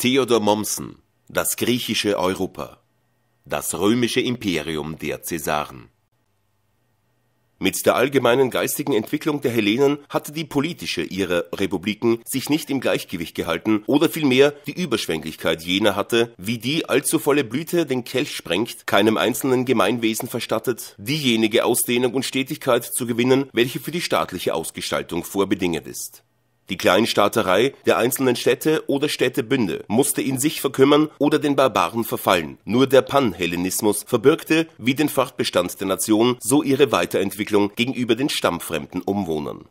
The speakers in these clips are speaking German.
Theodor Mommsen, das griechische Europa, das römische Imperium der Cäsaren. Mit der allgemeinen geistigen Entwicklung der Hellenen hatte die politische ihrer Republiken sich nicht im Gleichgewicht gehalten oder vielmehr die Überschwänglichkeit jener hatte, wie die allzu volle Blüte den Kelch sprengt, keinem einzelnen Gemeinwesen verstattet, diejenige Ausdehnung und Stetigkeit zu gewinnen, welche für die staatliche Ausgestaltung vorbedinget ist. Die Kleinstaaterei der einzelnen Städte oder Städtebünde musste in sich verkümmern oder den Barbaren verfallen. Nur der Panhellenismus verbürgte, wie den Fortbestand der Nation, so ihre Weiterentwicklung gegenüber den stammfremden Umwohnern.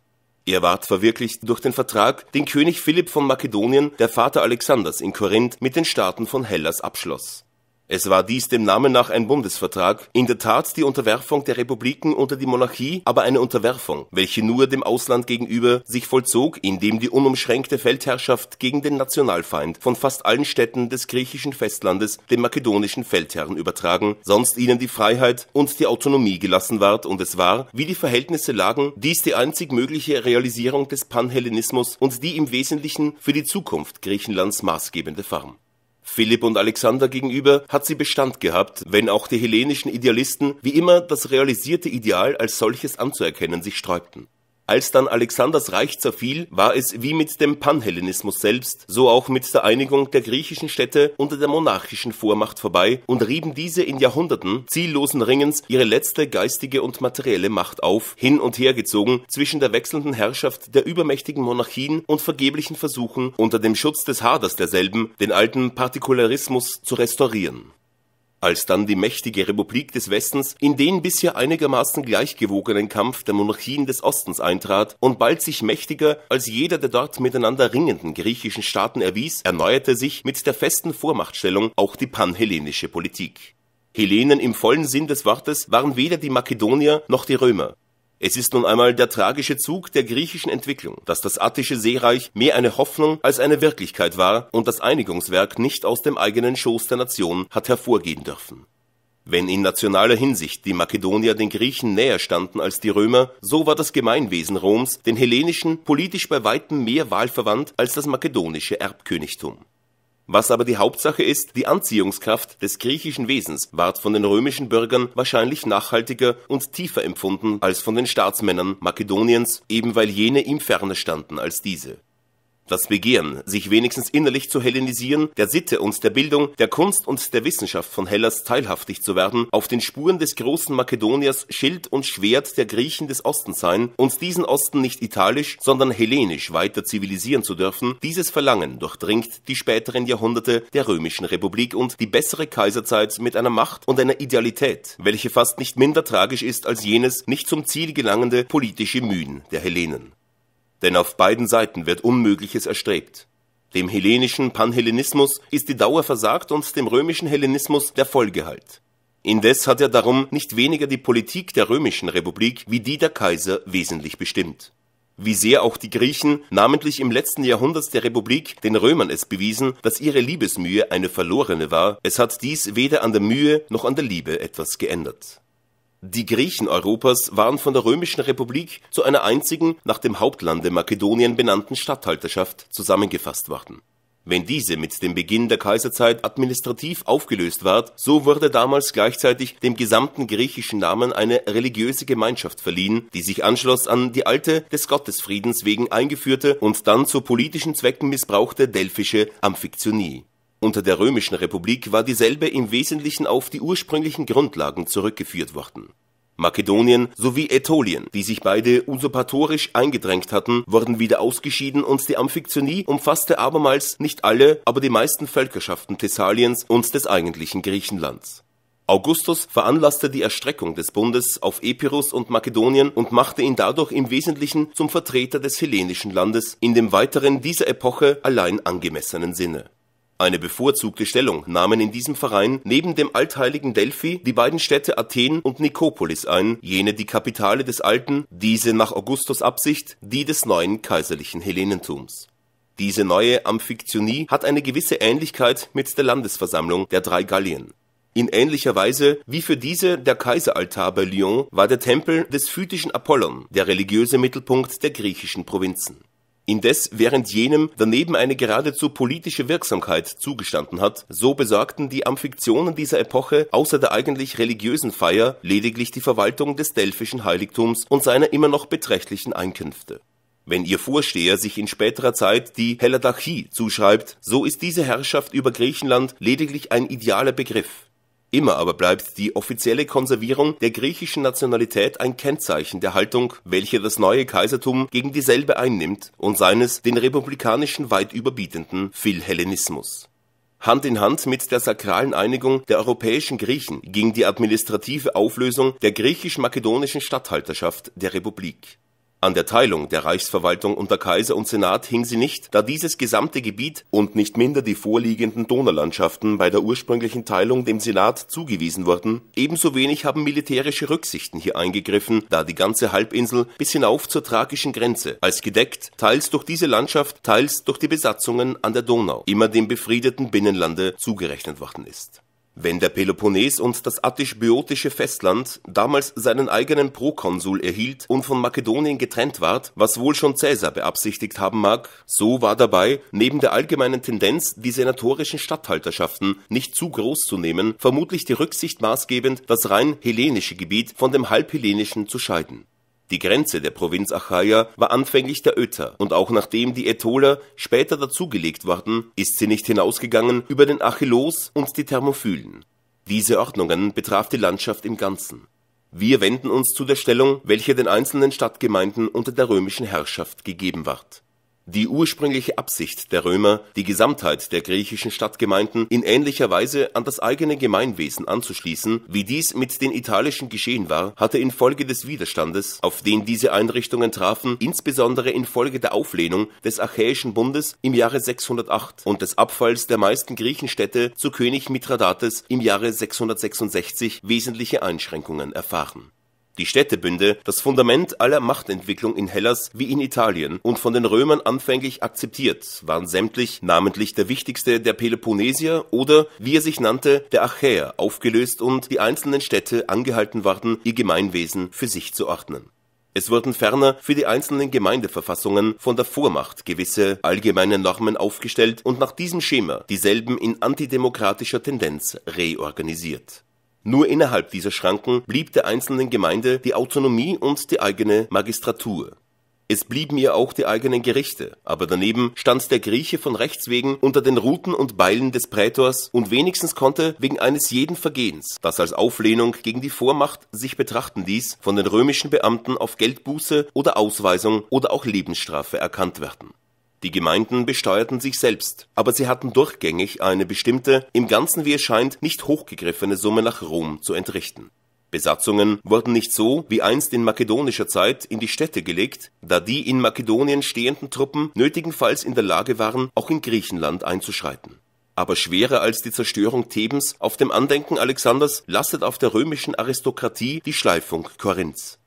Er ward verwirklicht durch den Vertrag, den König Philipp von Makedonien, der Vater Alexanders in Korinth, mit den Staaten von Hellas abschloss es war dies dem Namen nach ein Bundesvertrag, in der Tat die Unterwerfung der Republiken unter die Monarchie, aber eine Unterwerfung, welche nur dem Ausland gegenüber sich vollzog, indem die unumschränkte Feldherrschaft gegen den Nationalfeind von fast allen Städten des griechischen Festlandes dem makedonischen Feldherrn übertragen, sonst ihnen die Freiheit und die Autonomie gelassen ward und es war, wie die Verhältnisse lagen, dies die einzig mögliche Realisierung des Panhellenismus und die im Wesentlichen für die Zukunft Griechenlands maßgebende Form. Philipp und Alexander gegenüber hat sie Bestand gehabt, wenn auch die hellenischen Idealisten wie immer das realisierte Ideal als solches anzuerkennen sich sträubten als dann Alexanders Reich zerfiel, war es wie mit dem Panhellenismus selbst, so auch mit der Einigung der griechischen Städte unter der monarchischen Vormacht vorbei und rieben diese in Jahrhunderten ziellosen Ringens ihre letzte geistige und materielle Macht auf, hin und hergezogen zwischen der wechselnden Herrschaft der übermächtigen Monarchien und vergeblichen Versuchen, unter dem Schutz des Haders derselben den alten Partikularismus zu restaurieren als dann die mächtige Republik des Westens in den bisher einigermaßen gleichgewogenen Kampf der Monarchien des Ostens eintrat und bald sich mächtiger als jeder der dort miteinander ringenden griechischen Staaten erwies, erneuerte sich mit der festen Vormachtstellung auch die panhellenische Politik. Hellenen im vollen Sinn des Wortes waren weder die Makedonier noch die Römer es ist nun einmal der tragische Zug der griechischen Entwicklung, dass das attische Seereich mehr eine Hoffnung als eine Wirklichkeit war und das Einigungswerk nicht aus dem eigenen Schoß der Nation hat hervorgehen dürfen. Wenn in nationaler Hinsicht die Makedonier den Griechen näher standen als die Römer, so war das Gemeinwesen Roms den hellenischen politisch bei weitem mehr wahlverwandt als das makedonische Erbkönigtum. Was aber die Hauptsache ist, die Anziehungskraft des griechischen Wesens ward von den römischen Bürgern wahrscheinlich nachhaltiger und tiefer empfunden als von den Staatsmännern Makedoniens, eben weil jene ihm ferner standen als diese das Begehren, sich wenigstens innerlich zu hellenisieren, der Sitte und der Bildung, der Kunst und der Wissenschaft von Hellas teilhaftig zu werden, auf den Spuren des großen Makedoniers Schild und Schwert der Griechen des Ostens sein und diesen Osten nicht italisch, sondern hellenisch weiter zivilisieren zu dürfen, dieses Verlangen durchdringt die späteren Jahrhunderte der römischen Republik und die bessere Kaiserzeit mit einer Macht und einer Idealität, welche fast nicht minder tragisch ist als jenes nicht zum Ziel gelangende politische Mühen der Hellenen. Denn auf beiden Seiten wird Unmögliches erstrebt. Dem hellenischen Panhellenismus ist die Dauer versagt und dem römischen Hellenismus der Folgehalt. Indes hat er darum nicht weniger die Politik der römischen Republik wie die der Kaiser wesentlich bestimmt. Wie sehr auch die Griechen, namentlich im letzten Jahrhundert der Republik, den Römern es bewiesen, dass ihre Liebesmühe eine verlorene war, es hat dies weder an der Mühe noch an der Liebe etwas geändert die Griechen Europas waren von der römischen Republik zu einer einzigen, nach dem Hauptlande Makedonien benannten Statthalterschaft zusammengefasst worden. Wenn diese mit dem Beginn der Kaiserzeit administrativ aufgelöst ward, so wurde damals gleichzeitig dem gesamten griechischen Namen eine religiöse Gemeinschaft verliehen, die sich anschloss an die alte, des Gottesfriedens wegen eingeführte und dann zu politischen Zwecken missbrauchte delphische Amphiktionie. Unter der römischen Republik war dieselbe im Wesentlichen auf die ursprünglichen Grundlagen zurückgeführt worden. Makedonien sowie Ätolien, die sich beide usurpatorisch eingedrängt hatten, wurden wieder ausgeschieden und die Amphiktionie umfasste abermals nicht alle, aber die meisten Völkerschaften Thessaliens und des eigentlichen Griechenlands. Augustus veranlasste die Erstreckung des Bundes auf Epirus und Makedonien und machte ihn dadurch im Wesentlichen zum Vertreter des hellenischen Landes in dem weiteren dieser Epoche allein angemessenen Sinne eine bevorzugte Stellung nahmen in diesem Verein neben dem altheiligen Delphi die beiden Städte Athen und Nikopolis ein, jene die Kapitale des alten, diese nach Augustus Absicht, die des neuen kaiserlichen Hellenentums. Diese neue Amphiktionie hat eine gewisse Ähnlichkeit mit der Landesversammlung der drei Gallien. In ähnlicher Weise wie für diese der Kaiseraltar bei Lyon war der Tempel des phytischen Apollon der religiöse Mittelpunkt der griechischen Provinzen indes während jenem daneben eine geradezu politische Wirksamkeit zugestanden hat, so besorgten die Ampfiktionen dieser Epoche außer der eigentlich religiösen Feier lediglich die Verwaltung des delphischen Heiligtums und seiner immer noch beträchtlichen Einkünfte. Wenn ihr Vorsteher sich in späterer Zeit die Helladachie zuschreibt, so ist diese Herrschaft über Griechenland lediglich ein idealer Begriff Immer aber bleibt die offizielle Konservierung der griechischen Nationalität ein Kennzeichen der Haltung, welche das neue Kaisertum gegen dieselbe einnimmt und seines den republikanischen weit überbietenden Philhellenismus. Hand in Hand mit der sakralen Einigung der europäischen Griechen ging die administrative Auflösung der griechisch-makedonischen Statthalterschaft der Republik an der Teilung der Reichsverwaltung unter Kaiser und Senat hing sie nicht, da dieses gesamte Gebiet und nicht minder die vorliegenden Donaulandschaften bei der ursprünglichen Teilung dem Senat zugewiesen wurden, ebenso wenig haben militärische Rücksichten hier eingegriffen, da die ganze Halbinsel bis hinauf zur tragischen Grenze als gedeckt, teils durch diese Landschaft, teils durch die Besatzungen an der Donau, immer dem befriedeten Binnenlande zugerechnet worden ist wenn der Peloponnes und das attisch-böotische Festland damals seinen eigenen Prokonsul erhielt und von Makedonien getrennt ward, was wohl schon Caesar beabsichtigt haben mag, so war dabei, neben der allgemeinen Tendenz, die senatorischen Statthalterschaften nicht zu groß zu nehmen, vermutlich die Rücksicht maßgebend, das rein hellenische Gebiet von dem halbhellenischen zu scheiden die Grenze der Provinz Achaia war anfänglich der Ötter und auch nachdem die Ätoler später dazugelegt wurden, ist sie nicht hinausgegangen über den Achillos und die Thermophylen. Diese Ordnungen betraf die Landschaft im Ganzen. Wir wenden uns zu der Stellung, welche den einzelnen Stadtgemeinden unter der römischen Herrschaft gegeben ward die ursprüngliche Absicht der Römer, die Gesamtheit der griechischen Stadtgemeinden in ähnlicher Weise an das eigene Gemeinwesen anzuschließen, wie dies mit den italischen geschehen war, hatte infolge des Widerstandes, auf den diese Einrichtungen trafen, insbesondere infolge der Auflehnung des Achäischen Bundes im Jahre 608 und des Abfalls der meisten Griechenstädte zu König Mithradates im Jahre 666 wesentliche Einschränkungen erfahren die Städtebünde, das Fundament aller Machtentwicklung in Hellas wie in Italien und von den Römern anfänglich akzeptiert, waren sämtlich, namentlich der wichtigste der Peloponnesier oder, wie er sich nannte, der Achäer, aufgelöst und die einzelnen Städte angehalten waren, ihr Gemeinwesen für sich zu ordnen. Es wurden ferner für die einzelnen Gemeindeverfassungen von der Vormacht gewisse allgemeine Normen aufgestellt und nach diesem Schema dieselben in antidemokratischer Tendenz reorganisiert nur innerhalb dieser Schranken blieb der einzelnen Gemeinde die Autonomie und die eigene Magistratur. Es blieben ihr auch die eigenen Gerichte, aber daneben stand der Grieche von Rechts wegen unter den Ruten und Beilen des Prätors und wenigstens konnte wegen eines jeden Vergehens, das als Auflehnung gegen die Vormacht sich betrachten ließ, von den römischen Beamten auf Geldbuße oder Ausweisung oder auch Lebensstrafe erkannt werden die Gemeinden besteuerten sich selbst, aber sie hatten durchgängig eine bestimmte, im Ganzen wie es scheint, nicht hochgegriffene Summe nach Rom zu entrichten. Besatzungen wurden nicht so wie einst in makedonischer Zeit in die Städte gelegt, da die in Makedonien stehenden Truppen nötigenfalls in der Lage waren, auch in Griechenland einzuschreiten. Aber schwerer als die Zerstörung Thebens auf dem Andenken Alexanders lastet auf der römischen Aristokratie die Schleifung Korinths.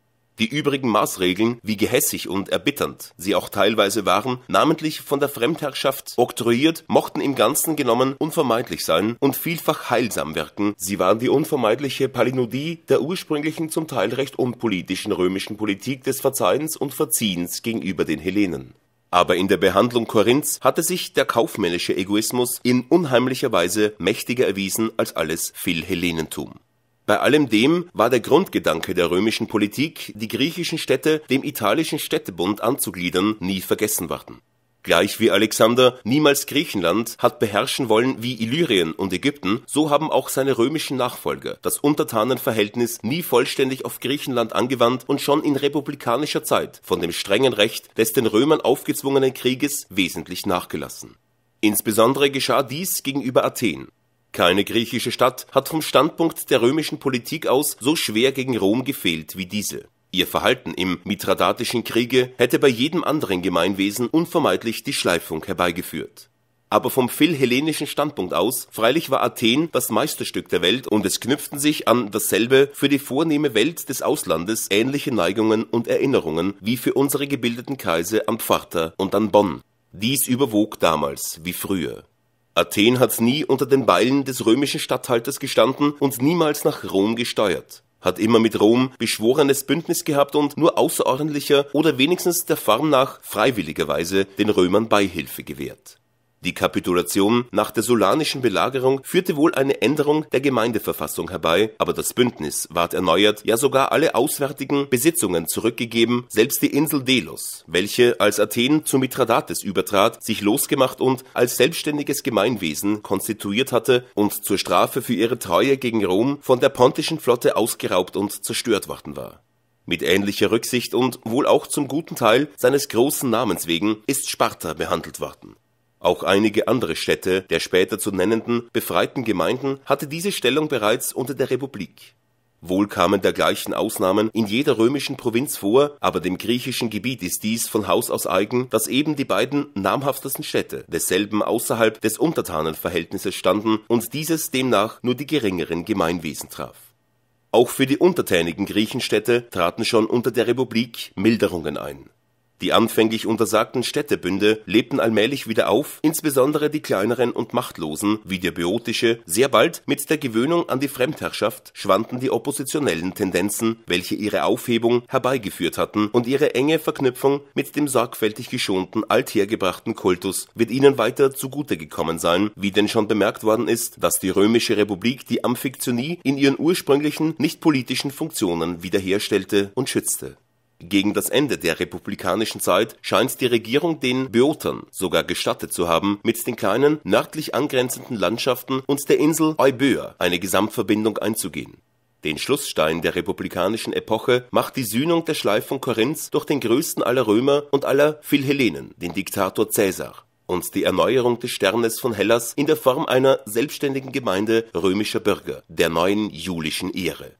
Die übrigen Maßregeln, wie gehässig und erbitternd sie auch teilweise waren, namentlich von der Fremdherrschaft oktroyiert, mochten im Ganzen genommen unvermeidlich sein und vielfach heilsam wirken. Sie waren die unvermeidliche Palinodie der ursprünglichen, zum Teil recht unpolitischen römischen Politik des Verzeihens und Verziehens gegenüber den Hellenen. Aber in der Behandlung Korinths hatte sich der kaufmännische Egoismus in unheimlicher Weise mächtiger erwiesen als alles Philhellenentum. Bei allem dem war der Grundgedanke der römischen Politik, die griechischen Städte dem italischen Städtebund anzugliedern, nie vergessen worden. Gleich wie Alexander niemals Griechenland hat beherrschen wollen wie Illyrien und Ägypten, so haben auch seine römischen Nachfolger das Untertanenverhältnis nie vollständig auf Griechenland angewandt und schon in republikanischer Zeit von dem strengen Recht des den Römern aufgezwungenen Krieges wesentlich nachgelassen. Insbesondere geschah dies gegenüber Athen. Keine griechische Stadt hat vom Standpunkt der römischen Politik aus so schwer gegen Rom gefehlt wie diese. Ihr Verhalten im Mithradatischen Kriege hätte bei jedem anderen Gemeinwesen unvermeidlich die Schleifung herbeigeführt. Aber vom philhellenischen Standpunkt aus, freilich war Athen das Meisterstück der Welt und es knüpften sich an dasselbe für die vornehme Welt des Auslandes ähnliche Neigungen und Erinnerungen wie für unsere gebildeten Kreise an Pfarrter und an Bonn. Dies überwog damals wie früher. Athen hat nie unter den Beilen des römischen Statthalters gestanden und niemals nach Rom gesteuert hat immer mit Rom beschworenes Bündnis gehabt und nur außerordentlicher oder wenigstens der Form nach freiwilligerweise den Römern Beihilfe gewährt die Kapitulation nach der Solanischen Belagerung führte wohl eine Änderung der Gemeindeverfassung herbei, aber das Bündnis ward erneuert, ja sogar alle auswärtigen Besitzungen zurückgegeben, selbst die Insel Delos, welche als Athen zu Mithradates übertrat, sich losgemacht und als selbstständiges Gemeinwesen konstituiert hatte und zur Strafe für ihre Treue gegen Rom von der pontischen Flotte ausgeraubt und zerstört worden war. Mit ähnlicher Rücksicht und wohl auch zum guten Teil seines großen Namens wegen ist Sparta behandelt worden. Auch einige andere Städte der später zu nennenden befreiten Gemeinden hatte diese Stellung bereits unter der Republik. Wohl kamen dergleichen Ausnahmen in jeder römischen Provinz vor, aber dem griechischen Gebiet ist dies von Haus aus eigen, dass eben die beiden namhaftesten Städte desselben außerhalb des Untertanenverhältnisses standen und dieses demnach nur die geringeren Gemeinwesen traf. Auch für die untertänigen Griechenstädte traten schon unter der Republik Milderungen ein die anfänglich untersagten Städtebünde lebten allmählich wieder auf, insbesondere die kleineren und machtlosen, wie der böotische, sehr bald mit der Gewöhnung an die Fremdherrschaft schwanden die oppositionellen Tendenzen, welche ihre Aufhebung herbeigeführt hatten und ihre enge Verknüpfung mit dem sorgfältig geschonten althergebrachten Kultus wird ihnen weiter zugute gekommen sein, wie denn schon bemerkt worden ist, dass die römische Republik die Amphiktionie in ihren ursprünglichen nicht politischen Funktionen wiederherstellte und schützte. Gegen das Ende der republikanischen Zeit scheint die Regierung den Böotern sogar gestattet zu haben, mit den kleinen, nördlich angrenzenden Landschaften und der Insel Euböa eine Gesamtverbindung einzugehen. Den Schlussstein der republikanischen Epoche macht die Sühnung der Schleifung Korinths durch den größten aller Römer und aller Philhellenen, den Diktator Caesar, und die Erneuerung des Sternes von Hellas in der Form einer selbstständigen Gemeinde römischer Bürger, der neuen julischen Ehre.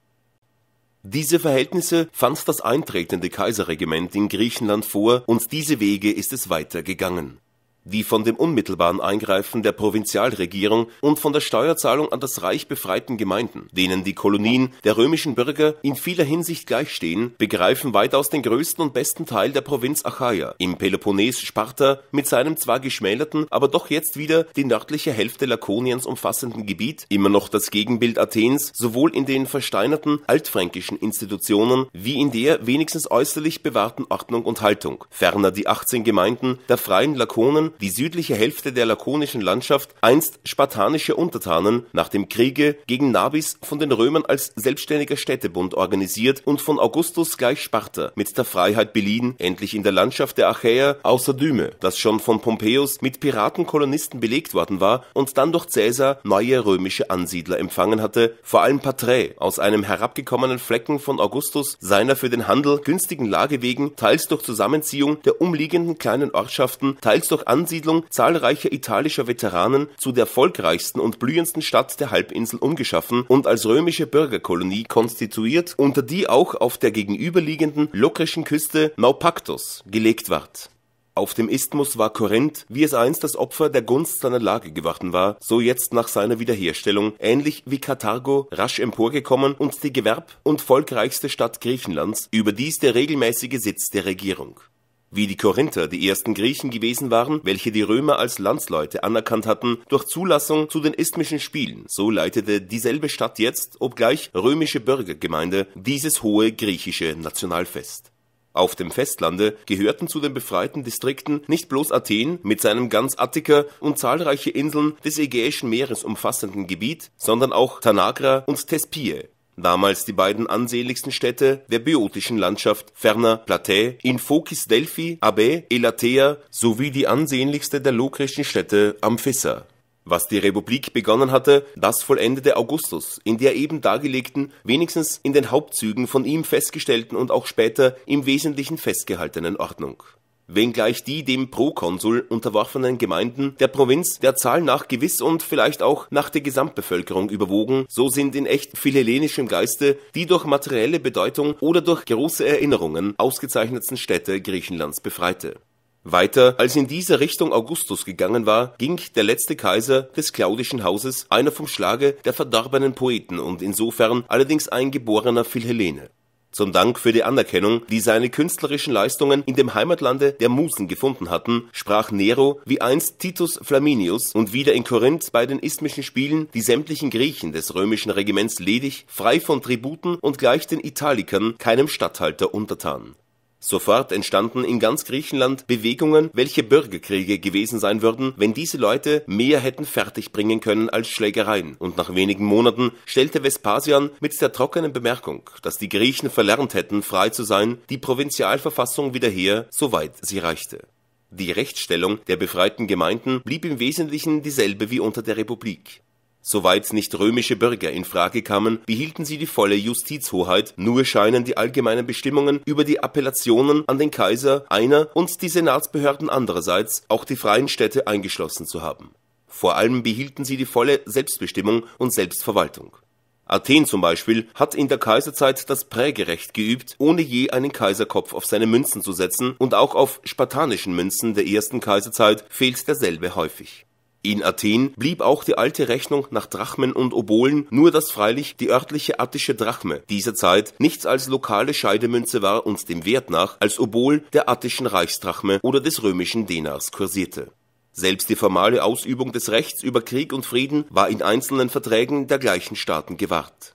Diese Verhältnisse fand das eintretende Kaiserregiment in Griechenland vor und diese Wege ist es weiter gegangen die von dem unmittelbaren Eingreifen der Provinzialregierung und von der Steuerzahlung an das reich befreiten Gemeinden, denen die Kolonien der römischen Bürger in vieler Hinsicht gleichstehen, begreifen weitaus den größten und besten Teil der Provinz Achaia, im Peloponnes Sparta mit seinem zwar geschmälerten, aber doch jetzt wieder die nördliche Hälfte Lakoniens umfassenden Gebiet, immer noch das Gegenbild Athens, sowohl in den versteinerten altfränkischen Institutionen wie in der wenigstens äußerlich bewahrten Ordnung und Haltung, ferner die 18 Gemeinden der freien Lakonen die südliche Hälfte der lakonischen Landschaft, einst spartanische Untertanen, nach dem Kriege gegen Nabis von den Römern als selbstständiger Städtebund organisiert und von Augustus gleich Sparta mit der Freiheit beliehen, endlich in der Landschaft der Achäer außer Dyme, das schon von Pompeius mit Piratenkolonisten belegt worden war und dann durch Caesar neue römische Ansiedler empfangen hatte, vor allem Patrae aus einem herabgekommenen Flecken von Augustus, seiner für den Handel günstigen Lage wegen, teils durch Zusammenziehung der umliegenden kleinen Ortschaften, teils durch Ansiedlung Ansiedlung zahlreicher italischer Veteranen zu der erfolgreichsten und blühendsten Stadt der Halbinsel umgeschaffen und als römische Bürgerkolonie konstituiert, unter die auch auf der gegenüberliegenden lokrischen Küste Naupaktos gelegt ward. Auf dem Isthmus war Korinth, wie es einst das Opfer der Gunst seiner Lage geworden war, so jetzt nach seiner Wiederherstellung, ähnlich wie Karthago, rasch emporgekommen und die gewerb- und volkreichste Stadt Griechenlands, überdies der regelmäßige Sitz der Regierung wie die Korinther die ersten Griechen gewesen waren, welche die Römer als Landsleute anerkannt hatten, durch Zulassung zu den isthmischen Spielen, so leitete dieselbe Stadt jetzt, obgleich römische Bürgergemeinde, dieses hohe griechische Nationalfest. Auf dem Festlande gehörten zu den befreiten Distrikten nicht bloß Athen mit seinem ganz Attika und zahlreiche Inseln des Ägäischen Meeres umfassenden Gebiet, sondern auch Tanagra und Thespie, Damals die beiden ansehnlichsten Städte der böotischen Landschaft, ferner Platae, Infokis Delphi, Abae, Elatea sowie die ansehnlichste der lokrischen Städte Amphissa. Was die Republik begonnen hatte, das vollendete Augustus in der eben dargelegten, wenigstens in den Hauptzügen von ihm festgestellten und auch später im Wesentlichen festgehaltenen Ordnung wenngleich die dem Prokonsul unterworfenen Gemeinden der Provinz der Zahl nach gewiss und vielleicht auch nach der Gesamtbevölkerung überwogen, so sind in echt philhellenischem Geiste die durch materielle Bedeutung oder durch große Erinnerungen ausgezeichnetsten Städte Griechenlands befreite. Weiter, als in dieser Richtung Augustus gegangen war, ging der letzte Kaiser des claudischen Hauses, einer vom Schlage der verdorbenen Poeten und insofern allerdings ein geborener Philhellene. Zum Dank für die Anerkennung, die seine künstlerischen Leistungen in dem Heimatlande der Musen gefunden hatten, sprach Nero wie einst Titus Flaminius und wieder in Korinth bei den isthmischen Spielen die sämtlichen Griechen des römischen Regiments ledig, frei von Tributen und gleich den Italikern, keinem Statthalter untertan. Sofort entstanden in ganz Griechenland Bewegungen, welche Bürgerkriege gewesen sein würden, wenn diese Leute mehr hätten fertigbringen können als Schlägereien. Und nach wenigen Monaten stellte Vespasian mit der trockenen Bemerkung, dass die Griechen verlernt hätten, frei zu sein, die Provinzialverfassung wieder her, soweit sie reichte. Die Rechtsstellung der befreiten Gemeinden blieb im Wesentlichen dieselbe wie unter der Republik. Soweit nicht römische Bürger in Frage kamen, behielten sie die volle Justizhoheit, nur scheinen die allgemeinen Bestimmungen über die Appellationen an den Kaiser einer und die Senatsbehörden andererseits auch die freien Städte eingeschlossen zu haben. Vor allem behielten sie die volle Selbstbestimmung und Selbstverwaltung. Athen zum Beispiel hat in der Kaiserzeit das Prägerecht geübt, ohne je einen Kaiserkopf auf seine Münzen zu setzen, und auch auf spartanischen Münzen der ersten Kaiserzeit fehlt derselbe häufig. In Athen blieb auch die alte Rechnung nach Drachmen und Obolen, nur dass freilich die örtliche attische Drachme dieser Zeit nichts als lokale Scheidemünze war und dem Wert nach als Obol der attischen Reichsdrachme oder des römischen Denars kursierte. Selbst die formale Ausübung des Rechts über Krieg und Frieden war in einzelnen Verträgen der gleichen Staaten gewahrt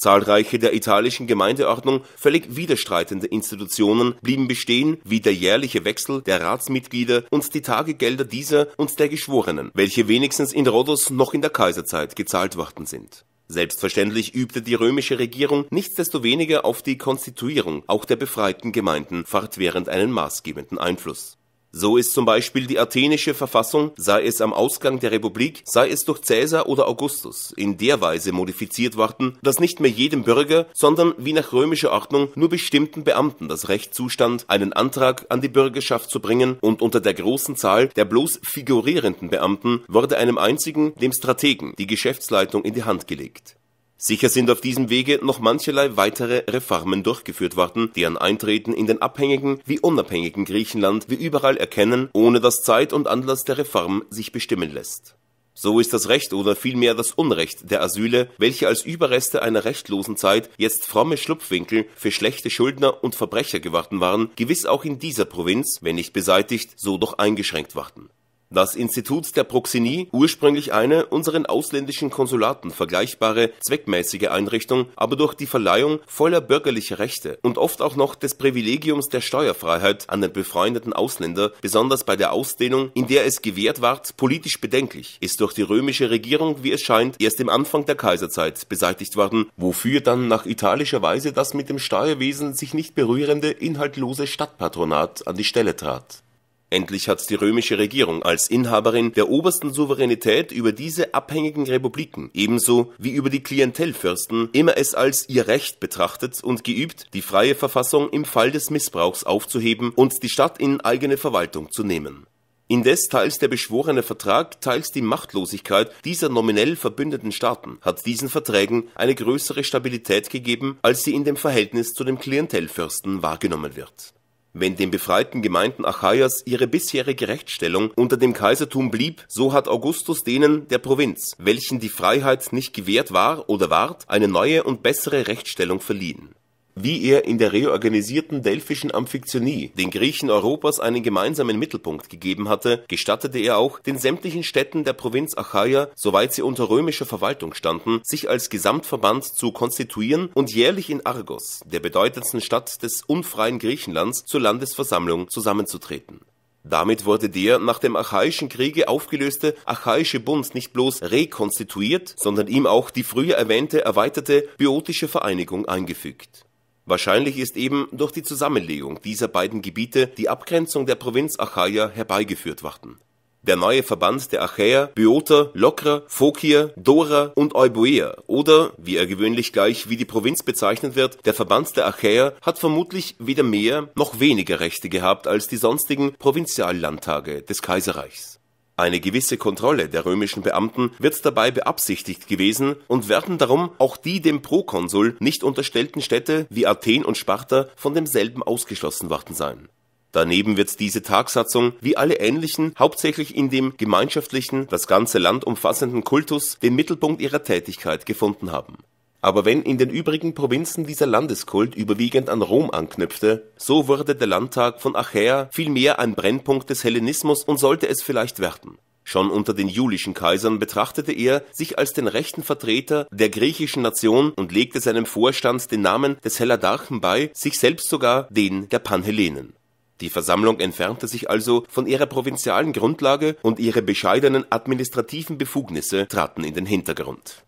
Zahlreiche der italischen Gemeindeordnung völlig widerstreitende Institutionen blieben bestehen, wie der jährliche Wechsel der Ratsmitglieder und die Tagegelder dieser und der Geschworenen, welche wenigstens in Rhodos noch in der Kaiserzeit gezahlt worden sind. Selbstverständlich übte die römische Regierung nichtsdestoweniger auf die Konstituierung auch der befreiten Gemeinden fortwährend einen maßgebenden Einfluss so ist zum Beispiel die athenische Verfassung, sei es am Ausgang der Republik, sei es durch Caesar oder Augustus, in der Weise modifiziert worden, dass nicht mehr jedem Bürger, sondern wie nach römischer Ordnung nur bestimmten Beamten das Recht zustand, einen Antrag an die Bürgerschaft zu bringen und unter der großen Zahl der bloß figurierenden Beamten wurde einem einzigen, dem Strategen, die Geschäftsleitung in die Hand gelegt. Sicher sind auf diesem Wege noch mancherlei weitere Reformen durchgeführt worden, deren Eintreten in den abhängigen wie unabhängigen Griechenland wir überall erkennen, ohne dass Zeit und Anlass der Reform sich bestimmen lässt. So ist das Recht oder vielmehr das Unrecht der Asyle, welche als Überreste einer rechtlosen Zeit jetzt fromme Schlupfwinkel für schlechte Schuldner und Verbrecher geworden waren, gewiss auch in dieser Provinz, wenn nicht beseitigt, so doch eingeschränkt worden. Das Institut der Proxenie, ursprünglich eine unseren ausländischen Konsulaten vergleichbare zweckmäßige Einrichtung, aber durch die Verleihung voller bürgerlicher Rechte und oft auch noch des Privilegiums der Steuerfreiheit an den befreundeten Ausländer, besonders bei der Ausdehnung, in der es gewährt ward, politisch bedenklich, ist durch die römische Regierung, wie es scheint, erst im Anfang der Kaiserzeit beseitigt worden, wofür dann nach italischer Weise das mit dem Steuerwesen sich nicht berührende inhaltlose Stadtpatronat an die Stelle trat. Endlich hat die römische Regierung als Inhaberin der obersten Souveränität über diese abhängigen Republiken, ebenso wie über die Klientelfürsten, immer es als ihr Recht betrachtet und geübt, die freie Verfassung im Fall des Missbrauchs aufzuheben und die Stadt in eigene Verwaltung zu nehmen. Indes teils der beschworene Vertrag, teils die Machtlosigkeit dieser nominell verbündeten Staaten hat diesen Verträgen eine größere Stabilität gegeben, als sie in dem Verhältnis zu dem Klientelfürsten wahrgenommen wird wenn den befreiten Gemeinden Achaias ihre bisherige Rechtsstellung unter dem Kaisertum blieb, so hat Augustus denen der Provinz, welchen die Freiheit nicht gewährt war oder ward, eine neue und bessere Rechtsstellung verliehen wie er in der reorganisierten delphischen Amphiktionie den Griechen Europas einen gemeinsamen Mittelpunkt gegeben hatte, gestattete er auch den sämtlichen Städten der Provinz Achaia, soweit sie unter römischer Verwaltung standen, sich als Gesamtverband zu konstituieren und jährlich in Argos, der bedeutendsten Stadt des unfreien Griechenlands, zur Landesversammlung zusammenzutreten. Damit wurde der nach dem Achaischen Kriege aufgelöste Achaische Bund nicht bloß rekonstituiert, sondern ihm auch die früher erwähnte erweiterte biotische Vereinigung eingefügt Wahrscheinlich ist eben durch die Zusammenlegung dieser beiden Gebiete die Abgrenzung der Provinz Achaia herbeigeführt worden. Der neue Verband der Achäer, Böoter, Lokra, Phocier, Dora und Euboea oder, wie er gewöhnlich gleich wie die Provinz bezeichnet wird, der Verband der Achäer hat vermutlich weder mehr noch weniger Rechte gehabt als die sonstigen Provinziallandtage des Kaiserreichs eine gewisse Kontrolle der römischen Beamten wird dabei beabsichtigt gewesen und werden darum auch die dem Prokonsul nicht unterstellten Städte wie Athen und Sparta von demselben ausgeschlossen worden sein. Daneben wird diese Tagsatzung wie alle ähnlichen hauptsächlich in dem gemeinschaftlichen, das ganze Land umfassenden Kultus den Mittelpunkt ihrer Tätigkeit gefunden haben aber wenn in den übrigen Provinzen dieser Landeskult überwiegend an Rom anknüpfte, so wurde der Landtag von Achäa vielmehr ein Brennpunkt des Hellenismus und sollte es vielleicht werden. Schon unter den julischen Kaisern betrachtete er sich als den rechten Vertreter der griechischen Nation und legte seinem Vorstand den Namen des Helladarchen bei, sich selbst sogar den der Panhellenen. Die Versammlung entfernte sich also von ihrer provinzialen Grundlage und ihre bescheidenen administrativen Befugnisse traten in den Hintergrund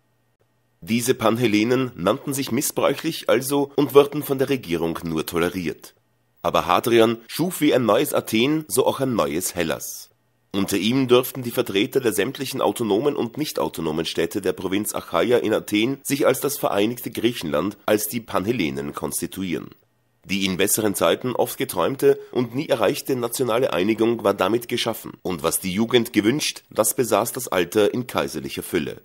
diese Panhellenen nannten sich missbräuchlich also und wurden von der Regierung nur toleriert. Aber Hadrian schuf wie ein neues Athen so auch ein neues Hellas. Unter ihm durften die Vertreter der sämtlichen autonomen und nicht autonomen Städte der Provinz Achaia in Athen sich als das vereinigte Griechenland, als die Panhellenen konstituieren. Die in besseren Zeiten oft geträumte und nie erreichte nationale Einigung war damit geschaffen, und was die Jugend gewünscht, das besaß das Alter in kaiserlicher Fülle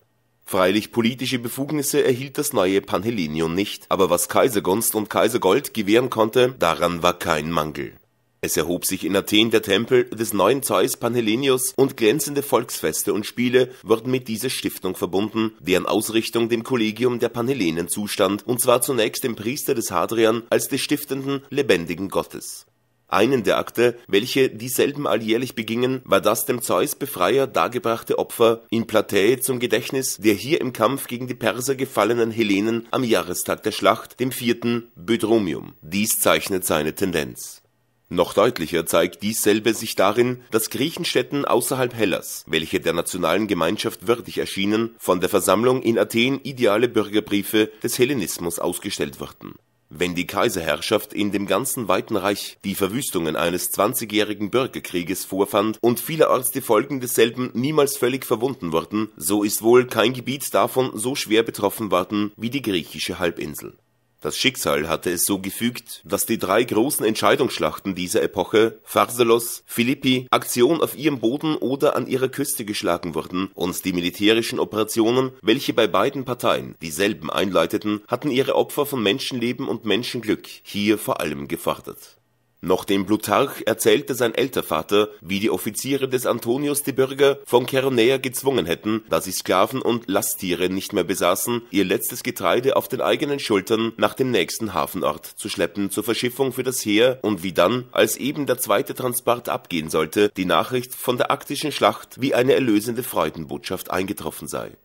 Freilich politische Befugnisse erhielt das neue Panhellenion nicht, aber was Kaisergunst und Kaisergold gewähren konnte, daran war kein Mangel. Es erhob sich in Athen der Tempel des neuen Zeus Panhellenius und glänzende Volksfeste und Spiele wurden mit dieser Stiftung verbunden, deren Ausrichtung dem Kollegium der Panhellenen zustand, und zwar zunächst dem Priester des Hadrian als des stiftenden, lebendigen Gottes einen der Akte, welche dieselben alljährlich begingen, war das dem Zeus-Befreier dargebrachte Opfer in Platäe zum Gedächtnis der hier im Kampf gegen die Perser gefallenen Hellenen am Jahrestag der Schlacht, dem vierten Bödromium. Dies zeichnet seine Tendenz. Noch deutlicher zeigt dieselbe sich darin, dass Griechenstätten außerhalb Hellas, welche der nationalen Gemeinschaft würdig erschienen, von der Versammlung in Athen ideale Bürgerbriefe des Hellenismus ausgestellt wurden wenn die Kaiserherrschaft in dem ganzen weiten Reich die Verwüstungen eines 20-jährigen Bürgerkrieges vorfand und vielerorts die Folgen desselben niemals völlig verwunden wurden, so ist wohl kein Gebiet davon so schwer betroffen worden wie die griechische Halbinsel das Schicksal hatte es so gefügt, dass die drei großen Entscheidungsschlachten dieser Epoche, Pharsalos, Philippi, Aktion auf ihrem Boden oder an ihrer Küste geschlagen wurden und die militärischen Operationen, welche bei beiden Parteien dieselben einleiteten, hatten ihre Opfer von Menschenleben und Menschenglück, hier vor allem gefordert Nachdem Plutarch erzählt, dass sein Ältervater, wie die Offiziere des Antonius die Bürger von Keronea gezwungen hätten, da sie Sklaven und Lasttiere nicht mehr besaßen, ihr letztes Getreide auf den eigenen Schultern nach dem nächsten Hafenort zu schleppen zur Verschiffung für das Heer und wie dann, als eben der zweite Transport abgehen sollte, die Nachricht von der aktischen Schlacht wie eine erlösende Freudenbotschaft eingetroffen sei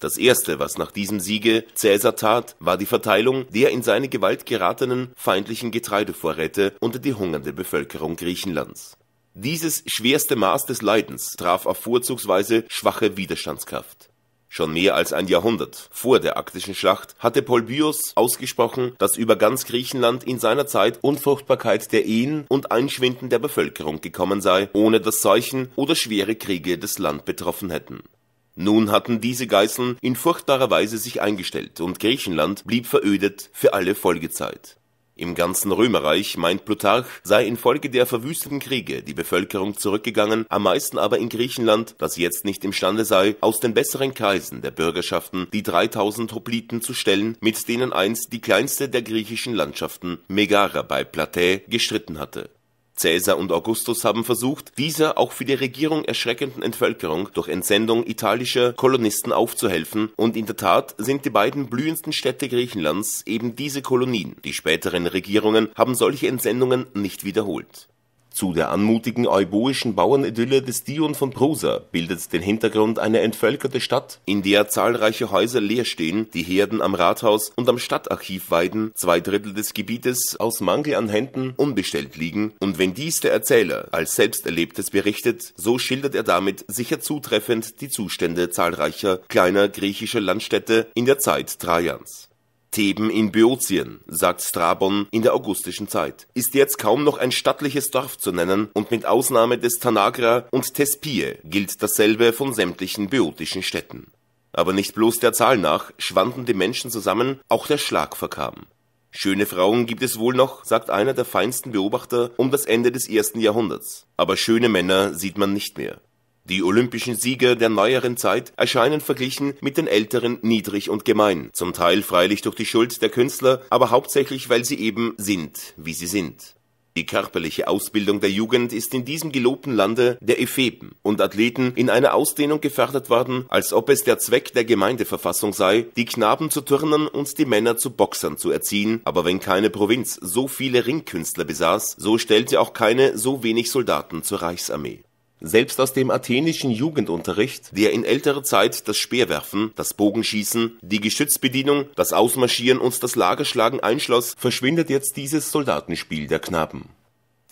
das erste, was nach diesem Siege Caesar tat, war die Verteilung der in seine Gewalt geratenen feindlichen Getreidevorräte unter die hungernde Bevölkerung Griechenlands. Dieses schwerste Maß des Leidens traf auf vorzugsweise schwache Widerstandskraft. Schon mehr als ein Jahrhundert vor der Aktischen Schlacht hatte Polbius ausgesprochen, dass über ganz Griechenland in seiner Zeit Unfruchtbarkeit der Ehen und Einschwinden der Bevölkerung gekommen sei, ohne dass Seuchen oder schwere Kriege das Land betroffen hätten nun hatten diese Geißeln in furchtbarer Weise sich eingestellt und Griechenland blieb verödet für alle Folgezeit. Im ganzen Römerreich, meint Plutarch, sei infolge der verwüsteten Kriege die Bevölkerung zurückgegangen, am meisten aber in Griechenland, das jetzt nicht imstande sei, aus den besseren Kreisen der Bürgerschaften die 3000 Hopliten zu stellen, mit denen einst die kleinste der griechischen Landschaften, Megara bei Platä, gestritten hatte Cäsar und Augustus haben versucht, dieser auch für die Regierung erschreckenden Entvölkerung durch Entsendung italischer Kolonisten aufzuhelfen und in der Tat sind die beiden blühendsten Städte Griechenlands eben diese Kolonien. Die späteren Regierungen haben solche Entsendungen nicht wiederholt. Zu der anmutigen euboischen Bauernidylle des Dion von Prusa bildet den Hintergrund eine entvölkerte Stadt, in der zahlreiche Häuser leer stehen, die Herden am Rathaus und am Stadtarchiv weiden, zwei Drittel des Gebietes aus Mangel an Händen unbestellt liegen, und wenn dies der Erzähler als Selbsterlebtes berichtet, so schildert er damit sicher zutreffend die Zustände zahlreicher kleiner griechischer Landstädte in der Zeit Trajans. Theben in Böotien, sagt Strabon in der augustischen Zeit, ist jetzt kaum noch ein stattliches Dorf zu nennen und mit Ausnahme des Tanagra und Thespie gilt dasselbe von sämtlichen böotischen Städten. Aber nicht bloß der Zahl nach schwanden die Menschen zusammen, auch der Schlag verkam. Schöne Frauen gibt es wohl noch, sagt einer der feinsten Beobachter um das Ende des ersten Jahrhunderts. Aber schöne Männer sieht man nicht mehr. Die olympischen Sieger der neueren Zeit erscheinen verglichen mit den älteren niedrig und gemein, zum Teil freilich durch die Schuld der Künstler, aber hauptsächlich weil sie eben sind, wie sie sind. Die körperliche Ausbildung der Jugend ist in diesem gelobten Lande der Epheben und Athleten in einer Ausdehnung gefördert worden, als ob es der Zweck der Gemeindeverfassung sei, die Knaben zu turnen und die Männer zu Boxern zu erziehen, aber wenn keine Provinz so viele Ringkünstler besaß, so stellte auch keine so wenig Soldaten zur Reichsarmee. Selbst aus dem athenischen Jugendunterricht, der in älterer Zeit das Speerwerfen, das Bogenschießen, die Geschützbedienung, das Ausmarschieren und das Lagerschlagen einschloss, verschwindet jetzt dieses Soldatenspiel der Knaben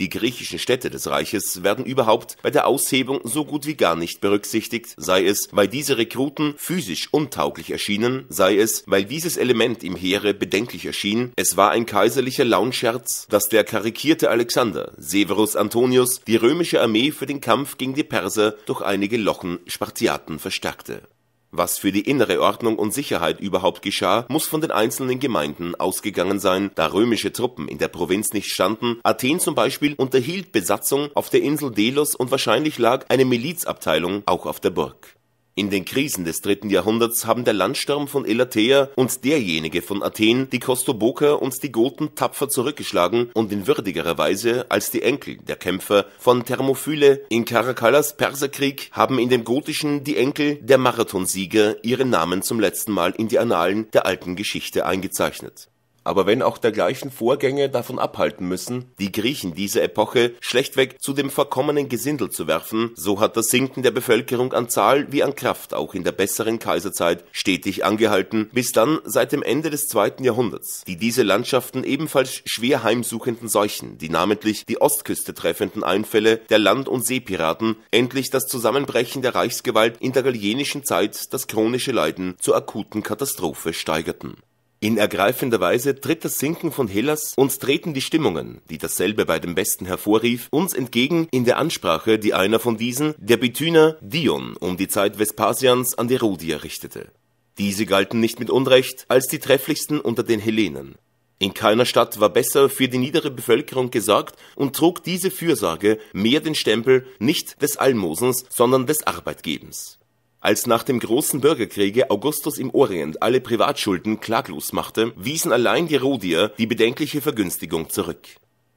die griechischen Städte des Reiches werden überhaupt bei der Aushebung so gut wie gar nicht berücksichtigt, sei es, weil diese Rekruten physisch untauglich erschienen, sei es, weil dieses Element im Heere bedenklich erschien, es war ein kaiserlicher Launscherz, dass der karikierte Alexander, Severus Antonius, die römische Armee für den Kampf gegen die Perser durch einige Lochen Spartiaten verstärkte was für die innere Ordnung und Sicherheit überhaupt geschah, muss von den einzelnen Gemeinden ausgegangen sein, da römische Truppen in der Provinz nicht standen. Athen zum Beispiel unterhielt Besatzung auf der Insel Delos und wahrscheinlich lag eine Milizabteilung auch auf der Burg in den Krisen des dritten Jahrhunderts haben der Landsturm von Elatea und derjenige von Athen die Kostoboka und die Goten tapfer zurückgeschlagen und in würdigerer Weise als die Enkel der Kämpfer von Thermophyle in Karakallas Perserkrieg haben in dem Gotischen die Enkel der Marathonsieger ihren Namen zum letzten Mal in die Annalen der alten Geschichte eingezeichnet aber wenn auch dergleichen Vorgänge davon abhalten müssen, die Griechen dieser Epoche schlechtweg zu dem verkommenen Gesindel zu werfen, so hat das Sinken der Bevölkerung an Zahl wie an Kraft auch in der besseren Kaiserzeit stetig angehalten, bis dann seit dem Ende des zweiten Jahrhunderts, die diese Landschaften ebenfalls schwer heimsuchenden Seuchen, die namentlich die Ostküste treffenden Einfälle der Land- und Seepiraten, endlich das Zusammenbrechen der Reichsgewalt in der gallienischen Zeit das chronische Leiden zur akuten Katastrophe steigerten in ergreifender Weise tritt das Sinken von Hellas und treten die Stimmungen, die dasselbe bei dem Besten hervorrief, uns entgegen in der Ansprache, die einer von diesen, der Bithyner Dion, um die Zeit Vespasians an die Rhodier richtete. Diese galten nicht mit Unrecht als die trefflichsten unter den Hellenen. In keiner Stadt war besser für die niedere Bevölkerung gesorgt und trug diese Fürsorge mehr den Stempel nicht des Almosens, sondern des Arbeitgebens. Als nach dem großen Bürgerkriege Augustus im Orient alle Privatschulden klaglos machte, wiesen allein die Rhodier die bedenkliche Vergünstigung zurück.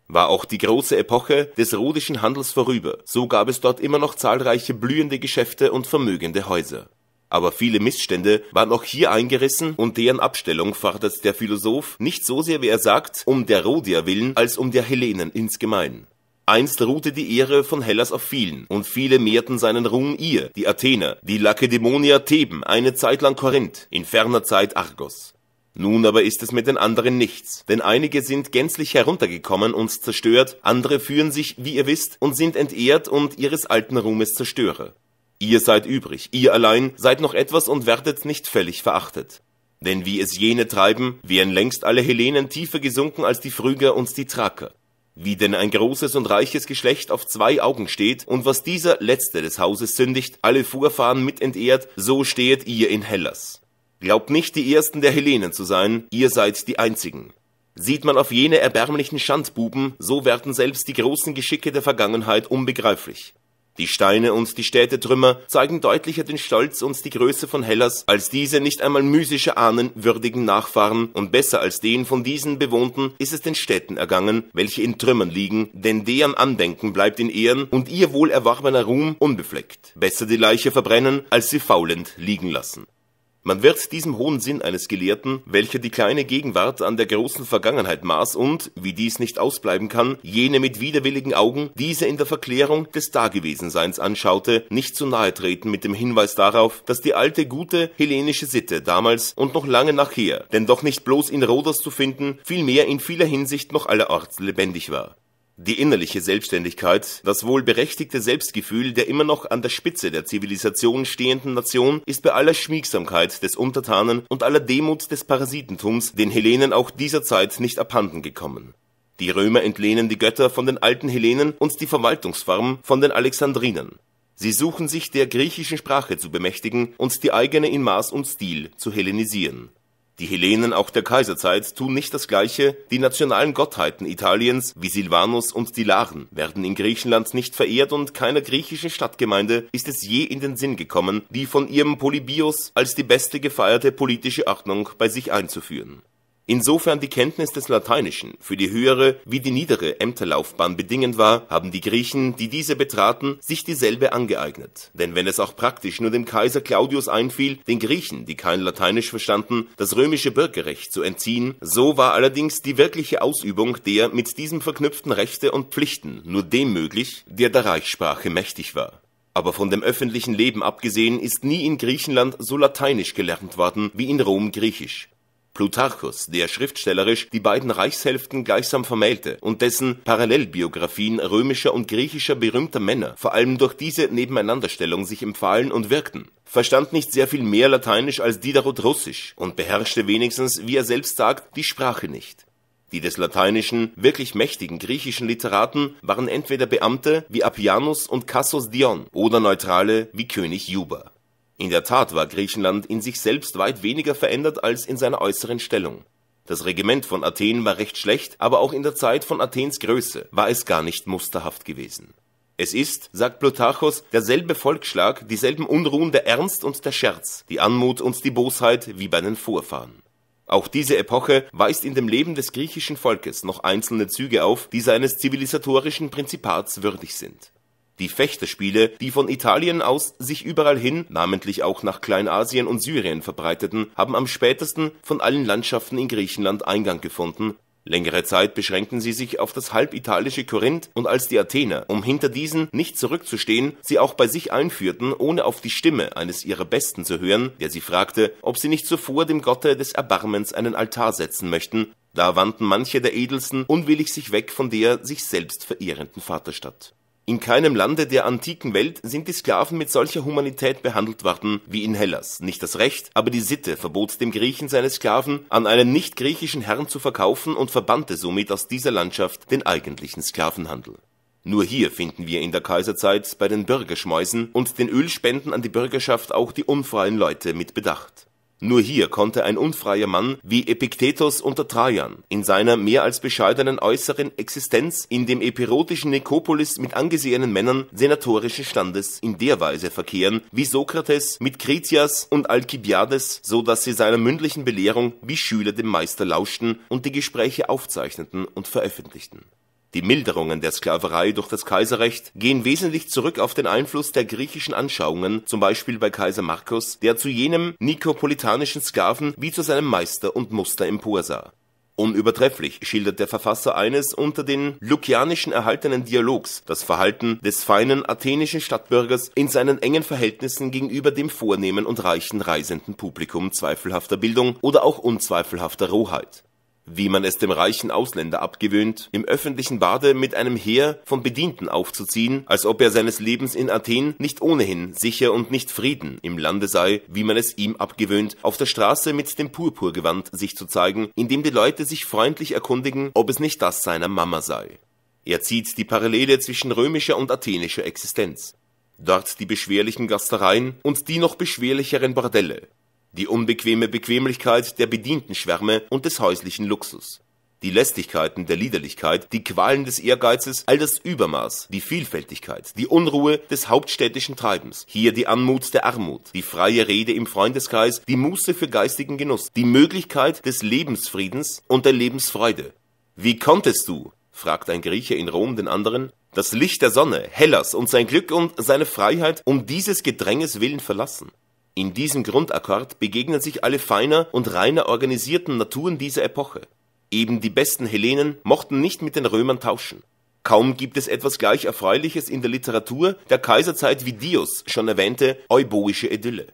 War auch die große Epoche des rhodischen Handels vorüber, so gab es dort immer noch zahlreiche blühende Geschäfte und vermögende Häuser. Aber viele Missstände waren auch hier eingerissen und deren Abstellung fordert der Philosoph nicht so sehr, wie er sagt, um der Rhodier willen, als um der Hellenen insgemein. Einst ruhte die Ehre von Hellas auf vielen, und viele mehrten seinen Ruhm ihr, die Athener, die Lakedämonier Theben, eine Zeit lang Korinth, in ferner Zeit Argos. Nun aber ist es mit den anderen nichts, denn einige sind gänzlich heruntergekommen und zerstört, andere führen sich, wie ihr wisst, und sind entehrt und ihres alten Ruhmes zerstöre. Ihr seid übrig, ihr allein seid noch etwas und werdet nicht völlig verachtet. Denn wie es jene treiben, wären längst alle Hellenen tiefer gesunken als die Phryger und die Thraker. Wie denn ein großes und reiches Geschlecht auf zwei Augen steht, und was dieser letzte des Hauses sündigt, alle Vorfahren mitentehrt, so stehet ihr in Hellas. Glaubt nicht, die Ersten der Hellenen zu sein, ihr seid die Einzigen. Sieht man auf jene erbärmlichen Schandbuben, so werden selbst die großen Geschicke der Vergangenheit unbegreiflich. Die Steine und die Städtetrümmer zeigen deutlicher den Stolz und die Größe von Hellas, als diese nicht einmal mysische Ahnen würdigen Nachfahren, und besser als den von diesen bewohnten ist es den Städten ergangen, welche in Trümmern liegen, denn deren Andenken bleibt in Ehren und ihr wohl erworbener Ruhm unbefleckt. Besser die Leiche verbrennen, als sie faulend liegen lassen. Man wird diesem hohen Sinn eines Gelehrten, welcher die kleine Gegenwart an der großen Vergangenheit maß und, wie dies nicht ausbleiben kann, jene mit widerwilligen Augen, diese in der Verklärung des Dagewesenseins anschaute, nicht zu nahe treten mit dem Hinweis darauf, dass die alte gute hellenische Sitte damals und noch lange nachher, denn doch nicht bloß in Rhodos zu finden, vielmehr in vieler Hinsicht noch allerorts lebendig war. Die innerliche Selbstständigkeit, das wohlberechtigte Selbstgefühl der immer noch an der Spitze der Zivilisation stehenden Nation ist bei aller Schmiegsamkeit des Untertanen und aller Demut des Parasitentums den Hellenen auch dieser Zeit nicht abhanden gekommen. Die Römer entlehnen die Götter von den alten Hellenen und die Verwaltungsform von den Alexandrinen. Sie suchen sich der griechischen Sprache zu bemächtigen und die eigene in Maß und Stil zu hellenisieren. Die Hellenen auch der Kaiserzeit tun nicht das Gleiche, die nationalen Gottheiten Italiens wie Silvanus und die Laren werden in Griechenland nicht verehrt und keiner griechischen Stadtgemeinde ist es je in den Sinn gekommen, die von ihrem Polybios als die beste gefeierte politische Ordnung bei sich einzuführen. Insofern die Kenntnis des Lateinischen für die höhere wie die niedere Ämterlaufbahn bedingend war, haben die Griechen, die diese betraten, sich dieselbe angeeignet. Denn wenn es auch praktisch nur dem Kaiser Claudius einfiel, den Griechen, die kein Lateinisch verstanden, das römische Bürgerrecht zu entziehen, so war allerdings die wirkliche Ausübung der mit diesem verknüpften Rechte und Pflichten nur dem möglich, der der Reichssprache mächtig war. Aber von dem öffentlichen Leben abgesehen ist nie in Griechenland so lateinisch gelernt worden wie in Rom griechisch. Plutarchus, der schriftstellerisch die beiden Reichshälften gleichsam vermählte und dessen Parallelbiografien römischer und griechischer berühmter Männer vor allem durch diese Nebeneinanderstellung sich empfahlen und wirkten, verstand nicht sehr viel mehr Lateinisch als Diderot Russisch und beherrschte wenigstens, wie er selbst sagt, die Sprache nicht. Die des Lateinischen wirklich mächtigen griechischen Literaten waren entweder Beamte wie Appianus und Cassus Dion oder Neutrale wie König Juba in der Tat war Griechenland in sich selbst weit weniger verändert als in seiner äußeren Stellung. Das Regiment von Athen war recht schlecht, aber auch in der Zeit von Athens Größe war es gar nicht musterhaft gewesen. Es ist, sagt Plutarchos, derselbe Volksschlag, dieselben Unruhen der Ernst und der Scherz, die Anmut und die Bosheit wie bei den Vorfahren. Auch diese Epoche weist in dem Leben des griechischen Volkes noch einzelne Züge auf, die seines zivilisatorischen Prinzipats würdig sind die Fechterspiele, die von Italien aus sich überall hin, namentlich auch nach Kleinasien und Syrien verbreiteten, haben am spätesten von allen Landschaften in Griechenland Eingang gefunden Längere Zeit beschränkten sie sich auf das halbitalische Korinth und als die Athener, um hinter diesen nicht zurückzustehen, sie auch bei sich einführten, ohne auf die Stimme eines ihrer Besten zu hören, der sie fragte, ob sie nicht zuvor dem Gotte des Erbarmens einen Altar setzen möchten, da wandten manche der Edelsten unwillig sich weg von der sich selbst verehrenden Vaterstadt. In keinem Lande der antiken Welt sind die Sklaven mit solcher Humanität behandelt worden wie in Hellas. Nicht das Recht, aber die Sitte verbot dem Griechen seine Sklaven an einen nicht griechischen Herrn zu verkaufen und verbannte somit aus dieser Landschaft den eigentlichen Sklavenhandel. Nur hier finden wir in der Kaiserzeit bei den Bürgerschmäusen und den Ölspenden an die Bürgerschaft auch die unfreien Leute mit Bedacht nur hier konnte ein unfreier Mann wie Epiktetos unter Trajan in seiner mehr als bescheidenen äußeren Existenz in dem epirotischen Nikopolis mit angesehenen Männern senatorischen Standes in der Weise verkehren, wie Sokrates mit Kritias und Alkibiades, so dass sie seiner mündlichen Belehrung wie Schüler dem Meister lauschten und die Gespräche aufzeichneten und veröffentlichten. Die Milderungen der Sklaverei durch das Kaiserrecht gehen wesentlich zurück auf den Einfluss der griechischen Anschauungen, zum Beispiel bei Kaiser Markus, der zu jenem nikopolitanischen Sklaven wie zu seinem Meister und Muster emporsah. Unübertrefflich schildert der Verfasser eines unter den lukianischen erhaltenen Dialogs das Verhalten des feinen athenischen Stadtbürgers in seinen engen Verhältnissen gegenüber dem vornehmen und reichen reisenden Publikum zweifelhafter Bildung oder auch unzweifelhafter Rohheit wie man es dem reichen Ausländer abgewöhnt, im öffentlichen Bade mit einem Heer von Bedienten aufzuziehen, als ob er seines Lebens in Athen nicht ohnehin sicher und nicht Frieden im Lande sei, wie man es ihm abgewöhnt, auf der Straße mit dem Purpurgewand sich zu zeigen, indem die Leute sich freundlich erkundigen, ob es nicht das seiner Mama sei. Er zieht die Parallele zwischen römischer und athenischer Existenz. Dort die beschwerlichen Gastereien und die noch beschwerlicheren Bordelle, die unbequeme Bequemlichkeit der Bedientenschwärme und des häuslichen Luxus, die Lästigkeiten der Liederlichkeit, die Qualen des Ehrgeizes, all das Übermaß, die Vielfältigkeit, die Unruhe des hauptstädtischen Treibens, hier die Anmut der Armut, die freie Rede im Freundeskreis, die Muße für geistigen Genuss, die Möglichkeit des Lebensfriedens und der Lebensfreude. Wie konntest du, fragt ein Grieche in Rom den anderen, das Licht der Sonne, Hellas und sein Glück und seine Freiheit um dieses Gedränges willen verlassen? In diesem Grundakkord begegnen sich alle feiner und reiner organisierten Naturen dieser Epoche. Eben die besten Hellenen mochten nicht mit den Römern tauschen. Kaum gibt es etwas gleich Erfreuliches in der Literatur der Kaiserzeit wie Dios schon erwähnte euboische Idylle.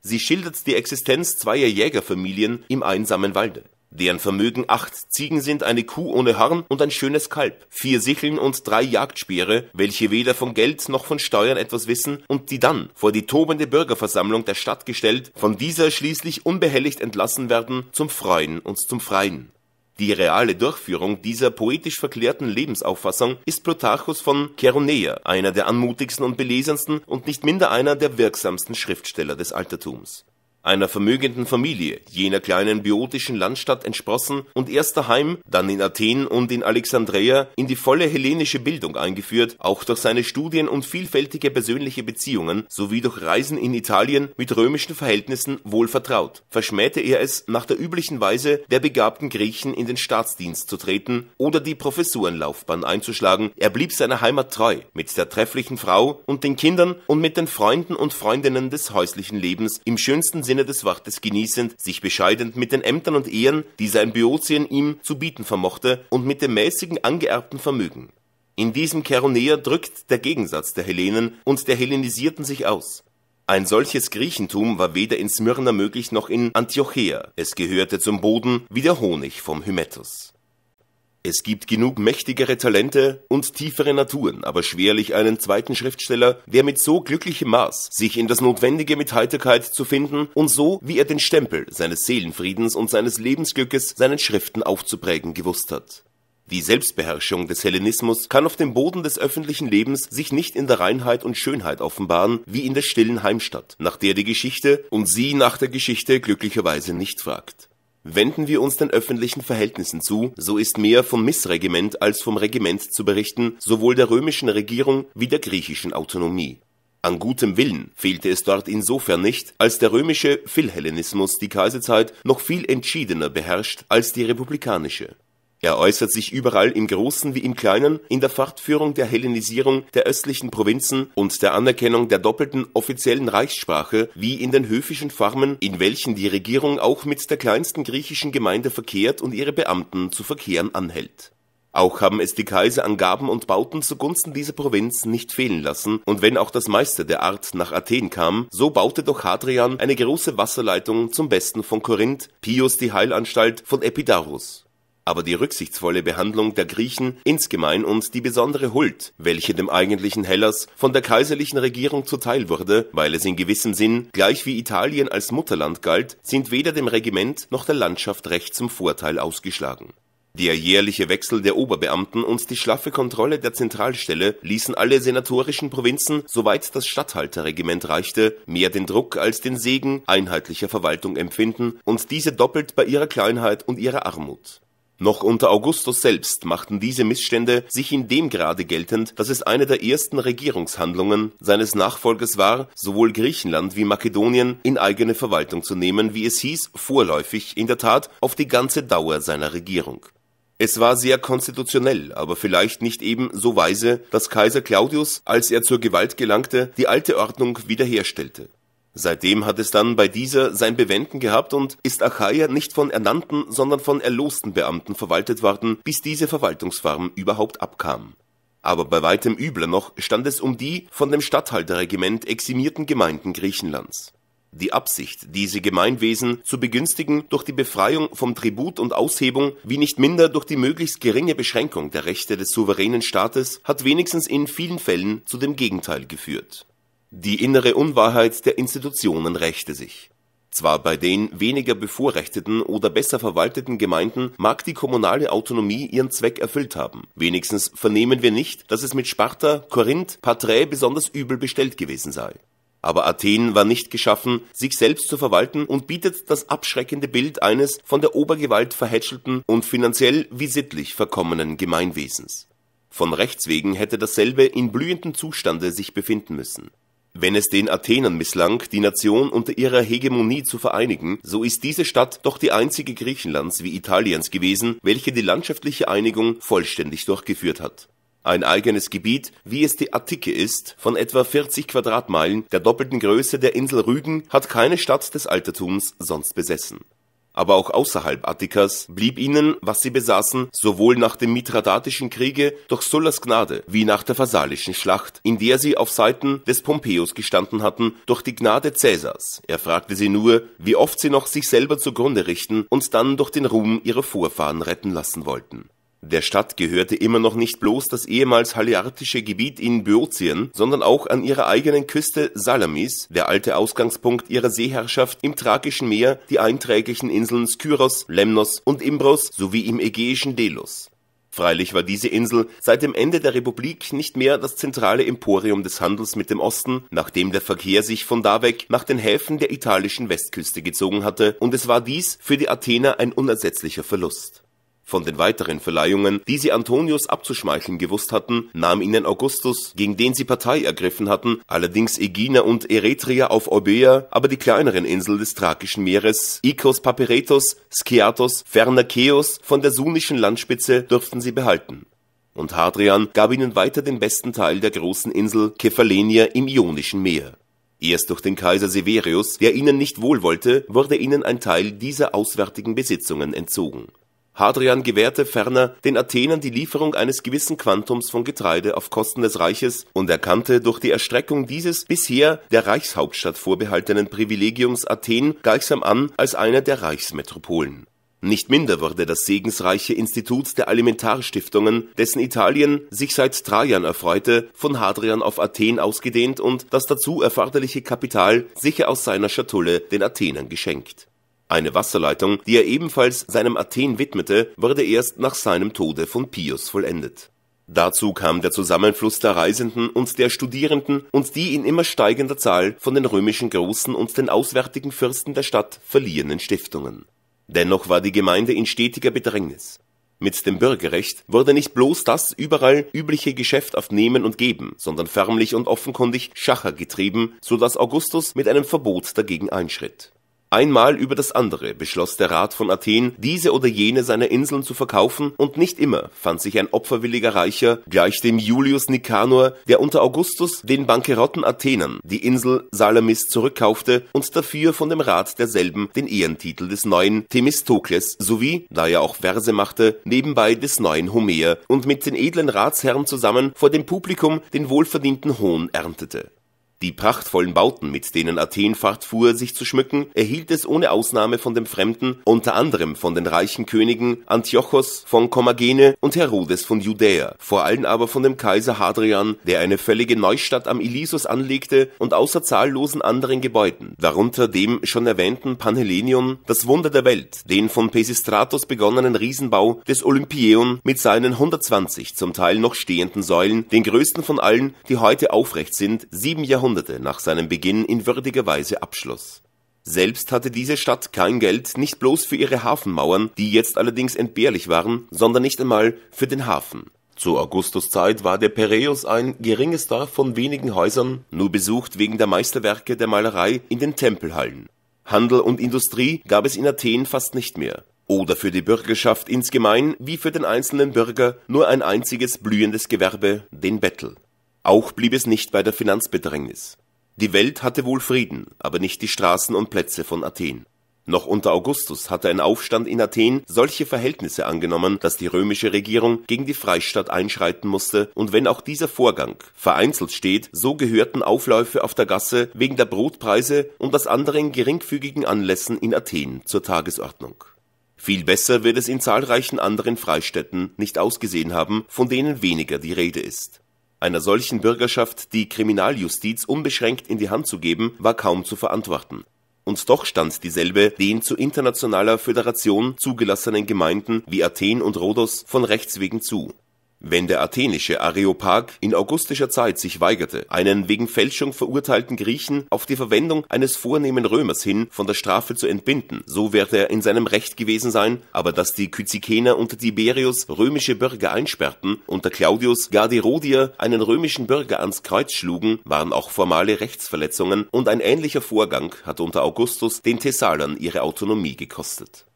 Sie schildert die Existenz zweier Jägerfamilien im einsamen Walde deren Vermögen acht Ziegen sind, eine Kuh ohne Horn und ein schönes Kalb, vier Sicheln und drei Jagdspeere, welche weder von Geld noch von Steuern etwas wissen und die dann vor die tobende Bürgerversammlung der Stadt gestellt, von dieser schließlich unbehelligt entlassen werden zum Freuen und zum Freien. Die reale Durchführung dieser poetisch verklärten Lebensauffassung ist Plutarchus von Cheronea, einer der anmutigsten und belesensten und nicht minder einer der wirksamsten Schriftsteller des Altertums einer vermögenden Familie, jener kleinen biotischen Landstadt entsprossen und erst daheim, dann in Athen und in Alexandria in die volle hellenische Bildung eingeführt, auch durch seine Studien und vielfältige persönliche Beziehungen sowie durch Reisen in Italien mit römischen Verhältnissen wohl vertraut, verschmähte er es nach der üblichen Weise der begabten Griechen in den Staatsdienst zu treten oder die Professurenlaufbahn einzuschlagen, er blieb seiner Heimat treu, mit der trefflichen Frau und den Kindern und mit den Freunden und Freundinnen des häuslichen Lebens im schönsten Sinne des Wartes genießend, sich bescheidend mit den Ämtern und Ehren, die sein Böotien ihm zu bieten vermochte, und mit dem mäßigen angeerbten Vermögen. In diesem Keronea drückt der Gegensatz der Hellenen und der Hellenisierten sich aus. Ein solches Griechentum war weder in Smyrna möglich noch in Antiochia. Es gehörte zum Boden wie der Honig vom Hymettus. Es gibt genug mächtigere Talente und tiefere Naturen, aber schwerlich einen zweiten Schriftsteller, der mit so glücklichem Maß sich in das Notwendige mit Heiterkeit zu finden und so, wie er den Stempel seines Seelenfriedens und seines Lebensglückes seinen Schriften aufzuprägen gewusst hat. Die Selbstbeherrschung des Hellenismus kann auf dem Boden des öffentlichen Lebens sich nicht in der Reinheit und Schönheit offenbaren, wie in der stillen Heimstatt, nach der die Geschichte und sie nach der Geschichte glücklicherweise nicht fragt. Wenden wir uns den öffentlichen Verhältnissen zu, so ist mehr vom Missregiment als vom Regiment zu berichten, sowohl der römischen Regierung wie der griechischen Autonomie. An gutem Willen fehlte es dort insofern nicht, als der römische Philhellenismus die Kaiserzeit noch viel entschiedener beherrscht als die republikanische er äußert sich überall im Großen wie im Kleinen in der Fortführung der Hellenisierung der östlichen Provinzen und der Anerkennung der doppelten offiziellen Reichssprache wie in den höfischen Farmen, in welchen die Regierung auch mit der kleinsten griechischen Gemeinde verkehrt und ihre Beamten zu verkehren anhält. Auch haben es die Kaiser an Gaben und Bauten zugunsten dieser Provinz nicht fehlen lassen, und wenn auch das meiste der Art nach Athen kam, so baute doch Hadrian eine große Wasserleitung zum Besten von Korinth, Pius die Heilanstalt von Epidaurus aber die rücksichtsvolle Behandlung der Griechen insgemein und die besondere Huld, welche dem eigentlichen Hellas von der kaiserlichen Regierung zuteil wurde, weil es in gewissem Sinn gleich wie Italien als Mutterland galt, sind weder dem Regiment noch der Landschaft recht zum Vorteil ausgeschlagen. Der jährliche Wechsel der Oberbeamten und die schlaffe Kontrolle der Zentralstelle ließen alle senatorischen Provinzen, soweit das Statthalterregiment reichte, mehr den Druck als den Segen einheitlicher Verwaltung empfinden und diese doppelt bei ihrer Kleinheit und ihrer Armut. Noch unter Augustus selbst machten diese Missstände sich in dem Grade geltend, dass es eine der ersten Regierungshandlungen seines Nachfolgers war, sowohl Griechenland wie Makedonien in eigene Verwaltung zu nehmen, wie es hieß, vorläufig in der Tat auf die ganze Dauer seiner Regierung. Es war sehr konstitutionell, aber vielleicht nicht eben so weise, dass Kaiser Claudius, als er zur Gewalt gelangte, die alte Ordnung wiederherstellte. Seitdem hat es dann bei dieser sein Bewenden gehabt und ist Achaia nicht von ernannten, sondern von erlosten Beamten verwaltet worden, bis diese Verwaltungsform überhaupt abkam. Aber bei weitem übler noch stand es um die von dem Statthalterregiment eximierten Gemeinden Griechenlands. Die Absicht, diese Gemeinwesen zu begünstigen durch die Befreiung vom Tribut und Aushebung, wie nicht minder durch die möglichst geringe Beschränkung der Rechte des souveränen Staates, hat wenigstens in vielen Fällen zu dem Gegenteil geführt die innere Unwahrheit der Institutionen rächte sich. Zwar bei den weniger bevorrechteten oder besser verwalteten Gemeinden mag die kommunale Autonomie ihren Zweck erfüllt haben. Wenigstens vernehmen wir nicht, dass es mit Sparta, Korinth, Patrae besonders übel bestellt gewesen sei. Aber Athen war nicht geschaffen, sich selbst zu verwalten und bietet das abschreckende Bild eines von der Obergewalt verhätschelten und finanziell wie sittlich verkommenen Gemeinwesens. Von Rechts wegen hätte dasselbe in blühendem Zustande sich befinden müssen. Wenn es den Athenern misslang, die Nation unter ihrer Hegemonie zu vereinigen, so ist diese Stadt doch die einzige Griechenlands wie Italiens gewesen, welche die landschaftliche Einigung vollständig durchgeführt hat. Ein eigenes Gebiet, wie es die Attike ist, von etwa 40 Quadratmeilen, der doppelten Größe der Insel Rügen, hat keine Stadt des Altertums sonst besessen aber auch außerhalb Attikas, blieb ihnen, was sie besaßen, sowohl nach dem Mithradatischen Kriege durch Sullas Gnade wie nach der Versalischen Schlacht, in der sie auf Seiten des Pompeius gestanden hatten, durch die Gnade Cäsars. Er fragte sie nur, wie oft sie noch sich selber zugrunde richten und dann durch den Ruhm ihrer Vorfahren retten lassen wollten. Der Stadt gehörte immer noch nicht bloß das ehemals haliartische Gebiet in Böotien, sondern auch an ihrer eigenen Küste Salamis, der alte Ausgangspunkt ihrer Seeherrschaft im Tragischen Meer, die einträglichen Inseln Skyros, Lemnos und Imbros sowie im ägäischen Delos. Freilich war diese Insel seit dem Ende der Republik nicht mehr das zentrale Emporium des Handels mit dem Osten, nachdem der Verkehr sich von da weg nach den Häfen der italischen Westküste gezogen hatte, und es war dies für die Athener ein unersetzlicher Verlust. Von den weiteren Verleihungen, die sie Antonius abzuschmeicheln gewusst hatten, nahm ihnen Augustus, gegen den sie Partei ergriffen hatten, allerdings Ägina und Eretria auf Euböa, aber die kleineren Inseln des Thrakischen Meeres, Ikos Paperetos, Skiathos, ferner Keos, von der sunischen Landspitze durften sie behalten. Und Hadrian gab ihnen weiter den besten Teil der großen Insel Kephallenia im Ionischen Meer. Erst durch den Kaiser Severius, der ihnen nicht wohlwollte, wurde ihnen ein Teil dieser auswärtigen Besitzungen entzogen. Hadrian gewährte ferner den Athenern die Lieferung eines gewissen Quantums von Getreide auf Kosten des Reiches und erkannte durch die Erstreckung dieses bisher der Reichshauptstadt vorbehaltenen Privilegiums Athen gleichsam an als eine der Reichsmetropolen. Nicht minder wurde das segensreiche Institut der Alimentarstiftungen, dessen Italien sich seit Trajan erfreute, von Hadrian auf Athen ausgedehnt und das dazu erforderliche Kapital sicher aus seiner Schatulle den Athenern geschenkt eine Wasserleitung, die er ebenfalls seinem Athen widmete, wurde erst nach seinem Tode von Pius vollendet. Dazu kam der Zusammenfluss der Reisenden und der Studierenden und die in immer steigender Zahl von den römischen Großen und den auswärtigen Fürsten der Stadt verliehenen Stiftungen. Dennoch war die Gemeinde in stetiger Bedrängnis. Mit dem Bürgerrecht wurde nicht bloß das überall übliche Geschäft auf Nehmen und Geben, sondern förmlich und offenkundig Schacher getrieben, so dass Augustus mit einem Verbot dagegen einschritt. Einmal über das andere beschloss der Rat von Athen, diese oder jene seiner Inseln zu verkaufen, und nicht immer fand sich ein opferwilliger Reicher, gleich dem Julius Nicanor, der unter Augustus den bankerotten Athenern die Insel Salamis zurückkaufte und dafür von dem Rat derselben den Ehrentitel des neuen Themistokles sowie, da er auch Verse machte, nebenbei des neuen Homer und mit den edlen Ratsherren zusammen vor dem Publikum den wohlverdienten Hohn erntete. Die prachtvollen Bauten, mit denen Athen Fahrt fuhr, sich zu schmücken, erhielt es ohne Ausnahme von dem Fremden, unter anderem von den reichen Königen Antiochos von Kommagene und Herodes von Judäa, vor allem aber von dem Kaiser Hadrian, der eine völlige Neustadt am Ilisus anlegte und außer zahllosen anderen Gebäuden, darunter dem schon erwähnten Panhellenion, das Wunder der Welt, den von Pesistratos begonnenen Riesenbau des Olympion mit seinen 120 zum Teil noch stehenden Säulen, den größten von allen, die heute aufrecht sind, sieben Jahrhunderte Jahrhunderte nach seinem Beginn in würdiger Weise abschloss. Selbst hatte diese Stadt kein Geld, nicht bloß für ihre Hafenmauern, die jetzt allerdings entbehrlich waren, sondern nicht einmal für den Hafen. Zur Augustuszeit war der Piräus ein geringes Dorf von wenigen Häusern, nur besucht wegen der Meisterwerke der Malerei in den Tempelhallen. Handel und Industrie gab es in Athen fast nicht mehr. Oder für die Bürgerschaft insgemein wie für den einzelnen Bürger nur ein einziges blühendes Gewerbe, den Bettel. Auch blieb es nicht bei der Finanzbedrängnis. Die Welt hatte wohl Frieden, aber nicht die Straßen und Plätze von Athen. Noch unter Augustus hatte ein Aufstand in Athen solche Verhältnisse angenommen, dass die römische Regierung gegen die Freistadt einschreiten musste, und wenn auch dieser Vorgang vereinzelt steht, so gehörten Aufläufe auf der Gasse wegen der Brotpreise und aus anderen geringfügigen Anlässen in Athen zur Tagesordnung. Viel besser wird es in zahlreichen anderen Freistädten nicht ausgesehen haben, von denen weniger die Rede ist. Einer solchen Bürgerschaft die Kriminaljustiz unbeschränkt in die Hand zu geben, war kaum zu verantworten. Und doch stand dieselbe den zu internationaler Föderation zugelassenen Gemeinden wie Athen und Rhodos von Rechts wegen zu wenn der athenische Areopag in augustischer Zeit sich weigerte, einen wegen Fälschung verurteilten Griechen auf die Verwendung eines vornehmen Römers hin von der Strafe zu entbinden, so werde er in seinem Recht gewesen sein, aber dass die Kyzikener unter Tiberius römische Bürger einsperrten, unter Claudius gar die Rhodier einen römischen Bürger ans Kreuz schlugen, waren auch formale Rechtsverletzungen und ein ähnlicher Vorgang hat unter Augustus den Thessalern ihre Autonomie gekostet.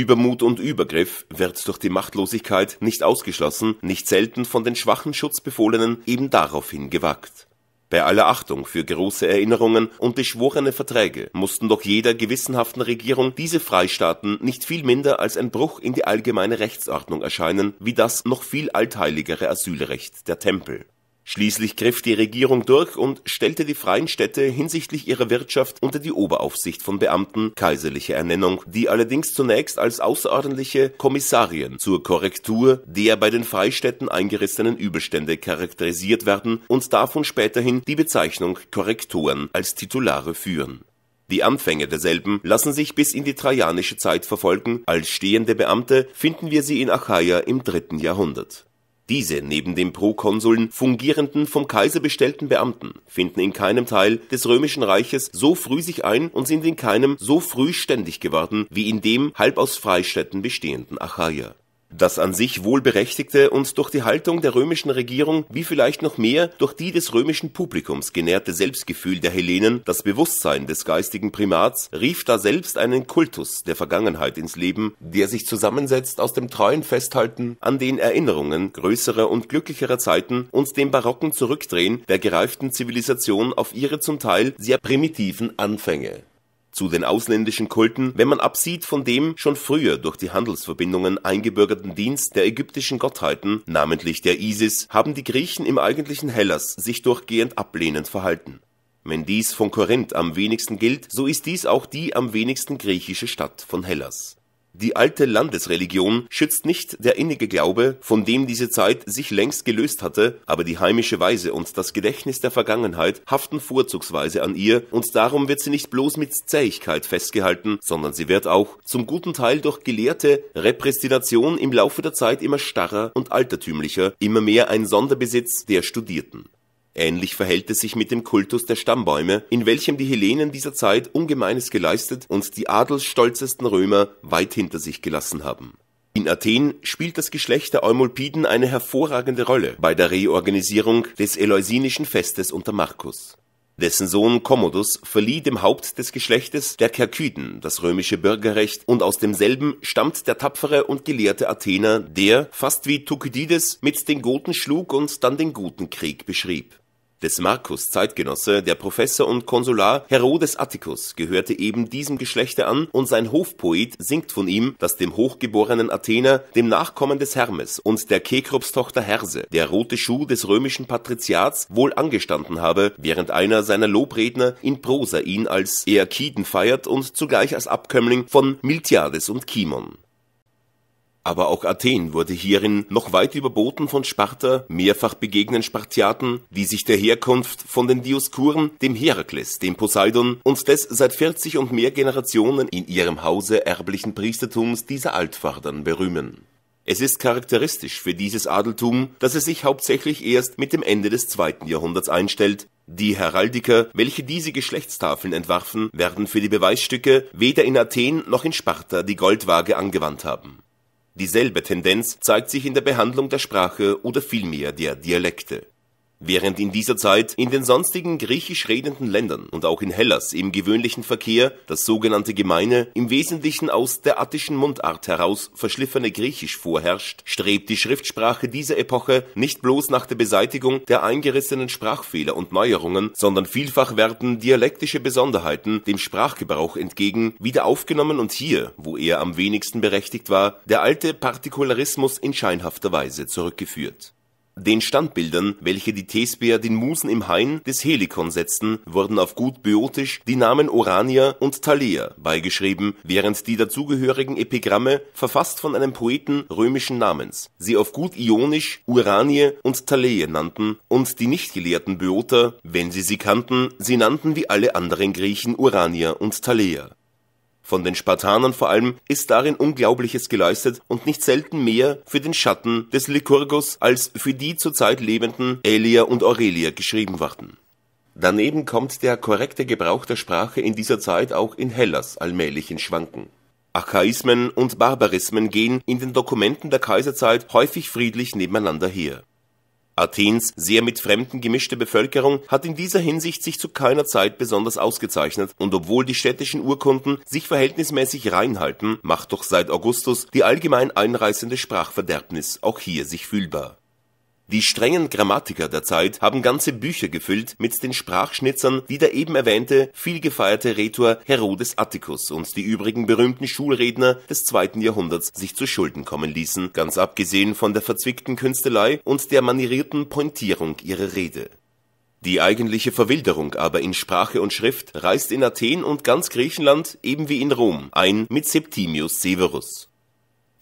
Übermut und Übergriff wird durch die Machtlosigkeit nicht ausgeschlossen, nicht selten von den schwachen Schutzbefohlenen eben daraufhin gewagt. Bei aller Achtung für große Erinnerungen und geschworene Verträge mussten doch jeder gewissenhaften Regierung diese Freistaaten nicht viel minder als ein Bruch in die allgemeine Rechtsordnung erscheinen, wie das noch viel allteiligere Asylrecht der Tempel Schließlich griff die Regierung durch und stellte die freien Städte hinsichtlich ihrer Wirtschaft unter die Oberaufsicht von Beamten kaiserliche Ernennung, die allerdings zunächst als außerordentliche Kommissarien zur Korrektur der bei den Freistädten eingerissenen Übelstände charakterisiert werden und davon späterhin die Bezeichnung Korrektoren als Titulare führen. Die Anfänge derselben lassen sich bis in die trajanische Zeit verfolgen, als stehende Beamte finden wir sie in Achaia im dritten Jahrhundert diese neben dem Prokonsuln fungierenden vom Kaiser bestellten Beamten finden in keinem Teil des römischen Reiches so früh sich ein und sind in keinem so früh ständig geworden wie in dem halb aus Freistädten bestehenden Achaia das an sich wohlberechtigte und durch die Haltung der römischen Regierung wie vielleicht noch mehr durch die des römischen Publikums genährte Selbstgefühl der Hellenen, das Bewusstsein des geistigen Primats, rief da selbst einen Kultus der Vergangenheit ins Leben, der sich zusammensetzt aus dem treuen Festhalten an den Erinnerungen größerer und glücklicherer Zeiten und dem barocken Zurückdrehen der gereiften Zivilisation auf ihre zum Teil sehr primitiven Anfänge zu den ausländischen Kulten, wenn man absieht von dem schon früher durch die Handelsverbindungen eingebürgerten Dienst der ägyptischen Gottheiten, namentlich der Isis, haben die Griechen im eigentlichen Hellas sich durchgehend ablehnend verhalten. Wenn dies von Korinth am wenigsten gilt, so ist dies auch die am wenigsten griechische Stadt von Hellas. Die alte Landesreligion schützt nicht der innige Glaube, von dem diese Zeit sich längst gelöst hatte, aber die heimische Weise und das Gedächtnis der Vergangenheit haften vorzugsweise an ihr und darum wird sie nicht bloß mit Zähigkeit festgehalten, sondern sie wird auch zum guten Teil durch gelehrte Repräsentation im Laufe der Zeit immer starrer und altertümlicher, immer mehr ein Sonderbesitz der Studierten Ähnlich verhält es sich mit dem Kultus der Stammbäume, in welchem die Hellenen dieser Zeit Ungemeines geleistet und die adelsstolzesten Römer weit hinter sich gelassen haben. In Athen spielt das Geschlecht der Eumolpiden eine hervorragende Rolle bei der Reorganisierung des Eleusinischen Festes unter Marcus. Dessen Sohn Commodus verlieh dem Haupt des Geschlechtes der Kerkyden das römische Bürgerrecht und aus demselben stammt der tapfere und gelehrte Athener, der, fast wie Thukydides, mit den Goten schlug und dann den guten Krieg beschrieb des Markus Zeitgenosse, der Professor und Konsular Herodes Atticus, gehörte eben diesem Geschlechte an und sein Hofpoet singt von ihm, dass dem hochgeborenen Athener, dem Nachkommen des Hermes und der Kekrops-Tochter Herse, der rote Schuh des römischen Patriziats wohl angestanden habe, während einer seiner Lobredner in Prosa ihn als Eakiden feiert und zugleich als Abkömmling von Miltiades und Kimon aber auch Athen wurde hierin noch weit überboten von Sparta, mehrfach begegnen Spartiaten, die sich der Herkunft von den Dioskuren, dem Herakles, dem Poseidon und des seit 40 und mehr Generationen in ihrem Hause erblichen Priestertums dieser Altfadern berühmen. Es ist charakteristisch für dieses Adeltum, dass es sich hauptsächlich erst mit dem Ende des zweiten Jahrhunderts einstellt. Die Heraldiker, welche diese Geschlechtstafeln entwarfen, werden für die Beweisstücke weder in Athen noch in Sparta die Goldwaage angewandt haben Dieselbe Tendenz zeigt sich in der Behandlung der Sprache oder vielmehr der Dialekte Während in dieser Zeit in den sonstigen griechisch redenden Ländern und auch in Hellas im gewöhnlichen Verkehr das sogenannte gemeine, im Wesentlichen aus der attischen Mundart heraus verschliffene Griechisch vorherrscht, strebt die Schriftsprache dieser Epoche nicht bloß nach der Beseitigung der eingerissenen Sprachfehler und Neuerungen, sondern vielfach werden dialektische Besonderheiten dem Sprachgebrauch entgegen wieder aufgenommen und hier, wo er am wenigsten berechtigt war, der alte Partikularismus in scheinhafter Weise zurückgeführt den Standbildern, welche die Thesbär den Musen im Hain des Helikon setzten, wurden auf gut böotisch die Namen Orania und Thalia beigeschrieben, während die dazugehörigen Epigramme, verfasst von einem Poeten römischen Namens, sie auf gut ionisch Uranie und Thaleie nannten und die nicht gelehrten Böoter, wenn sie sie kannten, sie nannten wie alle anderen Griechen Urania und Thalia von den Spartanern vor allem ist darin Unglaubliches geleistet und nicht selten mehr für den Schatten des Lycurgus als für die zurzeit lebenden Elia und Aurelia geschrieben worden. Daneben kommt der korrekte Gebrauch der Sprache in dieser Zeit auch in Hellas allmählich in Schwanken. Archaismen und Barbarismen gehen in den Dokumenten der Kaiserzeit häufig friedlich nebeneinander her Athens, sehr mit Fremden gemischte Bevölkerung, hat in dieser Hinsicht sich zu keiner Zeit besonders ausgezeichnet und obwohl die städtischen Urkunden sich verhältnismäßig reinhalten, macht doch seit Augustus die allgemein einreißende Sprachverderbnis auch hier sich fühlbar die strengen Grammatiker der Zeit haben ganze Bücher gefüllt mit den Sprachschnitzern, die der eben erwähnte, vielgefeierte Rhetor Herodes Atticus und die übrigen berühmten Schulredner des zweiten Jahrhunderts sich zu Schulden kommen ließen, ganz abgesehen von der verzwickten Künstelei und der manierierten Pointierung ihrer Rede. Die eigentliche Verwilderung aber in Sprache und Schrift reißt in Athen und ganz Griechenland, eben wie in Rom, ein mit Septimius Severus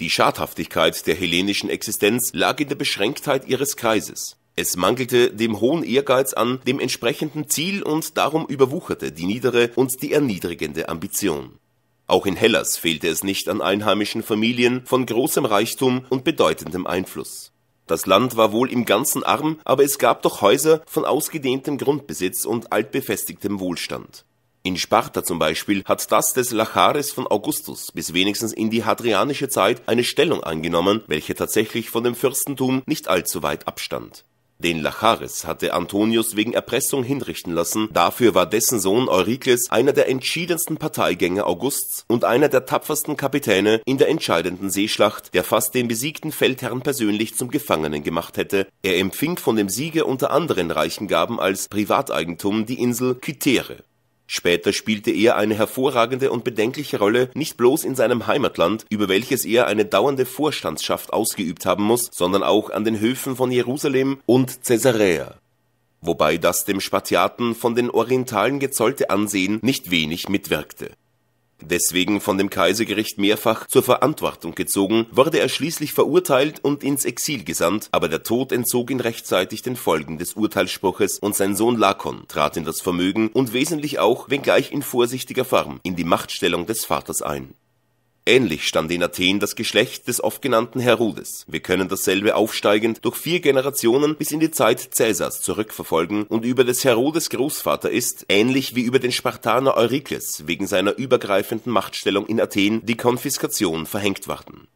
die Schadhaftigkeit der hellenischen Existenz lag in der Beschränktheit ihres Kreises. Es mangelte dem hohen Ehrgeiz an dem entsprechenden Ziel und darum überwucherte die niedere und die erniedrigende Ambition. Auch in Hellas fehlte es nicht an einheimischen Familien von großem Reichtum und bedeutendem Einfluss. Das Land war wohl im Ganzen arm, aber es gab doch Häuser von ausgedehntem Grundbesitz und altbefestigtem Wohlstand. In Sparta zum Beispiel hat das des Lachares von Augustus bis wenigstens in die hadrianische Zeit eine Stellung angenommen, welche tatsächlich von dem Fürstentum nicht allzu weit abstand. Den Lachares hatte Antonius wegen Erpressung hinrichten lassen, dafür war dessen Sohn Eurykles einer der entschiedensten Parteigänger Augusts und einer der tapfersten Kapitäne in der entscheidenden Seeschlacht, der fast den besiegten Feldherrn persönlich zum Gefangenen gemacht hätte. Er empfing von dem Sieger unter anderen reichen Gaben als Privateigentum die Insel Kythere Später spielte er eine hervorragende und bedenkliche Rolle nicht bloß in seinem Heimatland, über welches er eine dauernde Vorstandschaft ausgeübt haben muss, sondern auch an den Höfen von Jerusalem und Caesarea. Wobei das dem Spatiaten von den Orientalen gezollte Ansehen nicht wenig mitwirkte Deswegen von dem Kaisergericht mehrfach zur Verantwortung gezogen, wurde er schließlich verurteilt und ins Exil gesandt, aber der Tod entzog ihn rechtzeitig den Folgen des Urteilsspruches und sein Sohn Lakon trat in das Vermögen und wesentlich auch, wenngleich in vorsichtiger Form, in die Machtstellung des Vaters ein Ähnlich stand in Athen das Geschlecht des oft genannten Herodes. Wir können dasselbe aufsteigend durch vier Generationen bis in die Zeit Cäsars zurückverfolgen und über des Herodes Großvater ist, ähnlich wie über den Spartaner Eurykles wegen seiner übergreifenden Machtstellung in Athen, die Konfiskation verhängt worden.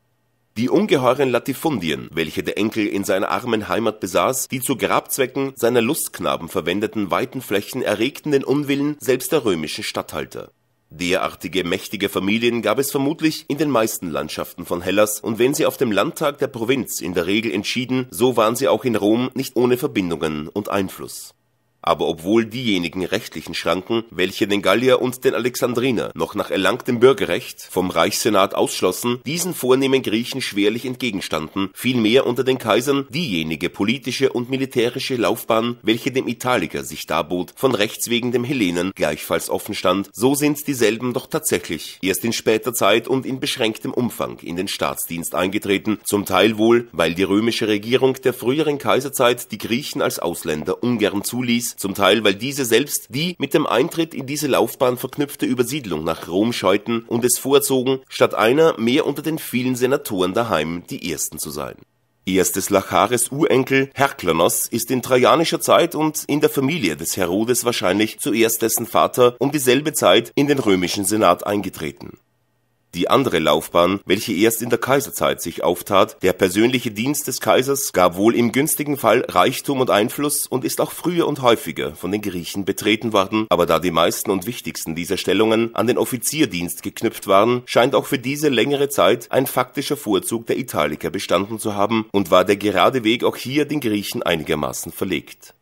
Die ungeheuren Latifundien, welche der Enkel in seiner armen Heimat besaß, die zu Grabzwecken seiner Lustknaben verwendeten weiten Flächen erregten den Unwillen selbst der römischen Statthalter. Derartige mächtige Familien gab es vermutlich in den meisten Landschaften von Hellas, und wenn sie auf dem Landtag der Provinz in der Regel entschieden, so waren sie auch in Rom nicht ohne Verbindungen und Einfluss aber obwohl diejenigen rechtlichen Schranken, welche den Gallier und den Alexandriner noch nach erlangtem Bürgerrecht vom Reichssenat ausschlossen, diesen vornehmen Griechen schwerlich entgegenstanden, vielmehr unter den Kaisern diejenige politische und militärische Laufbahn, welche dem Italiker sich darbot, von Rechts wegen dem Hellenen gleichfalls offen stand, so sind dieselben doch tatsächlich erst in später Zeit und in beschränktem Umfang in den Staatsdienst eingetreten, zum Teil wohl, weil die römische Regierung der früheren Kaiserzeit die Griechen als Ausländer ungern zuließ, zum Teil, weil diese selbst die mit dem Eintritt in diese Laufbahn verknüpfte Übersiedlung nach Rom scheuten und es vorzogen, statt einer mehr unter den vielen Senatoren daheim die Ersten zu sein. Erstes Lachares Urenkel Herklonos ist in trajanischer Zeit und in der Familie des Herodes wahrscheinlich zuerst dessen Vater um dieselbe Zeit in den römischen Senat eingetreten die andere Laufbahn, welche erst in der Kaiserzeit sich auftat, der persönliche Dienst des Kaisers gab wohl im günstigen Fall Reichtum und Einfluss und ist auch früher und häufiger von den Griechen betreten worden, aber da die meisten und wichtigsten dieser Stellungen an den Offizierdienst geknüpft waren, scheint auch für diese längere Zeit ein faktischer Vorzug der Italiker bestanden zu haben und war der gerade Weg auch hier den Griechen einigermaßen verlegt.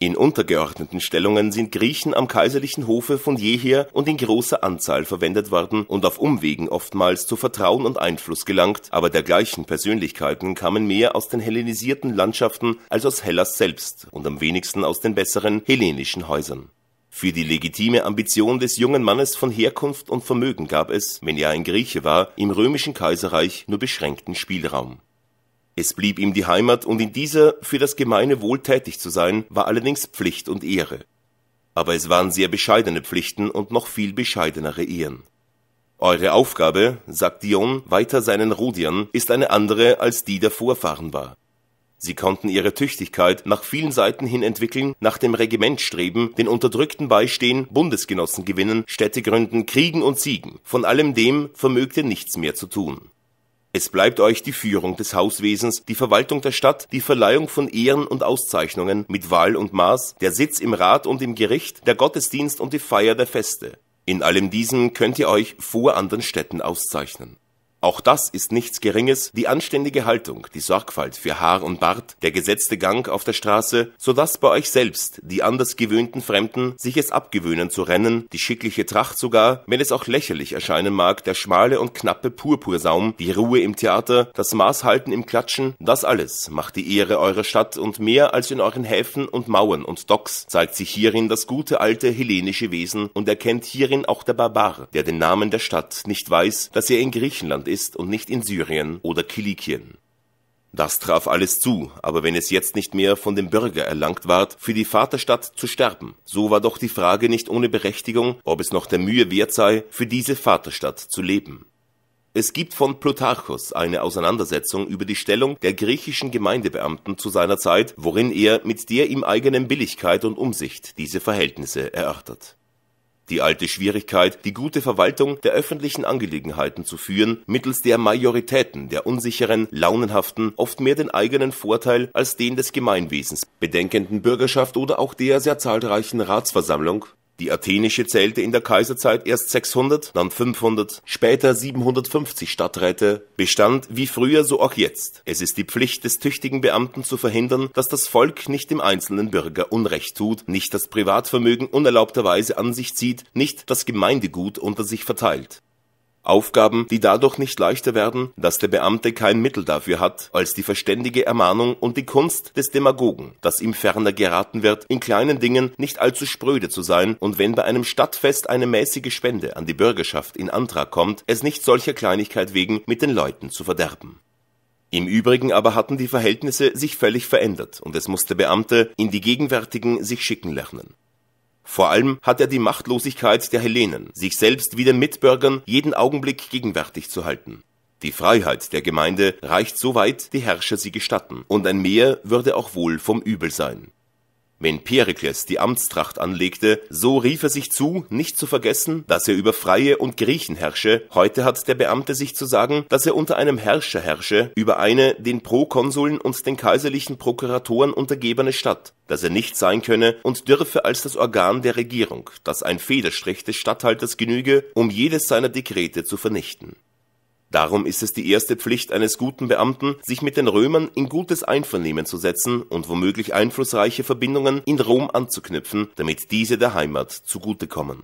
In untergeordneten Stellungen sind Griechen am kaiserlichen Hofe von jeher und in großer Anzahl verwendet worden und auf Umwegen oftmals zu Vertrauen und Einfluss gelangt, aber dergleichen Persönlichkeiten kamen mehr aus den hellenisierten Landschaften als aus Hellas selbst und am wenigsten aus den besseren hellenischen Häusern. Für die legitime Ambition des jungen Mannes von Herkunft und Vermögen gab es, wenn er ein Grieche war, im römischen Kaiserreich nur beschränkten Spielraum es blieb ihm die Heimat und in dieser für das gemeine wohltätig zu sein, war allerdings Pflicht und Ehre. Aber es waren sehr bescheidene Pflichten und noch viel bescheidenere Ehren. Eure Aufgabe, sagt Dion weiter seinen Rodiern, ist eine andere als die der Vorfahren war. Sie konnten ihre Tüchtigkeit nach vielen Seiten hin entwickeln, nach dem Regiment streben, den Unterdrückten beistehen, Bundesgenossen gewinnen, Städte gründen, kriegen und siegen. Von allem dem vermögte nichts mehr zu tun. Es bleibt euch die Führung des Hauswesens, die Verwaltung der Stadt, die Verleihung von Ehren und Auszeichnungen mit Wahl und Maß, der Sitz im Rat und im Gericht, der Gottesdienst und die Feier der Feste. In allem diesem könnt ihr euch vor anderen Städten auszeichnen auch das ist nichts Geringes, die anständige Haltung, die Sorgfalt für Haar und Bart, der gesetzte Gang auf der Straße, so dass bei euch selbst die anders gewöhnten Fremden sich es abgewöhnen zu rennen, die schickliche Tracht sogar, wenn es auch lächerlich erscheinen mag, der schmale und knappe Purpursaum, die Ruhe im Theater, das Maßhalten im Klatschen, das alles macht die Ehre eurer Stadt und mehr als in euren Häfen und Mauern und Docks zeigt sich hierin das gute alte hellenische Wesen und erkennt hierin auch der Barbar, der den Namen der Stadt nicht weiß, dass er in Griechenland ist und nicht in Syrien oder Kilikien. Das traf alles zu, aber wenn es jetzt nicht mehr von dem Bürger erlangt ward, für die Vaterstadt zu sterben, so war doch die Frage nicht ohne Berechtigung, ob es noch der Mühe wert sei, für diese Vaterstadt zu leben. Es gibt von Plutarchus eine Auseinandersetzung über die Stellung der griechischen Gemeindebeamten zu seiner Zeit, worin er mit der ihm eigenen Billigkeit und Umsicht diese Verhältnisse erörtert die alte Schwierigkeit, die gute Verwaltung der öffentlichen Angelegenheiten zu führen, mittels der Majoritäten der unsicheren, launenhaften, oft mehr den eigenen Vorteil als den des Gemeinwesens bedenkenden Bürgerschaft oder auch der sehr zahlreichen Ratsversammlung die athenische zählte in der Kaiserzeit erst 600, dann 500, später 750 Stadträte, bestand wie früher so auch jetzt. Es ist die Pflicht des tüchtigen Beamten zu verhindern, dass das Volk nicht dem einzelnen Bürger Unrecht tut, nicht das Privatvermögen unerlaubterweise an sich zieht, nicht das Gemeindegut unter sich verteilt. Aufgaben, die dadurch nicht leichter werden, dass der Beamte kein Mittel dafür hat, als die verständige Ermahnung und die Kunst des Demagogen, dass ihm ferner geraten wird, in kleinen Dingen nicht allzu spröde zu sein und wenn bei einem Stadtfest eine mäßige Spende an die Bürgerschaft in Antrag kommt, es nicht solcher Kleinigkeit wegen mit den Leuten zu verderben. Im Übrigen aber hatten die Verhältnisse sich völlig verändert und es musste Beamte in die gegenwärtigen sich schicken lernen. Vor allem hat er die Machtlosigkeit der Hellenen, sich selbst wie den Mitbürgern jeden Augenblick gegenwärtig zu halten. Die Freiheit der Gemeinde reicht so weit die Herrscher sie gestatten, und ein Mehr würde auch wohl vom Übel sein. Wenn Perikles die Amtstracht anlegte, so rief er sich zu, nicht zu vergessen, dass er über Freie und Griechen herrsche. Heute hat der Beamte sich zu sagen, dass er unter einem Herrscher herrsche, über eine den Prokonsuln und den kaiserlichen Prokuratoren untergebene Stadt, dass er nicht sein könne und dürfe als das Organ der Regierung, dass ein Federstrich des Statthalters genüge, um jedes seiner Dekrete zu vernichten. Darum ist es die erste Pflicht eines guten Beamten, sich mit den Römern in gutes Einvernehmen zu setzen und womöglich einflussreiche Verbindungen in Rom anzuknüpfen, damit diese der Heimat zugutekommen.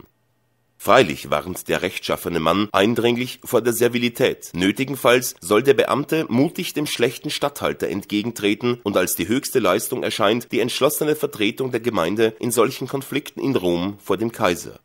Freilich warnt der rechtschaffene Mann eindringlich vor der Servilität. Nötigenfalls soll der Beamte mutig dem schlechten Statthalter entgegentreten und als die höchste Leistung erscheint die entschlossene Vertretung der Gemeinde in solchen Konflikten in Rom vor dem Kaiser.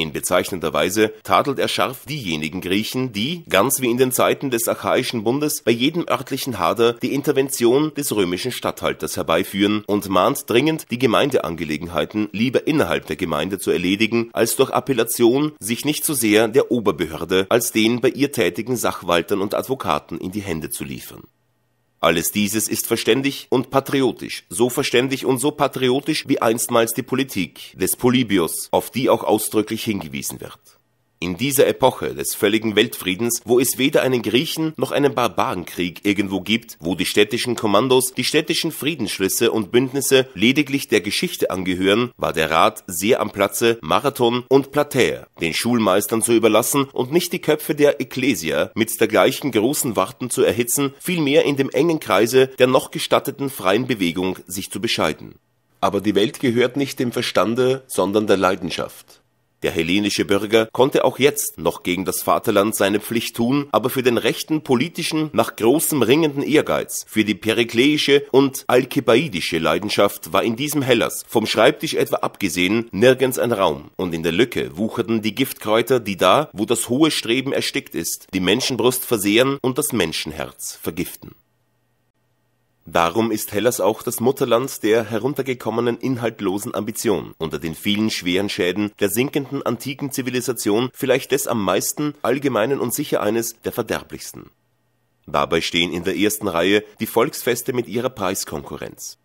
In bezeichnender Weise tadelt er scharf diejenigen Griechen, die, ganz wie in den Zeiten des Achaischen Bundes, bei jedem örtlichen Hader die Intervention des römischen Statthalters herbeiführen und mahnt dringend, die Gemeindeangelegenheiten lieber innerhalb der Gemeinde zu erledigen, als durch Appellation sich nicht so sehr der Oberbehörde als den bei ihr tätigen Sachwaltern und Advokaten in die Hände zu liefern. Alles dieses ist verständig und patriotisch, so verständig und so patriotisch wie einstmals die Politik des Polybios, auf die auch ausdrücklich hingewiesen wird. In dieser Epoche des völligen Weltfriedens, wo es weder einen Griechen noch einen Barbarenkrieg irgendwo gibt, wo die städtischen Kommandos, die städtischen Friedensschlüsse und Bündnisse lediglich der Geschichte angehören, war der Rat sehr am Platze, Marathon und Platäer den Schulmeistern zu überlassen und nicht die Köpfe der Ecclesia mit der gleichen großen Warten zu erhitzen, vielmehr in dem engen Kreise der noch gestatteten freien Bewegung sich zu bescheiden. Aber die Welt gehört nicht dem Verstande, sondern der Leidenschaft. Der hellenische Bürger konnte auch jetzt noch gegen das Vaterland seine Pflicht tun, aber für den rechten politischen, nach großem ringenden Ehrgeiz, für die perikleische und alkebaidische Leidenschaft war in diesem Hellas, vom Schreibtisch etwa abgesehen, nirgends ein Raum. Und in der Lücke wucherten die Giftkräuter, die da, wo das hohe Streben erstickt ist, die Menschenbrust versehren und das Menschenherz vergiften. Darum ist Hellas auch das Mutterland der heruntergekommenen inhaltlosen Ambition, unter den vielen schweren Schäden der sinkenden antiken Zivilisation vielleicht des am meisten allgemeinen und sicher eines der verderblichsten. Dabei stehen in der ersten Reihe die Volksfeste mit ihrer Preiskonkurrenz.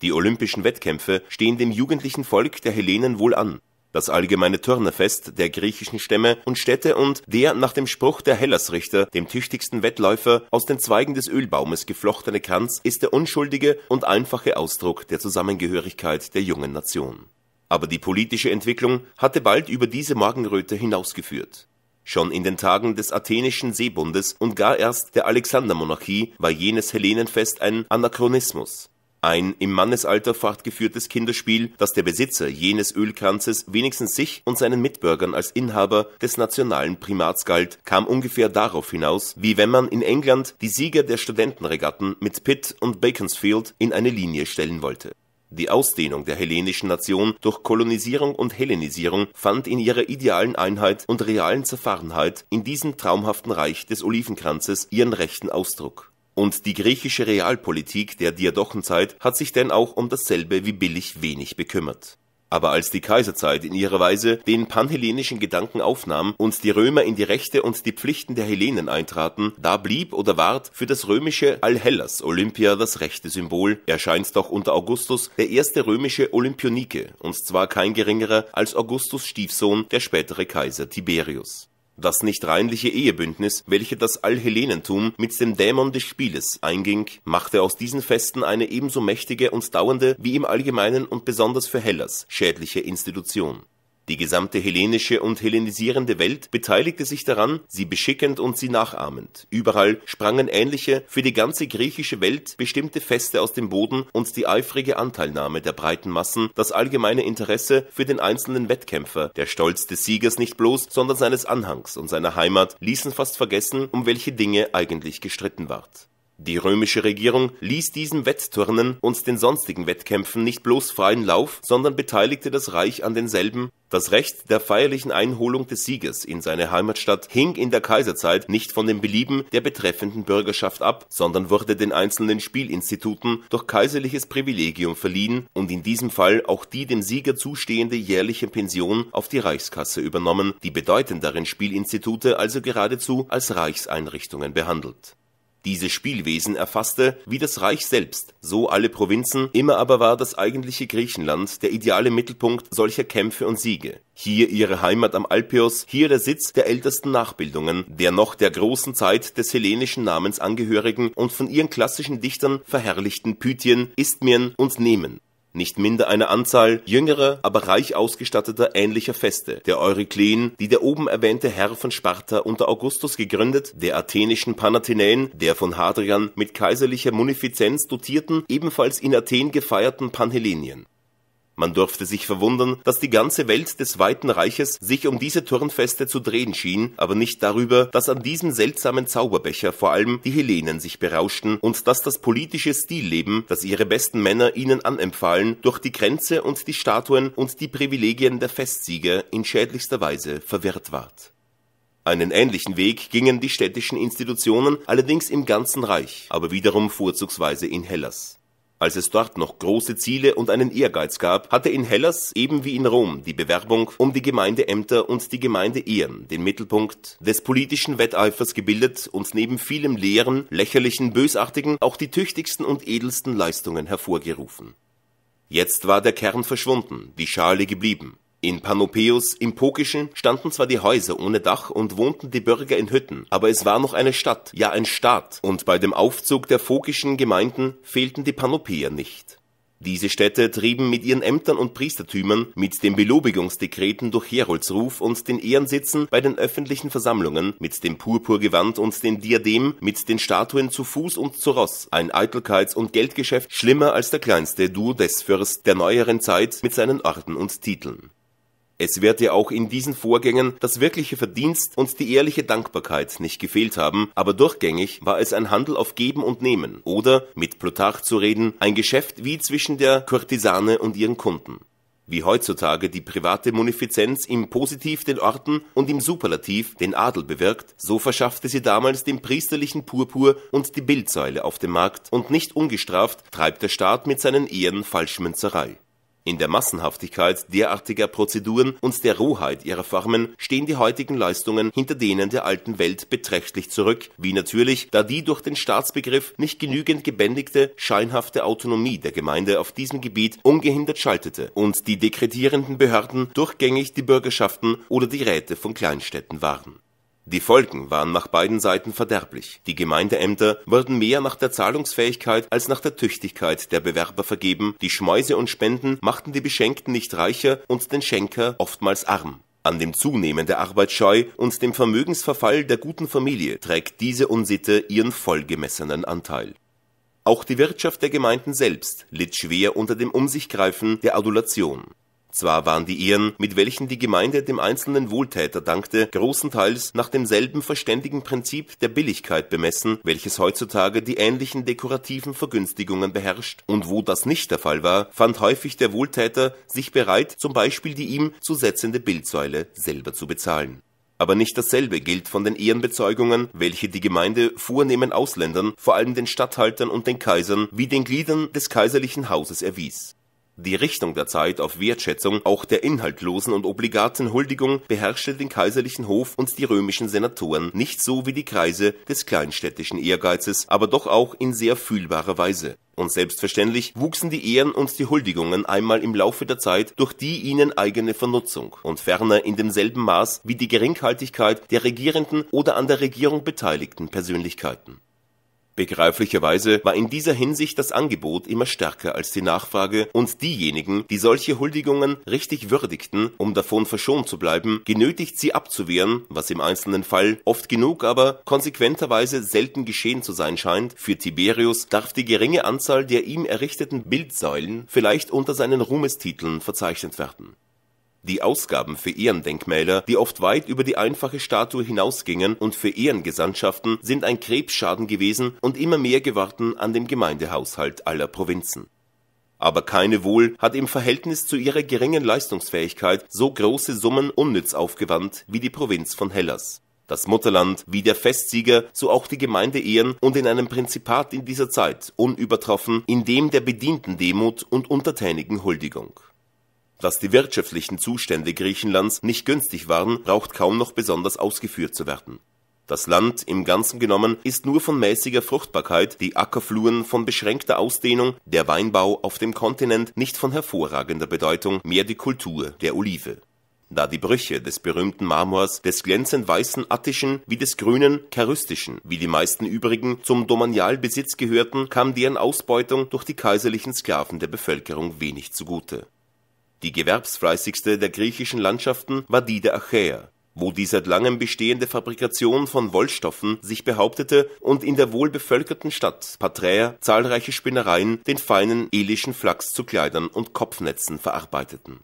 Die olympischen Wettkämpfe stehen dem jugendlichen Volk der Hellenen wohl an, das allgemeine Turnerfest der griechischen Stämme und Städte und der nach dem Spruch der Hellasrichter, dem tüchtigsten Wettläufer, aus den Zweigen des Ölbaumes geflochtene Kranz ist der unschuldige und einfache Ausdruck der Zusammengehörigkeit der jungen Nation. Aber die politische Entwicklung hatte bald über diese Morgenröte hinausgeführt. Schon in den Tagen des athenischen Seebundes und gar erst der Alexandermonarchie war jenes Hellenenfest ein Anachronismus. Ein im Mannesalter fortgeführtes Kinderspiel, das der Besitzer jenes Ölkranzes wenigstens sich und seinen Mitbürgern als Inhaber des nationalen Primats galt, kam ungefähr darauf hinaus, wie wenn man in England die Sieger der Studentenregatten mit Pitt und Baconsfield in eine Linie stellen wollte. Die Ausdehnung der hellenischen Nation durch Kolonisierung und Hellenisierung fand in ihrer idealen Einheit und realen Zerfahrenheit in diesem traumhaften Reich des Olivenkranzes ihren rechten Ausdruck und die griechische Realpolitik der Diadochenzeit hat sich denn auch um dasselbe wie billig wenig bekümmert. Aber als die Kaiserzeit in ihrer Weise den panhellenischen Gedanken aufnahm und die Römer in die Rechte und die Pflichten der Hellenen eintraten, da blieb oder ward für das römische Allhellas Olympia das rechte Symbol, erscheint doch unter Augustus der erste römische Olympionike, und zwar kein geringerer als Augustus Stiefsohn, der spätere Kaiser Tiberius das nicht-reinliche Ehebündnis, welche das Allhellenentum mit dem Dämon des Spieles einging, machte aus diesen Festen eine ebenso mächtige und dauernde wie im Allgemeinen und besonders für Hellas schädliche Institution die gesamte hellenische und hellenisierende Welt beteiligte sich daran, sie beschickend und sie nachahmend. Überall sprangen ähnliche, für die ganze griechische Welt bestimmte Feste aus dem Boden und die eifrige Anteilnahme der breiten Massen, das allgemeine Interesse für den einzelnen Wettkämpfer, der Stolz des Siegers nicht bloß, sondern seines Anhangs und seiner Heimat ließen fast vergessen, um welche Dinge eigentlich gestritten ward. Die römische Regierung ließ diesen Wettturnen und den sonstigen Wettkämpfen nicht bloß freien Lauf, sondern beteiligte das Reich an denselben. Das Recht der feierlichen Einholung des Sieges in seine Heimatstadt hing in der Kaiserzeit nicht von dem Belieben der betreffenden Bürgerschaft ab, sondern wurde den einzelnen Spielinstituten durch kaiserliches Privilegium verliehen und in diesem Fall auch die dem Sieger zustehende jährliche Pension auf die Reichskasse übernommen, die bedeutenderen Spielinstitute also geradezu als Reichseinrichtungen behandelt diese Spielwesen erfasste, wie das Reich selbst, so alle Provinzen, immer aber war das eigentliche Griechenland der ideale Mittelpunkt solcher Kämpfe und Siege. Hier ihre Heimat am Alpios, hier der Sitz der ältesten Nachbildungen, der noch der großen Zeit des hellenischen Namens angehörigen und von ihren klassischen Dichtern verherrlichten Pythien, Isthmien und Nemen nicht minder eine Anzahl jüngerer, aber reich ausgestatteter ähnlicher Feste, der Eurykleen, die der oben erwähnte Herr von Sparta unter Augustus gegründet, der athenischen Panathenäen, der von Hadrian mit kaiserlicher Munifizenz dotierten, ebenfalls in Athen gefeierten Panhellenien man durfte sich verwundern, dass die ganze Welt des Weiten Reiches sich um diese Turnfeste zu drehen schien, aber nicht darüber, dass an diesem seltsamen Zauberbecher vor allem die Hellenen sich berauschten und dass das politische Stilleben, das ihre besten Männer ihnen anempfahlen, durch die Grenze und die Statuen und die Privilegien der Festsieger in schädlichster Weise verwirrt ward. Einen ähnlichen Weg gingen die städtischen Institutionen allerdings im ganzen Reich, aber wiederum vorzugsweise in Hellas. Als es dort noch große Ziele und einen Ehrgeiz gab, hatte in Hellas eben wie in Rom die Bewerbung um die Gemeindeämter und die Gemeindeehren den Mittelpunkt des politischen Wetteifers gebildet und neben vielem leeren, lächerlichen, bösartigen auch die tüchtigsten und edelsten Leistungen hervorgerufen. Jetzt war der Kern verschwunden, die Schale geblieben. In Panopeus im Pokischen standen zwar die Häuser ohne Dach und wohnten die Bürger in Hütten, aber es war noch eine Stadt, ja ein Staat, und bei dem Aufzug der phokischen Gemeinden fehlten die Panopeer nicht. Diese Städte trieben mit ihren Ämtern und Priestertümern, mit den Belobigungsdekreten durch Heroldsruf und den Ehrensitzen bei den öffentlichen Versammlungen, mit dem Purpurgewand und dem Diadem, mit den Statuen zu Fuß und zu Ross, ein Eitelkeits- und Geldgeschäft schlimmer als der kleinste Du des Fürst der neueren Zeit mit seinen Orden und Titeln. Es wird ja auch in diesen Vorgängen das wirkliche Verdienst und die ehrliche Dankbarkeit nicht gefehlt haben, aber durchgängig war es ein Handel auf Geben und Nehmen oder, mit Plutarch zu reden, ein Geschäft wie zwischen der Kurtisane und ihren Kunden. Wie heutzutage die private Munifizenz im Positiv den Orten und im Superlativ den Adel bewirkt, so verschaffte sie damals den priesterlichen Purpur und die Bildsäule auf dem Markt und nicht ungestraft treibt der Staat mit seinen Ehren Falschmünzerei. In der Massenhaftigkeit derartiger Prozeduren und der Rohheit ihrer Formen stehen die heutigen Leistungen hinter denen der alten Welt beträchtlich zurück, wie natürlich, da die durch den Staatsbegriff nicht genügend gebändigte, scheinhafte Autonomie der Gemeinde auf diesem Gebiet ungehindert schaltete und die dekretierenden Behörden durchgängig die Bürgerschaften oder die Räte von Kleinstädten waren die Folgen waren nach beiden Seiten verderblich. Die Gemeindeämter wurden mehr nach der Zahlungsfähigkeit als nach der Tüchtigkeit der Bewerber vergeben, die Schmäuse und Spenden machten die Beschenkten nicht reicher und den Schenker oftmals arm. An dem Zunehmen der Arbeitsscheu und dem Vermögensverfall der guten Familie trägt diese Unsitte ihren vollgemessenen Anteil. Auch die Wirtschaft der Gemeinden selbst litt schwer unter dem Umsichgreifen der Adulation. Zwar waren die Ehren, mit welchen die Gemeinde dem einzelnen Wohltäter dankte, großenteils nach demselben verständigen Prinzip der Billigkeit bemessen, welches heutzutage die ähnlichen dekorativen Vergünstigungen beherrscht, und wo das nicht der Fall war, fand häufig der Wohltäter sich bereit, zum Beispiel die ihm zu setzende Bildsäule selber zu bezahlen. Aber nicht dasselbe gilt von den Ehrenbezeugungen, welche die Gemeinde vornehmen Ausländern, vor allem den Statthaltern und den Kaisern, wie den Gliedern des kaiserlichen Hauses erwies. Die Richtung der Zeit auf Wertschätzung auch der inhaltlosen und obligaten Huldigung beherrschte den kaiserlichen Hof und die römischen Senatoren nicht so wie die Kreise des kleinstädtischen Ehrgeizes, aber doch auch in sehr fühlbarer Weise. Und selbstverständlich wuchsen die Ehren und die Huldigungen einmal im Laufe der Zeit durch die ihnen eigene Vernutzung und ferner in demselben Maß wie die Geringhaltigkeit der regierenden oder an der Regierung beteiligten Persönlichkeiten. Begreiflicherweise war in dieser Hinsicht das Angebot immer stärker als die Nachfrage und diejenigen, die solche Huldigungen richtig würdigten, um davon verschont zu bleiben, genötigt sie abzuwehren, was im einzelnen Fall oft genug aber konsequenterweise selten geschehen zu sein scheint. Für Tiberius darf die geringe Anzahl der ihm errichteten Bildsäulen vielleicht unter seinen Ruhmestiteln verzeichnet werden die Ausgaben für Ehrendenkmäler, die oft weit über die einfache Statue hinausgingen und für Ehrengesandtschaften, sind ein Krebsschaden gewesen und immer mehr gewarten an dem Gemeindehaushalt aller Provinzen. Aber keine Wohl hat im Verhältnis zu ihrer geringen Leistungsfähigkeit so große Summen unnütz aufgewandt wie die Provinz von Hellas. Das Mutterland, wie der Festsieger, so auch die Gemeinde Ehren und in einem Prinzipat in dieser Zeit unübertroffen, in dem der Bedienten Demut und untertänigen Huldigung. Dass die wirtschaftlichen Zustände Griechenlands nicht günstig waren, braucht kaum noch besonders ausgeführt zu werden. Das Land im Ganzen genommen ist nur von mäßiger Fruchtbarkeit, die Ackerfluren von beschränkter Ausdehnung, der Weinbau auf dem Kontinent nicht von hervorragender Bedeutung, mehr die Kultur der Olive. Da die Brüche des berühmten Marmors, des glänzend weißen attischen wie des grünen charystischen, wie die meisten übrigen zum Domanialbesitz gehörten, kam deren Ausbeutung durch die kaiserlichen Sklaven der Bevölkerung wenig zugute die gewerbsfleißigste der griechischen Landschaften war die der Achäer, wo die seit langem bestehende Fabrikation von Wollstoffen sich behauptete und in der wohlbevölkerten Stadt Paträa zahlreiche Spinnereien den feinen elischen Flachs zu Kleidern und Kopfnetzen verarbeiteten.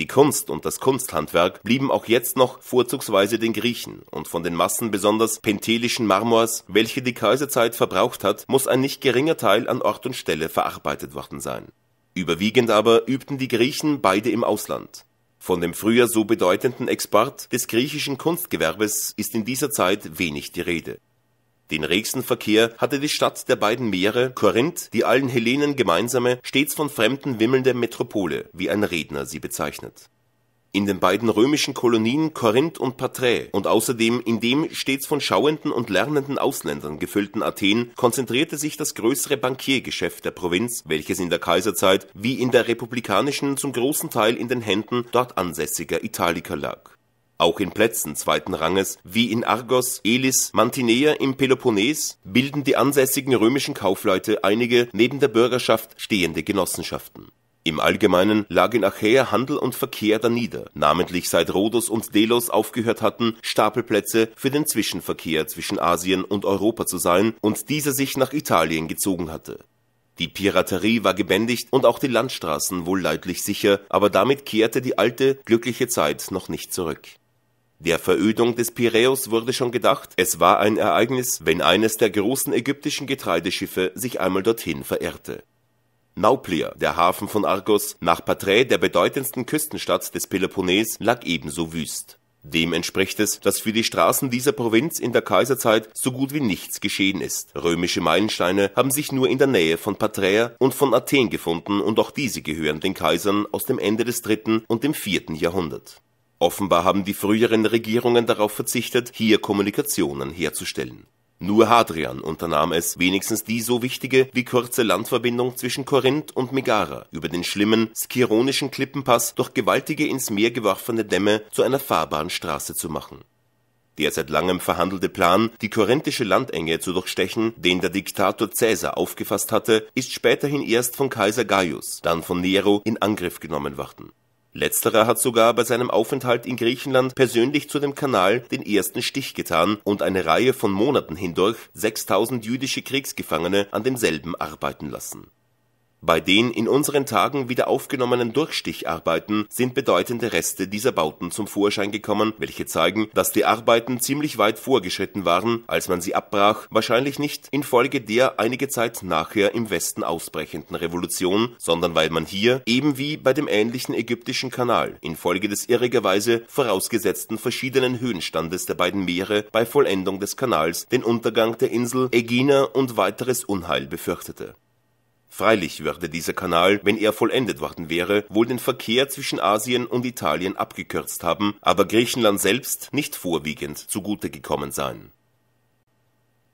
Die Kunst und das Kunsthandwerk blieben auch jetzt noch vorzugsweise den Griechen und von den Massen besonders pentelischen Marmors, welche die Kaiserzeit verbraucht hat, muss ein nicht geringer Teil an Ort und Stelle verarbeitet worden sein Überwiegend aber übten die Griechen beide im Ausland. Von dem früher so bedeutenden Export des griechischen Kunstgewerbes ist in dieser Zeit wenig die Rede. Den regsten Verkehr hatte die Stadt der beiden Meere, Korinth, die allen Hellenen gemeinsame, stets von Fremden wimmelnde Metropole, wie ein Redner sie bezeichnet in den beiden römischen Kolonien Korinth und Paträe und außerdem in dem stets von schauenden und lernenden Ausländern gefüllten Athen konzentrierte sich das größere Bankiergeschäft der Provinz, welches in der Kaiserzeit wie in der republikanischen zum großen Teil in den Händen dort ansässiger Italiker lag. Auch in Plätzen zweiten Ranges wie in Argos, Elis, Mantinea im Peloponnes bilden die ansässigen römischen Kaufleute einige neben der Bürgerschaft stehende Genossenschaften im Allgemeinen lag in Achäer Handel und Verkehr danieder, namentlich seit Rhodos und Delos aufgehört hatten, Stapelplätze für den Zwischenverkehr zwischen Asien und Europa zu sein und dieser sich nach Italien gezogen hatte. Die Piraterie war gebändigt und auch die Landstraßen wohl leidlich sicher, aber damit kehrte die alte, glückliche Zeit noch nicht zurück. Der Verödung des Piräus wurde schon gedacht, es war ein Ereignis, wenn eines der großen ägyptischen Getreideschiffe sich einmal dorthin verehrte. Nauplia, der Hafen von Argos, nach Patrae, der bedeutendsten Küstenstadt des Peloponnes, lag ebenso wüst. Dem entspricht es, dass für die Straßen dieser Provinz in der Kaiserzeit so gut wie nichts geschehen ist. Römische Meilensteine haben sich nur in der Nähe von Paträa und von Athen gefunden und auch diese gehören den Kaisern aus dem Ende des dritten und dem vierten Jahrhundert. Offenbar haben die früheren Regierungen darauf verzichtet, hier Kommunikationen herzustellen nur Hadrian unternahm es, wenigstens die so wichtige wie kurze Landverbindung zwischen Korinth und Megara über den schlimmen skironischen Klippenpass durch gewaltige ins Meer geworfene Dämme zu einer fahrbaren Straße zu machen. Der seit langem verhandelte Plan, die korinthische Landenge zu durchstechen, den der Diktator Caesar aufgefasst hatte, ist späterhin erst von Kaiser Gaius, dann von Nero in Angriff genommen worden Letzterer hat sogar bei seinem Aufenthalt in Griechenland persönlich zu dem Kanal den ersten Stich getan und eine Reihe von Monaten hindurch 6000 jüdische Kriegsgefangene an demselben arbeiten lassen bei den in unseren Tagen wieder aufgenommenen Durchsticharbeiten sind bedeutende Reste dieser Bauten zum Vorschein gekommen, welche zeigen, dass die Arbeiten ziemlich weit vorgeschritten waren, als man sie abbrach, wahrscheinlich nicht infolge der einige Zeit nachher im Westen ausbrechenden Revolution, sondern weil man hier, eben wie bei dem ähnlichen ägyptischen Kanal, infolge des irrigerweise vorausgesetzten verschiedenen Höhenstandes der beiden Meere bei Vollendung des Kanals den Untergang der Insel Ägina und weiteres Unheil befürchtete Freilich würde dieser Kanal, wenn er vollendet worden wäre, wohl den Verkehr zwischen Asien und Italien abgekürzt haben, aber Griechenland selbst nicht vorwiegend zugute gekommen sein.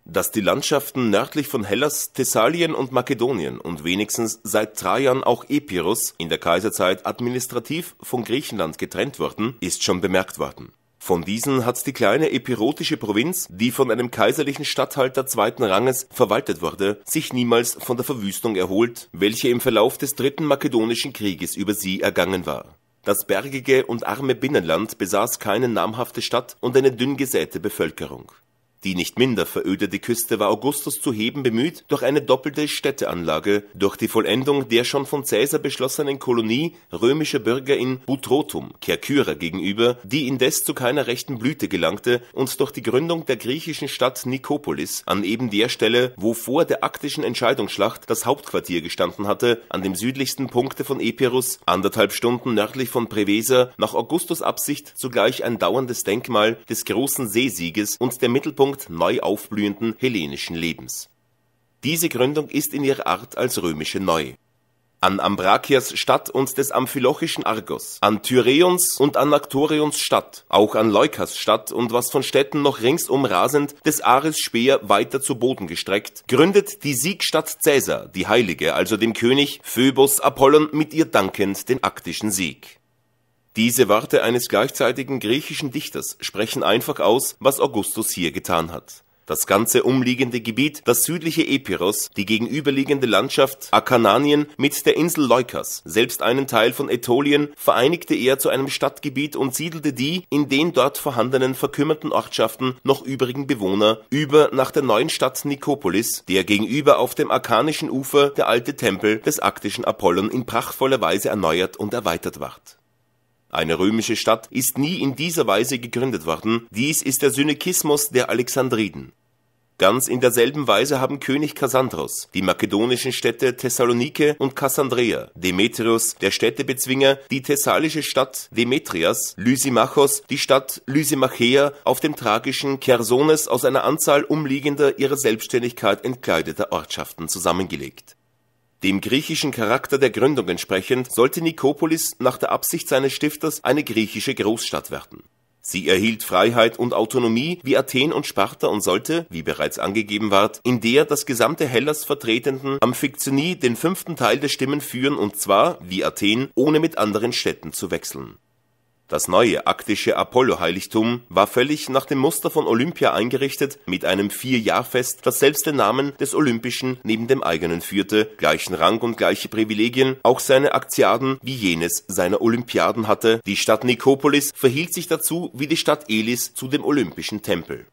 Dass die Landschaften nördlich von Hellas, Thessalien und Makedonien und wenigstens seit Trajan auch Epirus in der Kaiserzeit administrativ von Griechenland getrennt wurden, ist schon bemerkt worden. Von diesen hat die kleine epirotische Provinz, die von einem kaiserlichen Statthalter zweiten Ranges verwaltet wurde, sich niemals von der Verwüstung erholt, welche im Verlauf des dritten makedonischen Krieges über sie ergangen war. Das bergige und arme Binnenland besaß keine namhafte Stadt und eine dünn gesäte Bevölkerung die nicht minder verödete Küste war Augustus zu heben bemüht durch eine doppelte Städteanlage, durch die Vollendung der schon von Caesar beschlossenen Kolonie römischer Bürger in Butrotum, Kerkyra gegenüber, die indes zu keiner rechten Blüte gelangte und durch die Gründung der griechischen Stadt Nikopolis an eben der Stelle, wo vor der aktischen Entscheidungsschlacht das Hauptquartier gestanden hatte, an dem südlichsten Punkte von Epirus, anderthalb Stunden nördlich von Prevesa, nach Augustus Absicht zugleich ein dauerndes Denkmal des großen Seesieges und der Mittelpunkt Mittelpunkt neu aufblühenden hellenischen Lebens. Diese Gründung ist in ihrer Art als römische neu. An Ambrakias Stadt und des amphilochischen Argos, an Tyreons und an Aktorions Stadt, auch an Leukas Stadt und was von Städten noch ringsum rasend des Ares Speer weiter zu Boden gestreckt, gründet die Siegstadt Caesar, die Heilige, also dem König Phoebus Apollon mit ihr dankend den aktischen Sieg diese Worte eines gleichzeitigen griechischen Dichters sprechen einfach aus, was Augustus hier getan hat. Das ganze umliegende Gebiet, das südliche Epiros, die gegenüberliegende Landschaft Akarnanien mit der Insel Leukas, selbst einen Teil von Ätolien, vereinigte er zu einem Stadtgebiet und siedelte die in den dort vorhandenen verkümmerten Ortschaften noch übrigen Bewohner über nach der neuen Stadt Nikopolis, der gegenüber auf dem akanischen Ufer der alte Tempel des aktischen Apollon in prachtvoller Weise erneuert und erweitert ward. Eine römische Stadt ist nie in dieser Weise gegründet worden, dies ist der Synekismus der Alexandriden. Ganz in derselben Weise haben König Kassandros, die makedonischen Städte Thessalonike und Kassandrea, Demetrius der Städtebezwinger, die thessalische Stadt Demetrias, Lysimachos, die Stadt Lysimachea auf dem tragischen Kersones aus einer Anzahl umliegender ihrer Selbstständigkeit entkleideter Ortschaften zusammengelegt. Dem griechischen Charakter der Gründung entsprechend sollte Nikopolis nach der Absicht seines Stifters eine griechische Großstadt werden. Sie erhielt Freiheit und Autonomie wie Athen und Sparta und sollte, wie bereits angegeben ward, in der das gesamte Hellas vertretenden Amphiktyonie den fünften Teil der Stimmen führen und zwar, wie Athen, ohne mit anderen Städten zu wechseln das neue aktische Apollo-Heiligtum war völlig nach dem Muster von Olympia eingerichtet mit einem Vierjahrfest, das selbst den Namen des Olympischen neben dem eigenen führte, gleichen Rang und gleiche Privilegien, auch seine Aktiaden wie jenes seiner Olympiaden hatte. Die Stadt Nikopolis verhielt sich dazu wie die Stadt Elis zu dem Olympischen Tempel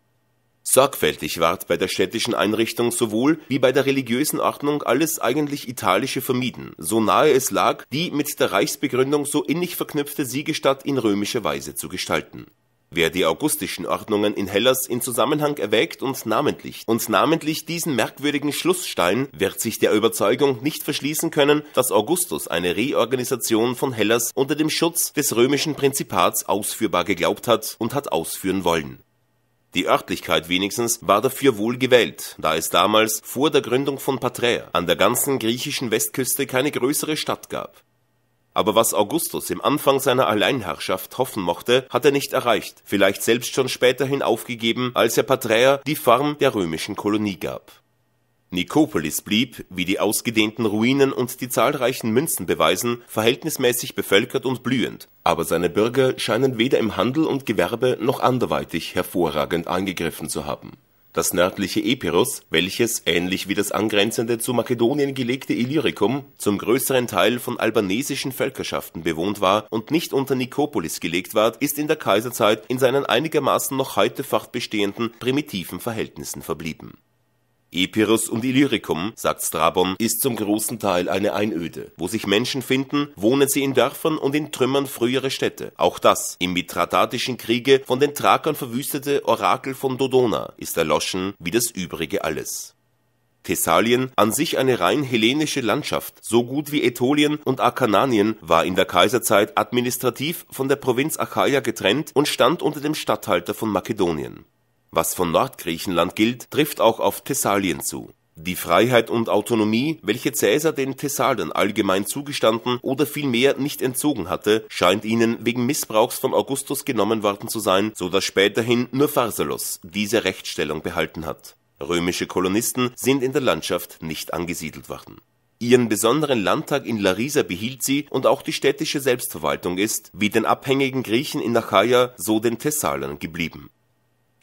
Sorgfältig ward bei der städtischen Einrichtung sowohl wie bei der religiösen Ordnung alles eigentlich Italische vermieden, so nahe es lag, die mit der Reichsbegründung so innig verknüpfte Siegestadt in römischer Weise zu gestalten. Wer die augustischen Ordnungen in Hellas in Zusammenhang erwägt und namentlich, und namentlich diesen merkwürdigen Schlussstein, wird sich der Überzeugung nicht verschließen können, dass Augustus eine Reorganisation von Hellas unter dem Schutz des römischen Prinzipats ausführbar geglaubt hat und hat ausführen wollen. Die Örtlichkeit wenigstens war dafür wohl gewählt, da es damals vor der Gründung von Paträa an der ganzen griechischen Westküste keine größere Stadt gab. Aber was Augustus im Anfang seiner Alleinherrschaft hoffen mochte, hat er nicht erreicht, vielleicht selbst schon späterhin aufgegeben, als er Paträa die Farm der römischen Kolonie gab Nikopolis blieb, wie die ausgedehnten Ruinen und die zahlreichen Münzen beweisen, verhältnismäßig bevölkert und blühend, aber seine Bürger scheinen weder im Handel und Gewerbe noch anderweitig hervorragend angegriffen zu haben. Das nördliche Epirus, welches ähnlich wie das angrenzende zu Makedonien gelegte Illyricum zum größeren Teil von albanesischen Völkerschaften bewohnt war und nicht unter Nikopolis gelegt ward, ist in der Kaiserzeit in seinen einigermaßen noch heute fortbestehenden primitiven Verhältnissen verblieben Epirus und Illyricum, sagt Strabon, ist zum großen Teil eine Einöde. Wo sich Menschen finden, wohnen sie in Dörfern und in Trümmern frühere Städte. Auch das im mithradatischen Kriege von den Thrakern verwüstete Orakel von Dodona ist erloschen wie das übrige alles. Thessalien, an sich eine rein hellenische Landschaft, so gut wie Ätolien und Akarnanien, war in der Kaiserzeit administrativ von der Provinz Achaia getrennt und stand unter dem Statthalter von Makedonien. Was von Nordgriechenland gilt, trifft auch auf Thessalien zu. Die Freiheit und Autonomie, welche Caesar den Thessalern allgemein zugestanden oder vielmehr nicht entzogen hatte, scheint ihnen wegen Missbrauchs von Augustus genommen worden zu sein, so dass späterhin nur Pharsalos diese Rechtsstellung behalten hat. Römische Kolonisten sind in der Landschaft nicht angesiedelt worden. Ihren besonderen Landtag in Larisa behielt sie und auch die städtische Selbstverwaltung ist, wie den abhängigen Griechen in Achaia, so den Thessalern geblieben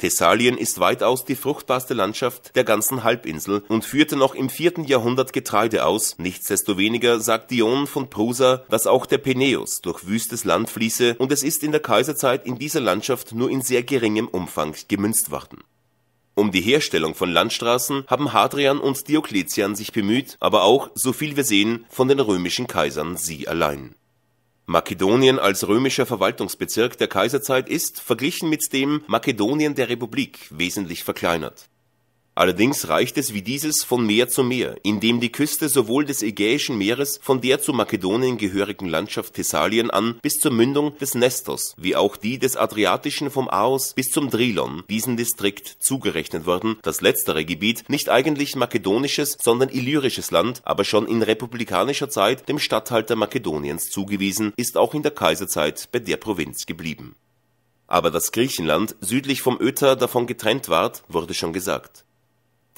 Thessalien ist weitaus die fruchtbarste Landschaft der ganzen Halbinsel und führte noch im vierten Jahrhundert Getreide aus. Nichtsdestoweniger sagt Dion von Prusa, dass auch der Peneus durch wüstes Land fließe und es ist in der Kaiserzeit in dieser Landschaft nur in sehr geringem Umfang gemünzt worden. Um die Herstellung von Landstraßen haben Hadrian und Diokletian sich bemüht, aber auch, so viel wir sehen, von den römischen Kaisern sie allein. Makedonien als römischer Verwaltungsbezirk der Kaiserzeit ist, verglichen mit dem Makedonien der Republik, wesentlich verkleinert Allerdings reicht es wie dieses von Meer zu Meer, indem die Küste sowohl des Ägäischen Meeres von der zu Makedonien gehörigen Landschaft Thessalien an bis zur Mündung des Nestos, wie auch die des Adriatischen vom Aos bis zum Drilon, diesem Distrikt zugerechnet wurden, das letztere Gebiet nicht eigentlich makedonisches, sondern illyrisches Land, aber schon in republikanischer Zeit dem Statthalter Makedoniens zugewiesen, ist auch in der Kaiserzeit bei der Provinz geblieben. Aber dass Griechenland südlich vom Öter davon getrennt ward, wurde schon gesagt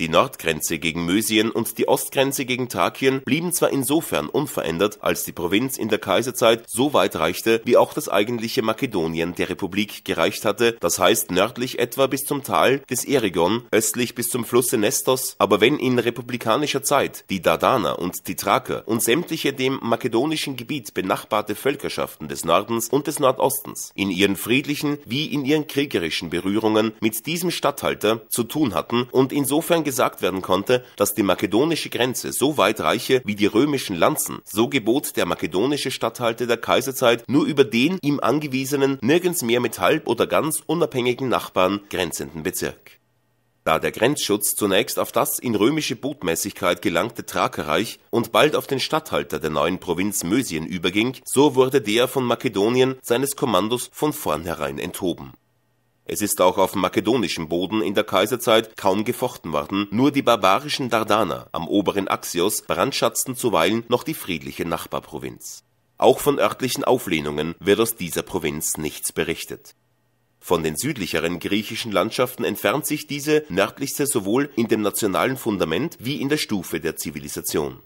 die Nordgrenze gegen Mösien und die Ostgrenze gegen Thrakien blieben zwar insofern unverändert, als die Provinz in der Kaiserzeit so weit reichte, wie auch das eigentliche Makedonien der Republik gereicht hatte, das heißt nördlich etwa bis zum Tal des Erigon, östlich bis zum Flusse Nestos, aber wenn in republikanischer Zeit die Dardaner und die Thraker und sämtliche dem makedonischen Gebiet benachbarte Völkerschaften des Nordens und des Nordostens in ihren friedlichen wie in ihren kriegerischen Berührungen mit diesem Statthalter zu tun hatten und insofern gesagt werden konnte, dass die makedonische Grenze so weit reiche wie die römischen Lanzen, so gebot der makedonische Statthalter der Kaiserzeit nur über den ihm angewiesenen, nirgends mehr mit halb oder ganz unabhängigen Nachbarn grenzenden Bezirk. Da der Grenzschutz zunächst auf das in römische Botmäßigkeit gelangte Thrakerreich und bald auf den Statthalter der neuen Provinz Mösien überging, so wurde der von Makedonien seines Kommandos von vornherein enthoben es ist auch auf makedonischem Boden in der Kaiserzeit kaum gefochten worden, nur die barbarischen Dardaner am oberen Axios brandschatzten zuweilen noch die friedliche Nachbarprovinz. Auch von örtlichen Auflehnungen wird aus dieser Provinz nichts berichtet. Von den südlicheren griechischen Landschaften entfernt sich diese nördlichste sowohl in dem nationalen Fundament wie in der Stufe der Zivilisation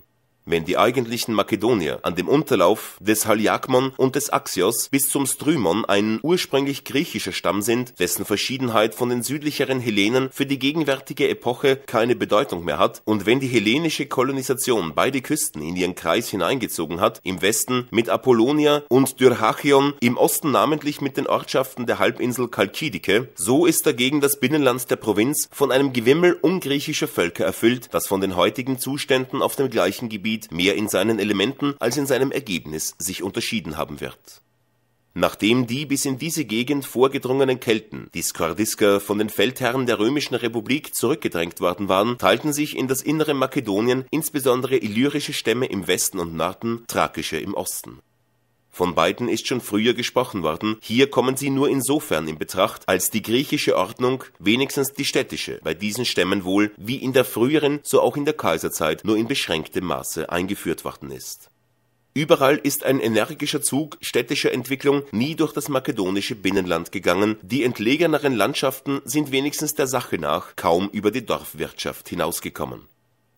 wenn die eigentlichen Makedonier an dem Unterlauf des Haliakmon und des Axios bis zum Strymon ein ursprünglich griechischer Stamm sind, dessen Verschiedenheit von den südlicheren Hellenen für die gegenwärtige Epoche keine Bedeutung mehr hat, und wenn die hellenische Kolonisation beide Küsten in ihren Kreis hineingezogen hat, im Westen mit Apollonia und Dyrrhachion, im Osten namentlich mit den Ortschaften der Halbinsel Chalkidike, so ist dagegen das Binnenland der Provinz von einem Gewimmel ungriechischer Völker erfüllt, das von den heutigen Zuständen auf dem gleichen Gebiet Lied mehr in seinen Elementen als in seinem Ergebnis sich unterschieden haben wird. Nachdem die bis in diese Gegend vorgedrungenen Kelten, die Skordisker, von den Feldherren der römischen Republik zurückgedrängt worden waren, teilten sich in das innere Makedonien insbesondere illyrische Stämme im Westen und Norden, thrakische im Osten von beiden ist schon früher gesprochen worden, hier kommen sie nur insofern in Betracht, als die griechische Ordnung, wenigstens die städtische, bei diesen Stämmen wohl, wie in der früheren, so auch in der Kaiserzeit, nur in beschränktem Maße eingeführt worden ist. Überall ist ein energischer Zug städtischer Entwicklung nie durch das makedonische Binnenland gegangen, die entlegeneren Landschaften sind wenigstens der Sache nach kaum über die Dorfwirtschaft hinausgekommen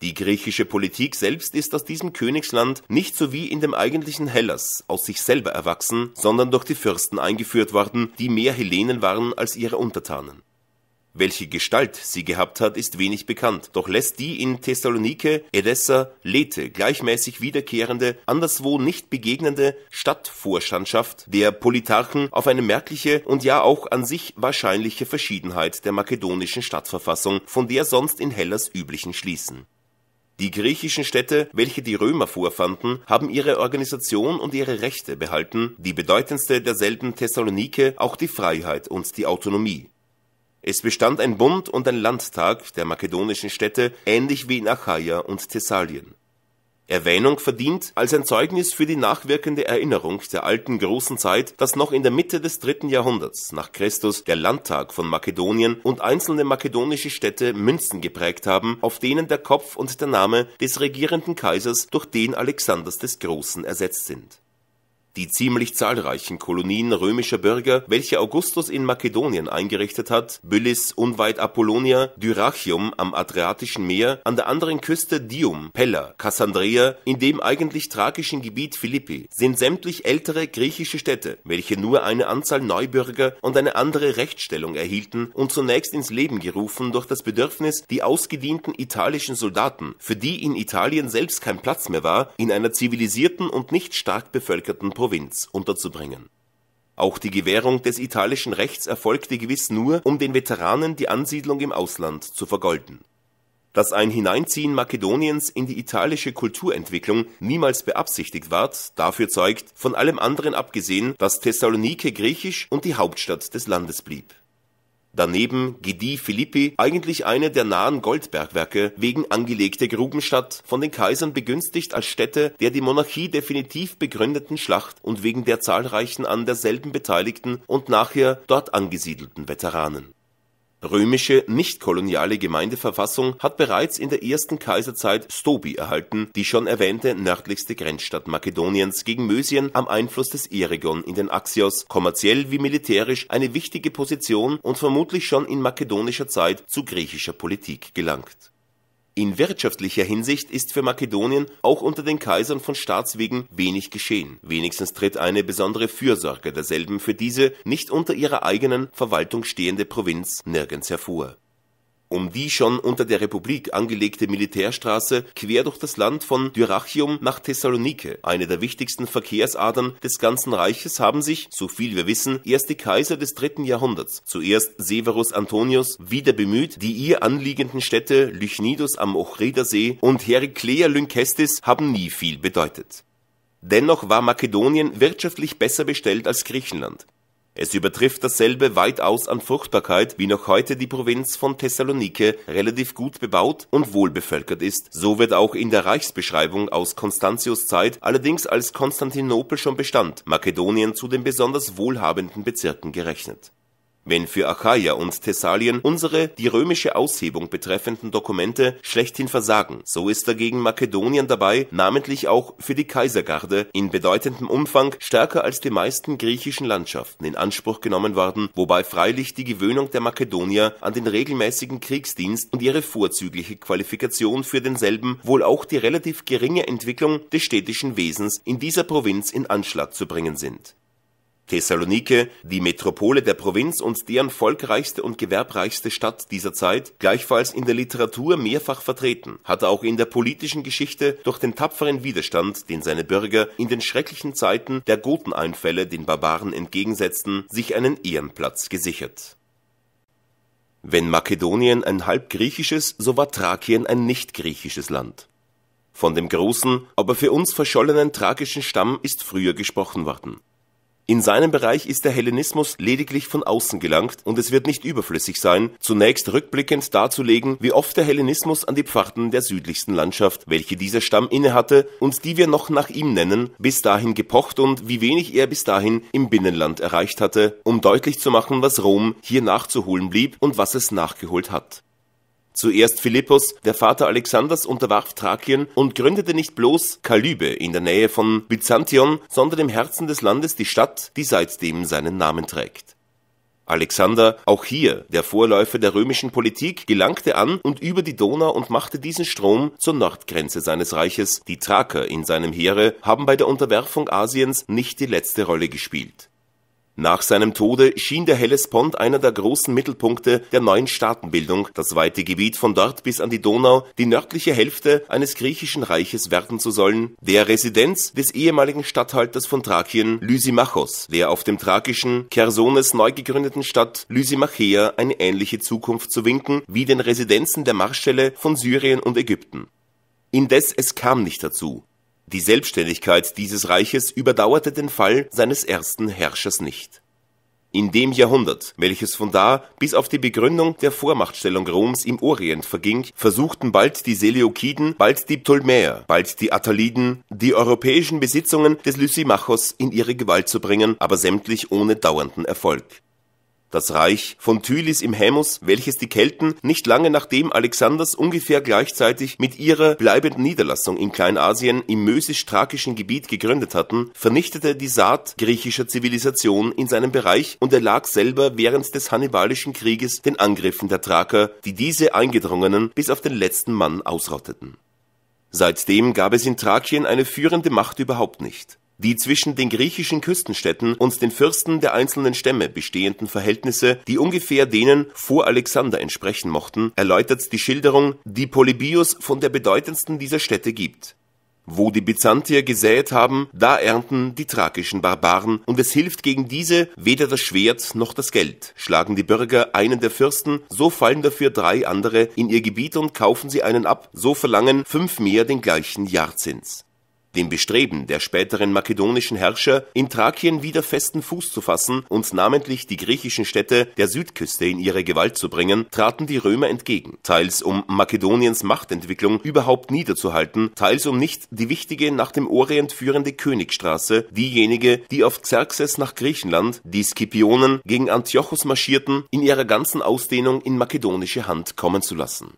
die griechische Politik selbst ist aus diesem Königsland nicht so wie in dem eigentlichen Hellas aus sich selber erwachsen, sondern durch die Fürsten eingeführt worden, die mehr Hellenen waren als ihre Untertanen. Welche Gestalt sie gehabt hat, ist wenig bekannt, doch lässt die in Thessalonike, Edessa, Lethe gleichmäßig wiederkehrende, anderswo nicht begegnende Stadtvorstandschaft der Politarchen auf eine merkliche und ja auch an sich wahrscheinliche Verschiedenheit der makedonischen Stadtverfassung von der sonst in Hellas üblichen schließen die griechischen Städte, welche die Römer vorfanden, haben ihre Organisation und ihre Rechte behalten, die bedeutendste derselben Thessalonike auch die Freiheit und die Autonomie. Es bestand ein Bund und ein Landtag der makedonischen Städte, ähnlich wie in Achaia und Thessalien. Erwähnung verdient als ein Zeugnis für die nachwirkende Erinnerung der alten großen Zeit, dass noch in der Mitte des dritten Jahrhunderts nach Christus der Landtag von Makedonien und einzelne makedonische Städte Münzen geprägt haben, auf denen der Kopf und der Name des regierenden Kaisers durch den Alexanders des Großen ersetzt sind die ziemlich zahlreichen Kolonien römischer Bürger, welche Augustus in Makedonien eingerichtet hat, Byllis unweit Apollonia, Dyrrhachium am Adriatischen Meer, an der anderen Küste Dium, Pella, Kassandreia, in dem eigentlich tragischen Gebiet Philippi, sind sämtlich ältere griechische Städte, welche nur eine Anzahl Neubürger und eine andere Rechtsstellung erhielten und zunächst ins Leben gerufen durch das Bedürfnis, die ausgedienten italischen Soldaten, für die in Italien selbst kein Platz mehr war, in einer zivilisierten und nicht stark bevölkerten Provinz unterzubringen. Auch die Gewährung des italischen Rechts erfolgte gewiss nur, um den Veteranen die Ansiedlung im Ausland zu vergolden. Dass ein Hineinziehen Makedoniens in die italische Kulturentwicklung niemals beabsichtigt ward, dafür zeugt, von allem anderen abgesehen, dass Thessalonike griechisch und die Hauptstadt des Landes blieb Daneben Gedi Philippi, eigentlich eine der nahen Goldbergwerke, wegen angelegter Grubenstadt, von den Kaisern begünstigt als Stätte der die Monarchie definitiv begründeten Schlacht und wegen der zahlreichen an derselben beteiligten und nachher dort angesiedelten Veteranen römische nichtkoloniale Gemeindeverfassung hat bereits in der ersten Kaiserzeit Stobi erhalten, die schon erwähnte nördlichste Grenzstadt Makedoniens gegen Mösien am Einfluss des Eregon in den Axios, kommerziell wie militärisch eine wichtige Position und vermutlich schon in makedonischer Zeit zu griechischer Politik gelangt in wirtschaftlicher Hinsicht ist für Makedonien auch unter den Kaisern von Staatswegen wenig geschehen. Wenigstens tritt eine besondere Fürsorge derselben für diese nicht unter ihrer eigenen Verwaltung stehende Provinz nirgends hervor um die schon unter der Republik angelegte Militärstraße quer durch das Land von Dyrrachium nach Thessalonike. Eine der wichtigsten Verkehrsadern des ganzen Reiches haben sich, so viel wir wissen, erst die Kaiser des dritten Jahrhunderts, zuerst Severus Antonius, wieder bemüht, die ihr anliegenden Städte Lychnidus am Ochridersee und Herikleia Lynkestis haben nie viel bedeutet. Dennoch war Makedonien wirtschaftlich besser bestellt als Griechenland. Es übertrifft dasselbe weitaus an Fruchtbarkeit, wie noch heute die Provinz von Thessalonike relativ gut bebaut und wohlbevölkert ist. So wird auch in der Reichsbeschreibung aus Konstantius Zeit allerdings als Konstantinopel schon Bestand Makedonien zu den besonders wohlhabenden Bezirken gerechnet. Wenn für Achaia und Thessalien unsere die römische Aushebung betreffenden Dokumente schlechthin versagen, so ist dagegen Makedonien dabei, namentlich auch für die Kaisergarde, in bedeutendem Umfang stärker als die meisten griechischen Landschaften in Anspruch genommen worden, wobei freilich die Gewöhnung der Makedonier an den regelmäßigen Kriegsdienst und ihre vorzügliche Qualifikation für denselben wohl auch die relativ geringe Entwicklung des städtischen Wesens in dieser Provinz in Anschlag zu bringen sind Thessalonike, die Metropole der Provinz und deren volkreichste und gewerbreichste Stadt dieser Zeit, gleichfalls in der Literatur mehrfach vertreten, hatte auch in der politischen Geschichte durch den tapferen Widerstand, den seine Bürger in den schrecklichen Zeiten der Goteneinfälle den Barbaren entgegensetzten, sich einen Ehrenplatz gesichert. Wenn Makedonien ein halbgriechisches, so war Thrakien ein nichtgriechisches Land. Von dem großen, aber für uns verschollenen thrakischen Stamm ist früher gesprochen worden in seinem Bereich ist der Hellenismus lediglich von außen gelangt und es wird nicht überflüssig sein, zunächst rückblickend darzulegen, wie oft der Hellenismus an die Pfarten der südlichsten Landschaft, welche dieser Stamm innehatte und die wir noch nach ihm nennen, bis dahin gepocht und wie wenig er bis dahin im Binnenland erreicht hatte, um deutlich zu machen, was Rom hier nachzuholen blieb und was es nachgeholt hat. Zuerst Philippos, der Vater Alexanders, unterwarf Thrakien und gründete nicht bloß Kalybe in der Nähe von Byzantion, sondern im Herzen des Landes die Stadt, die seitdem seinen Namen trägt. Alexander, auch hier der Vorläufer der römischen Politik, gelangte an und über die Donau und machte diesen Strom zur Nordgrenze seines Reiches. Die Thraker in seinem Heere haben bei der Unterwerfung Asiens nicht die letzte Rolle gespielt. Nach seinem Tode schien der Hellespont einer der großen Mittelpunkte der neuen Staatenbildung, das weite Gebiet von dort bis an die Donau, die nördliche Hälfte eines griechischen Reiches werden zu sollen, der Residenz des ehemaligen Statthalters von Thrakien Lysimachos, der auf dem thrakischen Chersones neu gegründeten Stadt Lysimachea eine ähnliche Zukunft zu winken wie den Residenzen der Marschälle von Syrien und Ägypten. Indes es kam nicht dazu. Die Selbstständigkeit dieses Reiches überdauerte den Fall seines ersten Herrschers nicht. In dem Jahrhundert, welches von da bis auf die Begründung der Vormachtstellung Roms im Orient verging, versuchten bald die Seleukiden, bald die Ptolemäer, bald die Attaliden, die europäischen Besitzungen des Lysimachos in ihre Gewalt zu bringen, aber sämtlich ohne dauernden Erfolg. Das Reich von Thylis im Hämus, welches die Kelten nicht lange nachdem Alexanders ungefähr gleichzeitig mit ihrer bleibenden Niederlassung in Kleinasien im mösisch-thrakischen Gebiet gegründet hatten, vernichtete die Saat griechischer Zivilisation in seinem Bereich und erlag selber während des Hannibalischen Krieges den Angriffen der Thraker, die diese Eingedrungenen bis auf den letzten Mann ausrotteten. Seitdem gab es in Thrakien eine führende Macht überhaupt nicht die zwischen den griechischen Küstenstädten und den Fürsten der einzelnen Stämme bestehenden Verhältnisse, die ungefähr denen vor Alexander entsprechen mochten, erläutert die Schilderung, die Polybius von der bedeutendsten dieser Städte gibt. Wo die Byzantier gesät haben, da ernten die thrakischen Barbaren, und es hilft gegen diese weder das Schwert noch das Geld. Schlagen die Bürger einen der Fürsten, so fallen dafür drei andere in ihr Gebiet und kaufen sie einen ab, so verlangen fünf mehr den gleichen Jahrzins. Dem Bestreben der späteren makedonischen Herrscher, in Thrakien wieder festen Fuß zu fassen und namentlich die griechischen Städte der Südküste in ihre Gewalt zu bringen, traten die Römer entgegen, teils um Makedoniens Machtentwicklung überhaupt niederzuhalten, teils um nicht die wichtige nach dem Orient führende Königstraße, diejenige, die auf Xerxes nach Griechenland, die Scipionen gegen Antiochos marschierten, in ihrer ganzen Ausdehnung in makedonische Hand kommen zu lassen.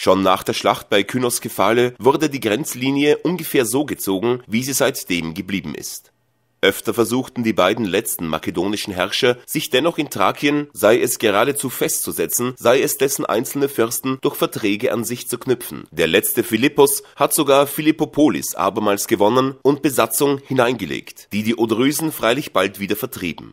Schon nach der Schlacht bei Kynoskephale wurde die Grenzlinie ungefähr so gezogen, wie sie seitdem geblieben ist. Öfter versuchten die beiden letzten makedonischen Herrscher, sich dennoch in Thrakien, sei es geradezu festzusetzen, sei es dessen einzelne Fürsten durch Verträge an sich zu knüpfen. Der letzte Philippos hat sogar Philippopolis abermals gewonnen und Besatzung hineingelegt, die die Odrysen freilich bald wieder vertrieben.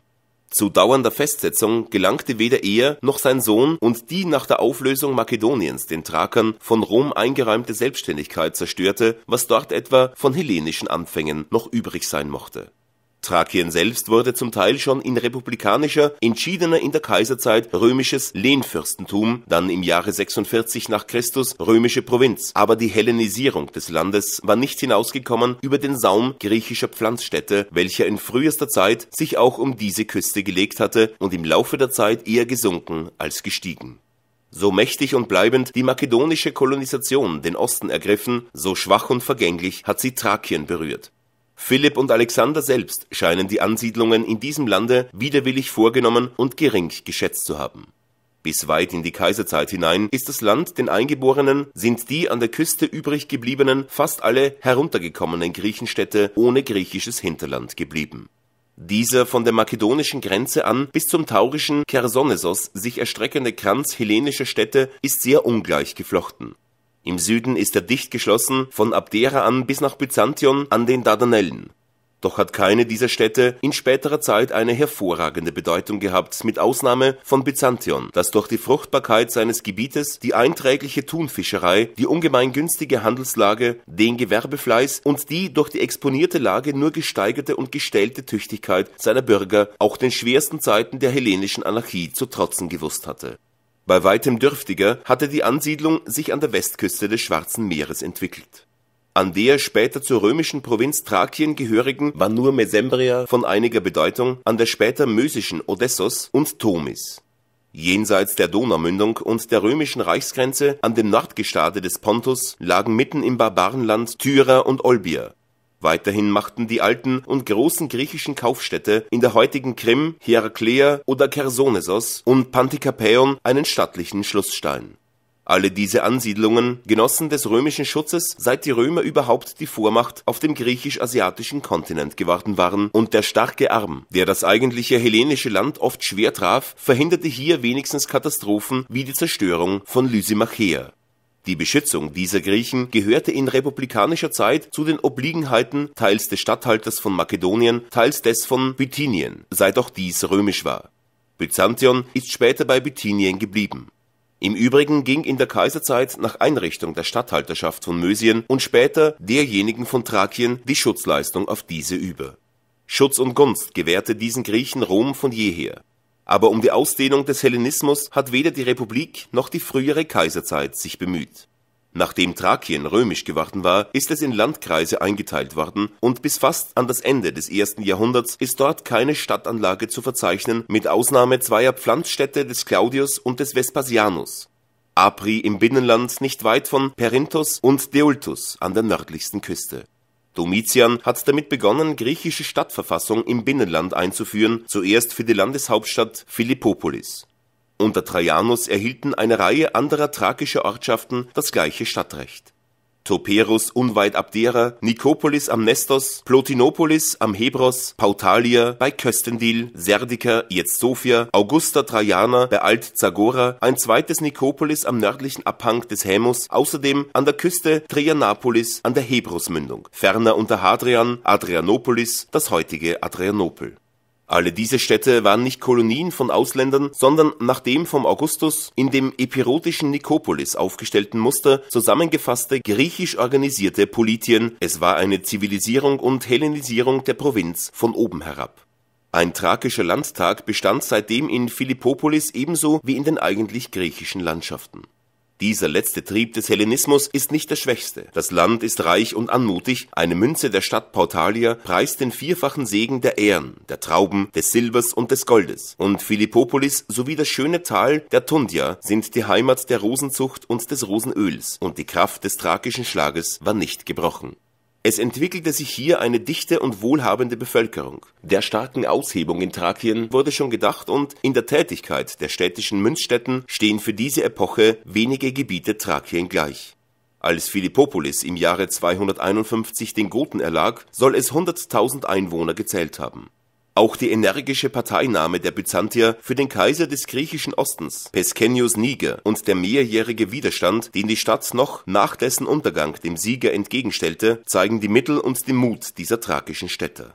Zu dauernder Festsetzung gelangte weder er noch sein Sohn und die nach der Auflösung Makedoniens den Thrakern von Rom eingeräumte Selbstständigkeit zerstörte, was dort etwa von hellenischen Anfängen noch übrig sein mochte Thrakien selbst wurde zum Teil schon in republikanischer, entschiedener in der Kaiserzeit römisches Lehnfürstentum, dann im Jahre 46 nach Christus römische Provinz. Aber die Hellenisierung des Landes war nicht hinausgekommen über den Saum griechischer Pflanzstädte, welcher in frühester Zeit sich auch um diese Küste gelegt hatte und im Laufe der Zeit eher gesunken als gestiegen. So mächtig und bleibend die makedonische Kolonisation den Osten ergriffen, so schwach und vergänglich hat sie Thrakien berührt. Philipp und Alexander selbst scheinen die Ansiedlungen in diesem Lande widerwillig vorgenommen und gering geschätzt zu haben. Bis weit in die Kaiserzeit hinein ist das Land den Eingeborenen, sind die an der Küste übrig gebliebenen, fast alle heruntergekommenen Griechenstädte ohne griechisches Hinterland geblieben. Dieser von der makedonischen Grenze an bis zum taurischen Chersonesos sich erstreckende Kranz hellenischer Städte ist sehr ungleich geflochten im Süden ist er dicht geschlossen von Abdera an bis nach Byzantion an den Dardanellen. Doch hat keine dieser Städte in späterer Zeit eine hervorragende Bedeutung gehabt, mit Ausnahme von Byzantion, das durch die Fruchtbarkeit seines Gebietes, die einträgliche Thunfischerei, die ungemein günstige Handelslage, den Gewerbefleiß und die durch die exponierte Lage nur gesteigerte und gestellte Tüchtigkeit seiner Bürger auch den schwersten Zeiten der hellenischen Anarchie zu trotzen gewusst hatte bei weitem dürftiger hatte die Ansiedlung sich an der Westküste des Schwarzen Meeres entwickelt. An der später zur römischen Provinz Thrakien gehörigen war nur Mesembria von einiger Bedeutung, an der später mösischen Odessos und Tomis. Jenseits der Donaumündung und der römischen Reichsgrenze an dem Nordgestade des Pontus lagen mitten im Barbarenland Tyra und Olbia, Weiterhin machten die alten und großen griechischen Kaufstädte in der heutigen Krim, Heraklea oder Chersonesos und Pantikapäon einen stattlichen Schlussstein. Alle diese Ansiedlungen genossen des römischen Schutzes, seit die Römer überhaupt die Vormacht auf dem griechisch-asiatischen Kontinent geworden waren, und der starke Arm, der das eigentliche hellenische Land oft schwer traf, verhinderte hier wenigstens Katastrophen wie die Zerstörung von Lysimachea die Beschützung dieser Griechen gehörte in republikanischer Zeit zu den Obliegenheiten teils des Statthalters von Makedonien, teils des von Bithynien, seit auch dies römisch war. Byzantion ist später bei Bithynien geblieben. Im Übrigen ging in der Kaiserzeit nach Einrichtung der Statthalterschaft von Mösien und später derjenigen von Thrakien die Schutzleistung auf diese über. Schutz und Gunst gewährte diesen Griechen Rom von jeher aber um die Ausdehnung des Hellenismus hat weder die Republik noch die frühere Kaiserzeit sich bemüht. Nachdem Thrakien römisch geworden war, ist es in Landkreise eingeteilt worden und bis fast an das Ende des ersten Jahrhunderts ist dort keine Stadtanlage zu verzeichnen, mit Ausnahme zweier Pflanzstädte des Claudius und des Vespasianus. Apri im Binnenland nicht weit von Perinthus und Deultus an der nördlichsten Küste Domitian hat damit begonnen, griechische Stadtverfassung im Binnenland einzuführen, zuerst für die Landeshauptstadt Philippopolis. Unter Traianus erhielten eine Reihe anderer thrakischer Ortschaften das gleiche Stadtrecht Toperus unweit Abdera, Nikopolis am Nestos, Plotinopolis am Hebros, Pautalia bei Köstendil, Serdica, jetzt Sofia, Augusta Trajana bei Alt Zagora, ein zweites Nikopolis am nördlichen Abhang des Hämus, außerdem an der Küste Trianapolis an der Hebrosmündung, ferner unter Hadrian Adrianopolis, das heutige Adrianopel. Alle diese Städte waren nicht Kolonien von Ausländern, sondern nach dem vom Augustus in dem epirotischen Nikopolis aufgestellten Muster zusammengefasste griechisch organisierte Politien. Es war eine Zivilisierung und Hellenisierung der Provinz von oben herab. Ein thrakischer Landtag bestand seitdem in Philippopolis ebenso wie in den eigentlich griechischen Landschaften dieser letzte Trieb des Hellenismus ist nicht der schwächste. Das Land ist reich und anmutig. Eine Münze der Stadt Portalia preist den vierfachen Segen der Ähren, der Trauben, des Silbers und des Goldes. Und Philippopolis sowie das schöne Tal der Tundia sind die Heimat der Rosenzucht und des Rosenöls. Und die Kraft des thrakischen Schlages war nicht gebrochen. Es entwickelte sich hier eine dichte und wohlhabende Bevölkerung. Der starken Aushebung in Thrakien wurde schon gedacht und in der Tätigkeit der städtischen Münzstätten stehen für diese Epoche wenige Gebiete Thrakien gleich. Als Philippopolis im Jahre 251 den Goten erlag, soll es 100.000 Einwohner gezählt haben auch die energische Parteinahme der Byzantier für den Kaiser des griechischen Ostens, Peskenius Niger, und der mehrjährige Widerstand, den die Stadt noch nach dessen Untergang dem Sieger entgegenstellte, zeigen die Mittel und den Mut dieser thrakischen Städte.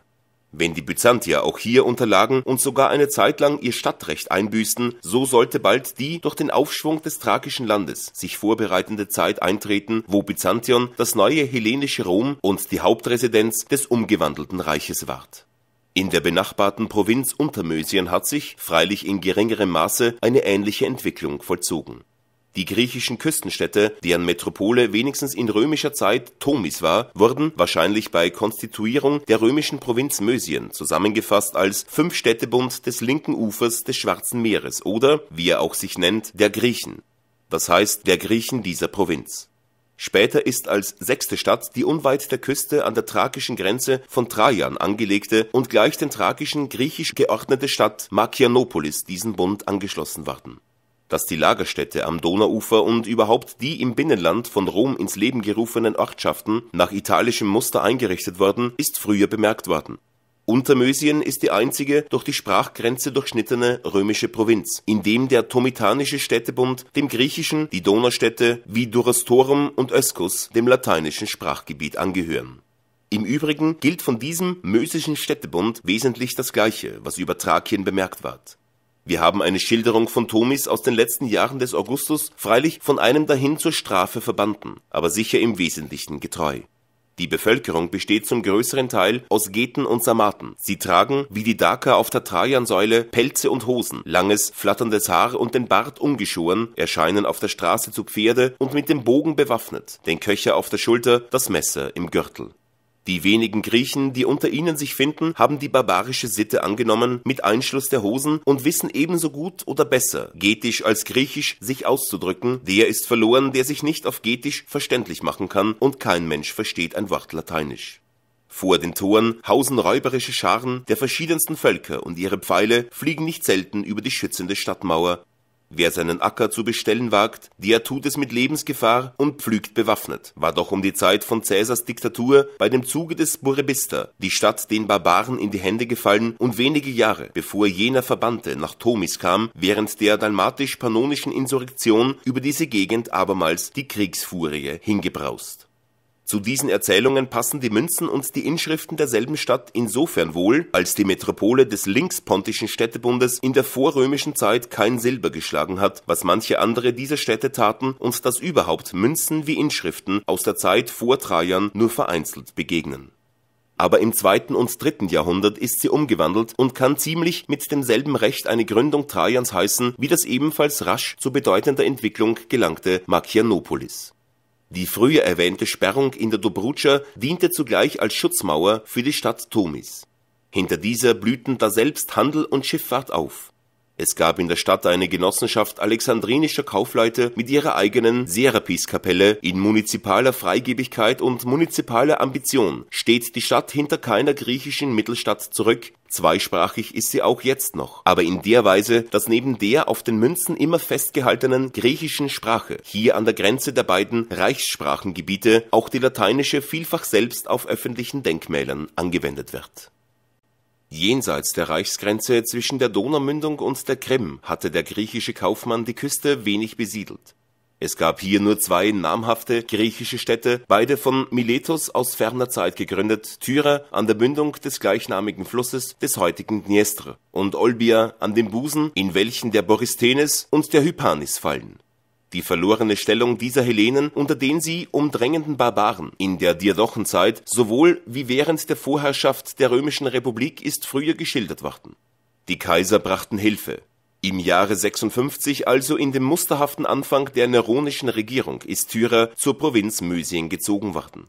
Wenn die Byzantier auch hier unterlagen und sogar eine Zeit lang ihr Stadtrecht einbüßten, so sollte bald die durch den Aufschwung des thrakischen Landes sich vorbereitende Zeit eintreten, wo Byzantion das neue hellenische Rom und die Hauptresidenz des umgewandelten Reiches ward in der benachbarten Provinz Untermösien hat sich, freilich in geringerem Maße, eine ähnliche Entwicklung vollzogen. Die griechischen Küstenstädte, deren Metropole wenigstens in römischer Zeit Tomis war, wurden wahrscheinlich bei Konstituierung der römischen Provinz Mösien zusammengefasst als Fünfstädtebund des linken Ufers des Schwarzen Meeres oder, wie er auch sich nennt, der Griechen, das heißt der Griechen dieser Provinz Später ist als sechste Stadt die unweit der Küste an der thrakischen Grenze von Trajan angelegte und gleich den thrakischen griechisch geordnete Stadt Makianopolis diesen Bund angeschlossen worden. Dass die Lagerstätte am Donauufer und überhaupt die im Binnenland von Rom ins Leben gerufenen Ortschaften nach italischem Muster eingerichtet wurden, ist früher bemerkt worden Untermösien ist die einzige durch die Sprachgrenze durchschnittene römische Provinz, in dem der Tomitanische Städtebund dem griechischen die Donaustädte wie Durastorum und Öskus dem lateinischen Sprachgebiet angehören. Im Übrigen gilt von diesem mösischen Städtebund wesentlich das Gleiche, was über Thrakien bemerkt ward. Wir haben eine Schilderung von Tomis aus den letzten Jahren des Augustus, freilich von einem dahin zur Strafe verbannten, aber sicher im Wesentlichen getreu. Die Bevölkerung besteht zum größeren Teil aus Geten und Samaten. Sie tragen, wie die Daker auf der Trajansäule, Pelze und Hosen, langes, flatterndes Haar und den Bart ungeschoren, erscheinen auf der Straße zu Pferde und mit dem Bogen bewaffnet, den Köcher auf der Schulter, das Messer im Gürtel. Die wenigen Griechen, die unter ihnen sich finden, haben die barbarische Sitte angenommen, mit Einschluss der Hosen, und wissen ebenso gut oder besser, Getisch als Griechisch sich auszudrücken, der ist verloren, der sich nicht auf Getisch verständlich machen kann, und kein Mensch versteht ein Wort Lateinisch. Vor den Toren hausen räuberische Scharen der verschiedensten Völker und ihre Pfeile fliegen nicht selten über die schützende Stadtmauer, Wer seinen Acker zu bestellen wagt, der tut es mit Lebensgefahr und pflügt bewaffnet. War doch um die Zeit von Cäsars Diktatur bei dem Zuge des Burebista die Stadt den Barbaren in die Hände gefallen und wenige Jahre bevor jener Verbannte nach Tomis kam, während der dalmatisch-pannonischen Insurrektion über diese Gegend abermals die Kriegsfurie hingebraust. Zu diesen Erzählungen passen die Münzen und die Inschriften derselben Stadt insofern wohl, als die Metropole des linkspontischen Städtebundes in der vorrömischen Zeit kein Silber geschlagen hat, was manche andere dieser Städte taten und dass überhaupt Münzen wie Inschriften aus der Zeit vor Trajan nur vereinzelt begegnen aber im zweiten und dritten Jahrhundert ist sie umgewandelt und kann ziemlich mit demselben Recht eine Gründung Trajans heißen, wie das ebenfalls rasch zu bedeutender Entwicklung gelangte Machianopolis die früher erwähnte Sperrung in der Dobrudscha diente zugleich als Schutzmauer für die Stadt Tomis. Hinter dieser blühten daselbst Handel und Schifffahrt auf es gab in der Stadt eine Genossenschaft alexandrinischer Kaufleute mit ihrer eigenen Serapis-Kapelle. In munizipaler Freigebigkeit und munizipaler Ambition steht die Stadt hinter keiner griechischen Mittelstadt zurück, Zweisprachig ist sie auch jetzt noch, aber in der Weise, dass neben der auf den Münzen immer festgehaltenen griechischen Sprache hier an der Grenze der beiden Reichssprachengebiete auch die lateinische vielfach selbst auf öffentlichen Denkmälern angewendet wird Jenseits der Reichsgrenze zwischen der Donaumündung und der Krim hatte der griechische Kaufmann die Küste wenig besiedelt. Es gab hier nur zwei namhafte griechische Städte, beide von Miletus aus ferner Zeit gegründet, Tyra an der Mündung des gleichnamigen Flusses des heutigen Dniester und Olbia an dem Busen, in welchen der Borysthenes und der Hypanis fallen die verlorene Stellung dieser Hellenen, unter den sie umdrängenden Barbaren in der Diadochenzeit sowohl wie während der Vorherrschaft der römischen Republik ist früher geschildert worden. Die Kaiser brachten Hilfe. Im Jahre 56, also in dem musterhaften Anfang der neronischen Regierung, ist Tyra zur Provinz Mösien gezogen worden.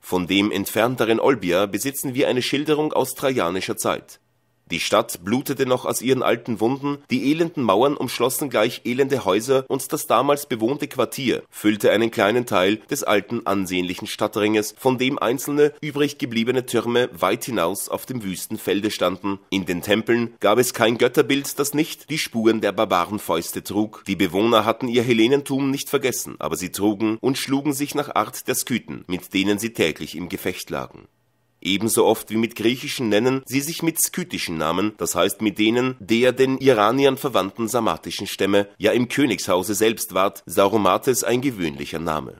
Von dem entfernteren Olbia besitzen wir eine Schilderung aus trajanischer Zeit die Stadt blutete noch aus ihren alten Wunden, die elenden Mauern umschlossen gleich elende Häuser und das damals bewohnte Quartier füllte einen kleinen Teil des alten ansehnlichen Stadtringes, von dem einzelne übrig gebliebene Türme weit hinaus auf dem wüsten Felde standen. In den Tempeln gab es kein Götterbild, das nicht die Spuren der barbaren Fäuste trug. Die Bewohner hatten ihr Hellenentum nicht vergessen, aber sie trugen und schlugen sich nach Art der Skythen, mit denen sie täglich im Gefecht lagen. Ebenso oft wie mit griechischen nennen sie sich mit skythischen Namen, das heißt mit denen der den Iraniern verwandten samatischen Stämme, ja im Königshause selbst ward Sauromates ein gewöhnlicher Name.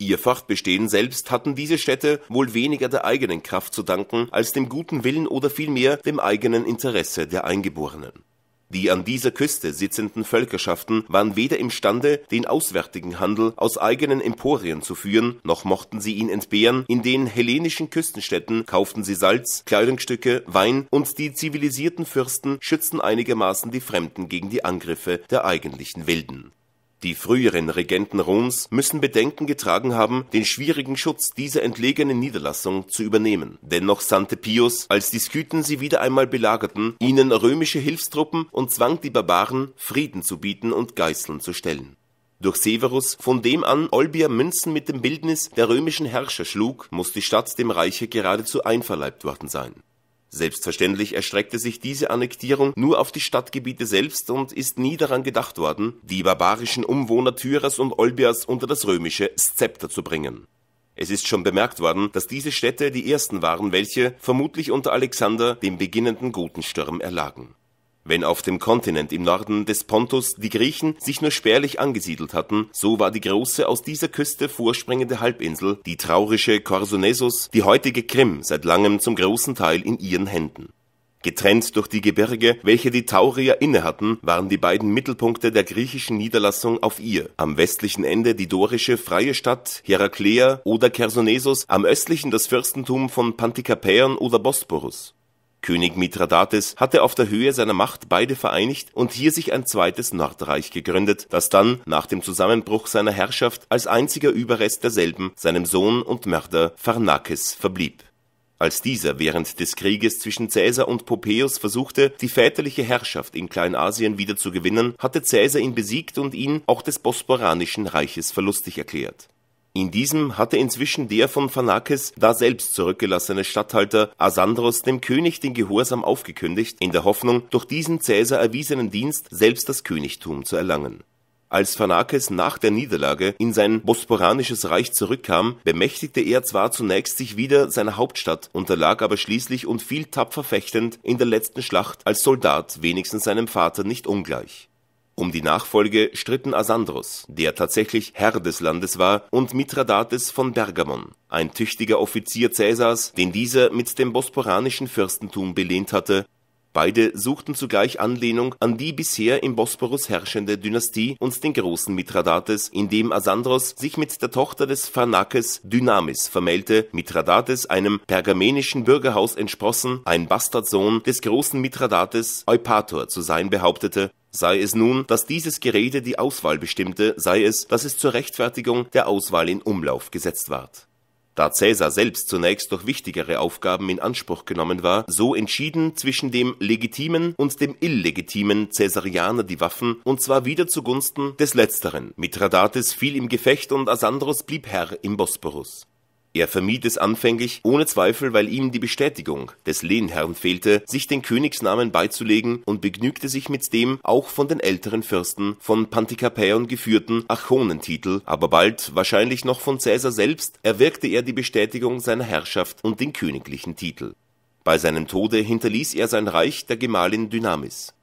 Ihr Fachtbestehen selbst hatten diese Städte wohl weniger der eigenen Kraft zu danken als dem guten Willen oder vielmehr dem eigenen Interesse der Eingeborenen die an dieser Küste sitzenden Völkerschaften waren weder imstande, den auswärtigen Handel aus eigenen Emporien zu führen, noch mochten sie ihn entbehren. In den hellenischen Küstenstädten kauften sie Salz, Kleidungsstücke, Wein und die zivilisierten Fürsten schützten einigermaßen die Fremden gegen die Angriffe der eigentlichen Wilden. Die früheren Regenten Roms müssen Bedenken getragen haben, den schwierigen Schutz dieser entlegenen Niederlassung zu übernehmen. Dennoch sandte Pius, als die Skythen sie wieder einmal belagerten, ihnen römische Hilfstruppen und zwang die Barbaren, Frieden zu bieten und Geißeln zu stellen. Durch Severus, von dem an Olbia Münzen mit dem Bildnis der römischen Herrscher schlug, muss die Stadt dem Reiche geradezu einverleibt worden sein Selbstverständlich erstreckte sich diese Annektierung nur auf die Stadtgebiete selbst und ist nie daran gedacht worden, die barbarischen Umwohner Tyras und Olbias unter das römische Szepter zu bringen. Es ist schon bemerkt worden, dass diese Städte die ersten waren, welche vermutlich unter Alexander dem beginnenden Gotensturm erlagen wenn auf dem Kontinent im Norden des Pontus die Griechen sich nur spärlich angesiedelt hatten, so war die große aus dieser Küste vorspringende Halbinsel, die traurische Korsonesus, die heutige Krim, seit langem zum großen Teil in ihren Händen. Getrennt durch die Gebirge, welche die Taurier innehatten, waren die beiden Mittelpunkte der griechischen Niederlassung auf ihr. Am westlichen Ende die dorische freie Stadt Herakleia oder Chersonesus, am östlichen das Fürstentum von Pantikapäon oder Bosporus. König Mithradates hatte auf der Höhe seiner Macht beide vereinigt und hier sich ein zweites Nordreich gegründet, das dann nach dem Zusammenbruch seiner Herrschaft als einziger Überrest derselben seinem Sohn und Mörder Pharnakes verblieb. Als dieser während des Krieges zwischen Caesar und Pompeius versuchte, die väterliche Herrschaft in Kleinasien wieder zu gewinnen, hatte Caesar ihn besiegt und ihn auch des Bosporanischen Reiches verlustig erklärt. In diesem hatte inzwischen der von Phanakes da selbst zurückgelassene Statthalter Asandros dem König den Gehorsam aufgekündigt, in der Hoffnung, durch diesen Cäsar erwiesenen Dienst selbst das Königtum zu erlangen. Als Phanakes nach der Niederlage in sein bosporanisches Reich zurückkam, bemächtigte er zwar zunächst sich wieder seiner Hauptstadt, unterlag aber schließlich und viel tapfer fechtend in der letzten Schlacht als Soldat wenigstens seinem Vater nicht ungleich um die Nachfolge stritten Asandros, der tatsächlich Herr des Landes war, und Mithradates von Bergamon, ein tüchtiger Offizier Cäsars, den dieser mit dem bosporanischen Fürstentum belehnt hatte. Beide suchten zugleich Anlehnung an die bisher im Bosporus herrschende Dynastie und den großen Mithradates, indem Asandros sich mit der Tochter des Pharnakes Dynamis vermählte, Mithradates einem pergamenischen Bürgerhaus entsprossen, ein Bastardsohn des großen Mithradates Eupator zu sein behauptete Sei es nun, dass dieses Gerede die Auswahl bestimmte, sei es, dass es zur Rechtfertigung der Auswahl in Umlauf gesetzt ward. Da Caesar selbst zunächst durch wichtigere Aufgaben in Anspruch genommen war, so entschieden zwischen dem legitimen und dem illegitimen Caesarianer die Waffen, und zwar wieder zugunsten des Letzteren. Mithradates fiel im Gefecht und Asandros blieb Herr im Bosporus. Er vermied es anfänglich, ohne Zweifel, weil ihm die Bestätigung des Lehnherrn fehlte, sich den Königsnamen beizulegen und begnügte sich mit dem auch von den älteren Fürsten von Pantikapäon geführten Achonentitel, aber bald, wahrscheinlich noch von Caesar selbst, erwirkte er die Bestätigung seiner Herrschaft und den königlichen Titel. Bei seinem Tode hinterließ er sein Reich der Gemahlin Dynamis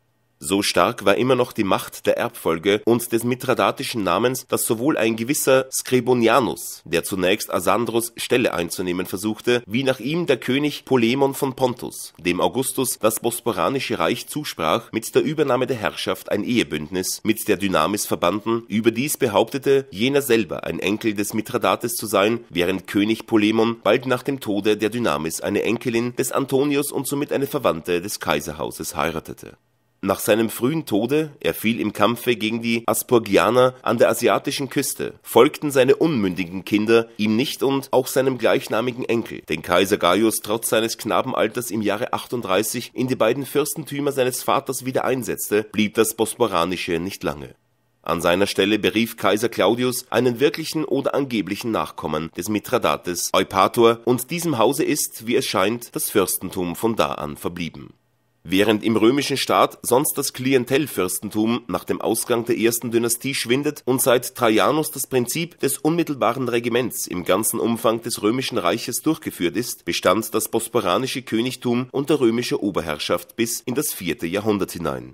so stark war immer noch die Macht der Erbfolge und des mithradatischen Namens, dass sowohl ein gewisser Skribonianus, der zunächst Asandros Stelle einzunehmen versuchte, wie nach ihm der König Polemon von Pontus, dem Augustus das bosporanische Reich zusprach, mit der Übernahme der Herrschaft ein Ehebündnis mit der Dynamis verbanden. Überdies behauptete jener selber ein Enkel des Mithradates zu sein, während König Polemon bald nach dem Tode der Dynamis eine Enkelin des Antonius und somit eine Verwandte des Kaiserhauses heiratete nach seinem frühen Tode, er fiel im Kampfe gegen die Aspurgianer an der asiatischen Küste, folgten seine unmündigen Kinder ihm nicht und auch seinem gleichnamigen Enkel, den Kaiser Gaius trotz seines Knabenalters im Jahre 38 in die beiden Fürstentümer seines Vaters wieder einsetzte, blieb das Bosporanische nicht lange. An seiner Stelle berief Kaiser Claudius einen wirklichen oder angeblichen Nachkommen des Mithradates Eupator und diesem Hause ist, wie es scheint, das Fürstentum von da an verblieben Während im römischen Staat sonst das Klientelfürstentum nach dem Ausgang der ersten Dynastie schwindet und seit Trajanus das Prinzip des unmittelbaren Regiments im ganzen Umfang des römischen Reiches durchgeführt ist, bestand das bosporanische Königtum unter römischer Oberherrschaft bis in das vierte Jahrhundert hinein.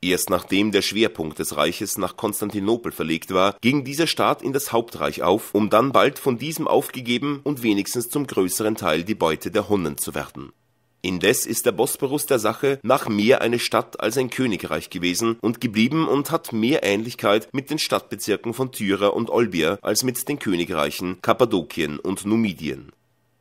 Erst nachdem der Schwerpunkt des Reiches nach Konstantinopel verlegt war, ging dieser Staat in das Hauptreich auf, um dann bald von diesem aufgegeben und wenigstens zum größeren Teil die Beute der Hunnen zu werden Indes ist der Bosporus der Sache nach mehr eine Stadt als ein Königreich gewesen und geblieben und hat mehr Ähnlichkeit mit den Stadtbezirken von Tyra und Olbia als mit den Königreichen Kappadokien und Numidien.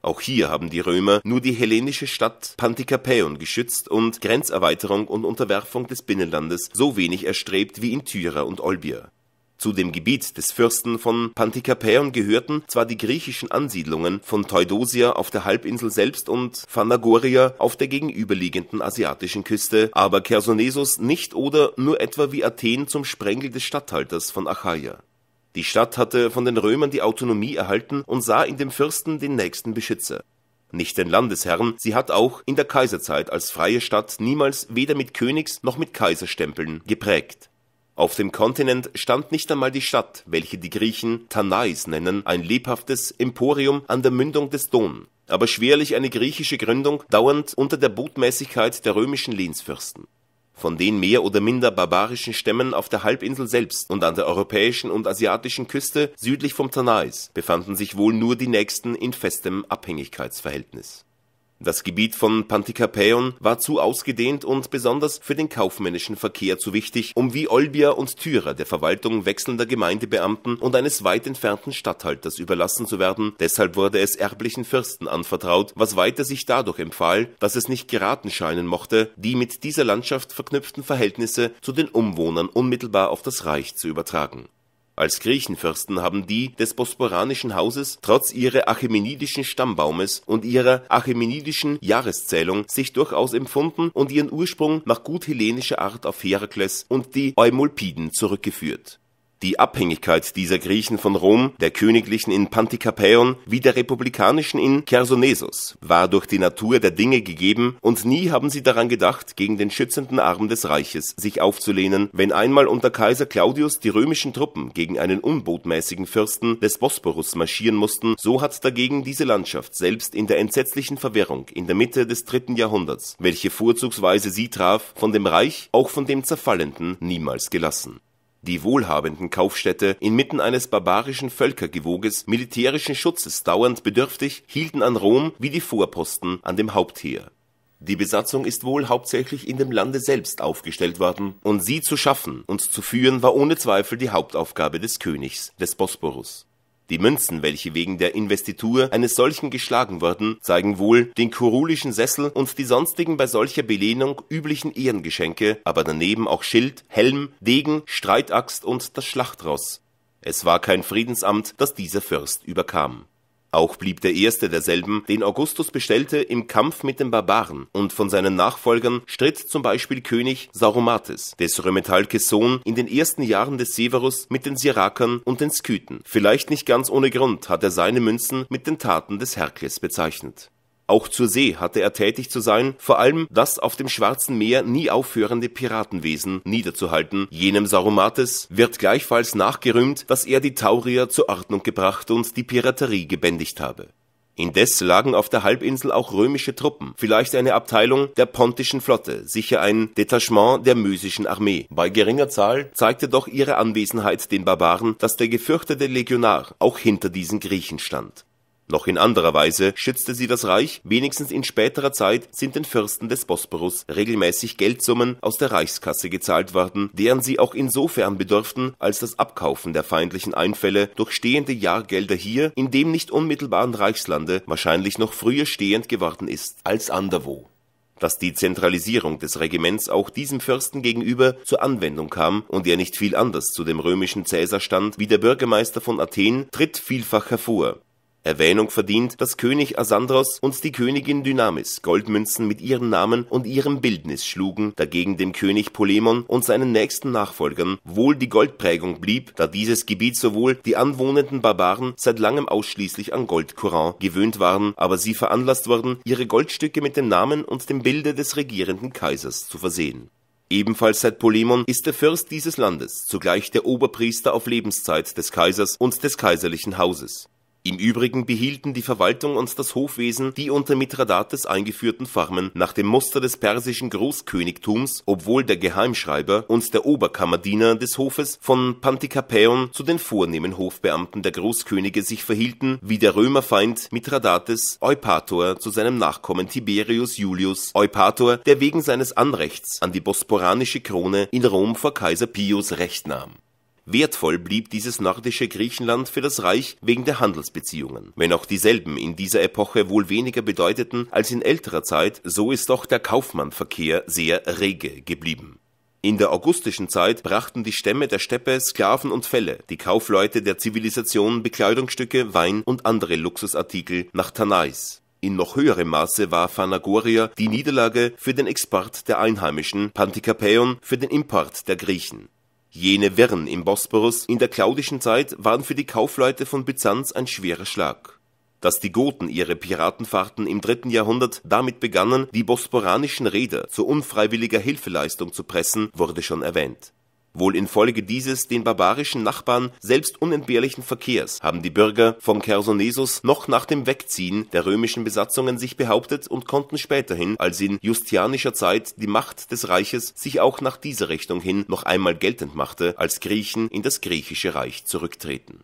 Auch hier haben die Römer nur die hellenische Stadt Pantikapäon geschützt und Grenzerweiterung und Unterwerfung des Binnenlandes so wenig erstrebt wie in Tyra und Olbia. Zu dem Gebiet des Fürsten von Pantikapäon gehörten zwar die griechischen Ansiedlungen von Theudosia auf der Halbinsel selbst und Phanagoria auf der gegenüberliegenden asiatischen Küste, aber Chersonesus nicht oder nur etwa wie Athen zum Sprengel des Statthalters von Achaia. Die Stadt hatte von den Römern die Autonomie erhalten und sah in dem Fürsten den nächsten Beschützer. Nicht den Landesherrn, sie hat auch in der Kaiserzeit als freie Stadt niemals weder mit Königs- noch mit Kaiserstempeln geprägt. Auf dem Kontinent stand nicht einmal die Stadt, welche die Griechen Tanais nennen, ein lebhaftes Emporium an der Mündung des Don, aber schwerlich eine griechische Gründung dauernd unter der Botmäßigkeit der römischen Lehnsfürsten. Von den mehr oder minder barbarischen Stämmen auf der Halbinsel selbst und an der europäischen und asiatischen Küste südlich vom Tanais befanden sich wohl nur die nächsten in festem Abhängigkeitsverhältnis das Gebiet von Pantikapäon war zu ausgedehnt und besonders für den kaufmännischen Verkehr zu wichtig, um wie Olbia und Tyra der Verwaltung wechselnder Gemeindebeamten und eines weit entfernten Statthalters überlassen zu werden. Deshalb wurde es erblichen Fürsten anvertraut, was weiter sich dadurch empfahl, dass es nicht geraten scheinen mochte, die mit dieser Landschaft verknüpften Verhältnisse zu den Umwohnern unmittelbar auf das Reich zu übertragen. Als Griechenfürsten haben die des bosporanischen Hauses trotz ihrer achämenidischen Stammbaumes und ihrer achämenidischen Jahreszählung sich durchaus empfunden und ihren Ursprung nach gut hellenischer Art auf Herakles und die Eumolpiden zurückgeführt die Abhängigkeit dieser Griechen von Rom, der Königlichen in Pantikapäon wie der Republikanischen in Chersonesus, war durch die Natur der Dinge gegeben und nie haben sie daran gedacht, gegen den schützenden Arm des Reiches sich aufzulehnen, wenn einmal unter Kaiser Claudius die römischen Truppen gegen einen unbotmäßigen Fürsten des Bosporus marschieren mussten, so hat dagegen diese Landschaft selbst in der entsetzlichen Verwirrung in der Mitte des dritten Jahrhunderts, welche vorzugsweise sie traf, von dem Reich, auch von dem Zerfallenden, niemals gelassen. Die wohlhabenden Kaufstädte, inmitten eines barbarischen Völkergewoges militärischen Schutzes dauernd bedürftig, hielten an Rom wie die Vorposten an dem Hauptheer. Die Besatzung ist wohl hauptsächlich in dem Lande selbst aufgestellt worden, und sie zu schaffen und zu führen war ohne Zweifel die Hauptaufgabe des Königs des Bosporus die Münzen, welche wegen der Investitur eines solchen geschlagen wurden, zeigen wohl den kurulischen Sessel und die sonstigen bei solcher Belehnung üblichen Ehrengeschenke, aber daneben auch Schild, Helm, Degen, Streitaxt und das Schlachtross. Es war kein Friedensamt, das dieser Fürst überkam auch blieb der erste derselben, den Augustus bestellte, im Kampf mit den Barbaren und von seinen Nachfolgern stritt zum Beispiel König Sauromates, des Römetalkes Sohn, in den ersten Jahren des Severus mit den Sirakern und den Skythen. Vielleicht nicht ganz ohne Grund hat er seine Münzen mit den Taten des Herkles bezeichnet. Auch zur See hatte er tätig zu sein, vor allem das auf dem Schwarzen Meer nie aufhörende Piratenwesen niederzuhalten. Jenem Sauromates wird gleichfalls nachgerühmt, dass er die Taurier zur Ordnung gebracht und die Piraterie gebändigt habe. Indes lagen auf der Halbinsel auch römische Truppen, vielleicht eine Abteilung der pontischen Flotte, sicher ein Detachement der mysischen Armee. Bei geringer Zahl zeigte doch ihre Anwesenheit den Barbaren, dass der gefürchtete Legionar auch hinter diesen Griechen stand. Noch in anderer Weise schützte sie das Reich, wenigstens in späterer Zeit sind den Fürsten des Bosporus regelmäßig Geldsummen aus der Reichskasse gezahlt worden, deren sie auch insofern bedürften, als das Abkaufen der feindlichen Einfälle durch stehende Jahrgelder hier in dem nicht unmittelbaren Reichslande wahrscheinlich noch früher stehend geworden ist als anderwo dass die Zentralisierung des Regiments auch diesem Fürsten gegenüber zur Anwendung kam und er nicht viel anders zu dem römischen Cäsar stand wie der Bürgermeister von Athen, tritt vielfach hervor. Erwähnung verdient, dass König Asandros und die Königin Dynamis Goldmünzen mit ihrem Namen und ihrem Bildnis schlugen, dagegen dem König Polemon und seinen nächsten Nachfolgern wohl die Goldprägung blieb, da dieses Gebiet sowohl die anwohnenden Barbaren seit langem ausschließlich an Goldcourant gewöhnt waren, aber sie veranlasst wurden, ihre Goldstücke mit dem Namen und dem Bilde des regierenden Kaisers zu versehen. Ebenfalls seit Polemon ist der Fürst dieses Landes zugleich der Oberpriester auf Lebenszeit des Kaisers und des kaiserlichen Hauses im Übrigen behielten die Verwaltung und das Hofwesen die unter Mithradates eingeführten Formen nach dem Muster des persischen Großkönigtums, obwohl der Geheimschreiber und der Oberkammerdiener des Hofes von Pantikapäon zu den vornehmen Hofbeamten der Großkönige sich verhielten, wie der Römerfeind Mithradates Eupator zu seinem Nachkommen Tiberius Julius Eupator, der wegen seines Anrechts an die bosporanische Krone in Rom vor Kaiser Pius recht nahm Wertvoll blieb dieses nordische Griechenland für das Reich wegen der Handelsbeziehungen. Wenn auch dieselben in dieser Epoche wohl weniger bedeuteten als in älterer Zeit, so ist doch der Kaufmannverkehr sehr rege geblieben. In der augustischen Zeit brachten die Stämme der Steppe Sklaven und Felle, die Kaufleute der Zivilisation Bekleidungsstücke, Wein und andere Luxusartikel nach Tanais. In noch höherem Maße war Phanagoria die Niederlage für den Export der Einheimischen, Pantikapäon für den Import der Griechen. Jene Wirren im Bosporus in der klaudischen Zeit waren für die Kaufleute von Byzanz ein schwerer Schlag. Dass die Goten ihre Piratenfahrten im dritten Jahrhundert damit begannen, die bosporanischen Räder zu unfreiwilliger Hilfeleistung zu pressen, wurde schon erwähnt Wohl infolge dieses den barbarischen Nachbarn selbst unentbehrlichen Verkehrs haben die Bürger von Chersonesus noch nach dem Wegziehen der römischen Besatzungen sich behauptet und konnten späterhin als in justianischer Zeit die Macht des Reiches sich auch nach dieser Richtung hin noch einmal geltend machte, als Griechen in das griechische Reich zurücktreten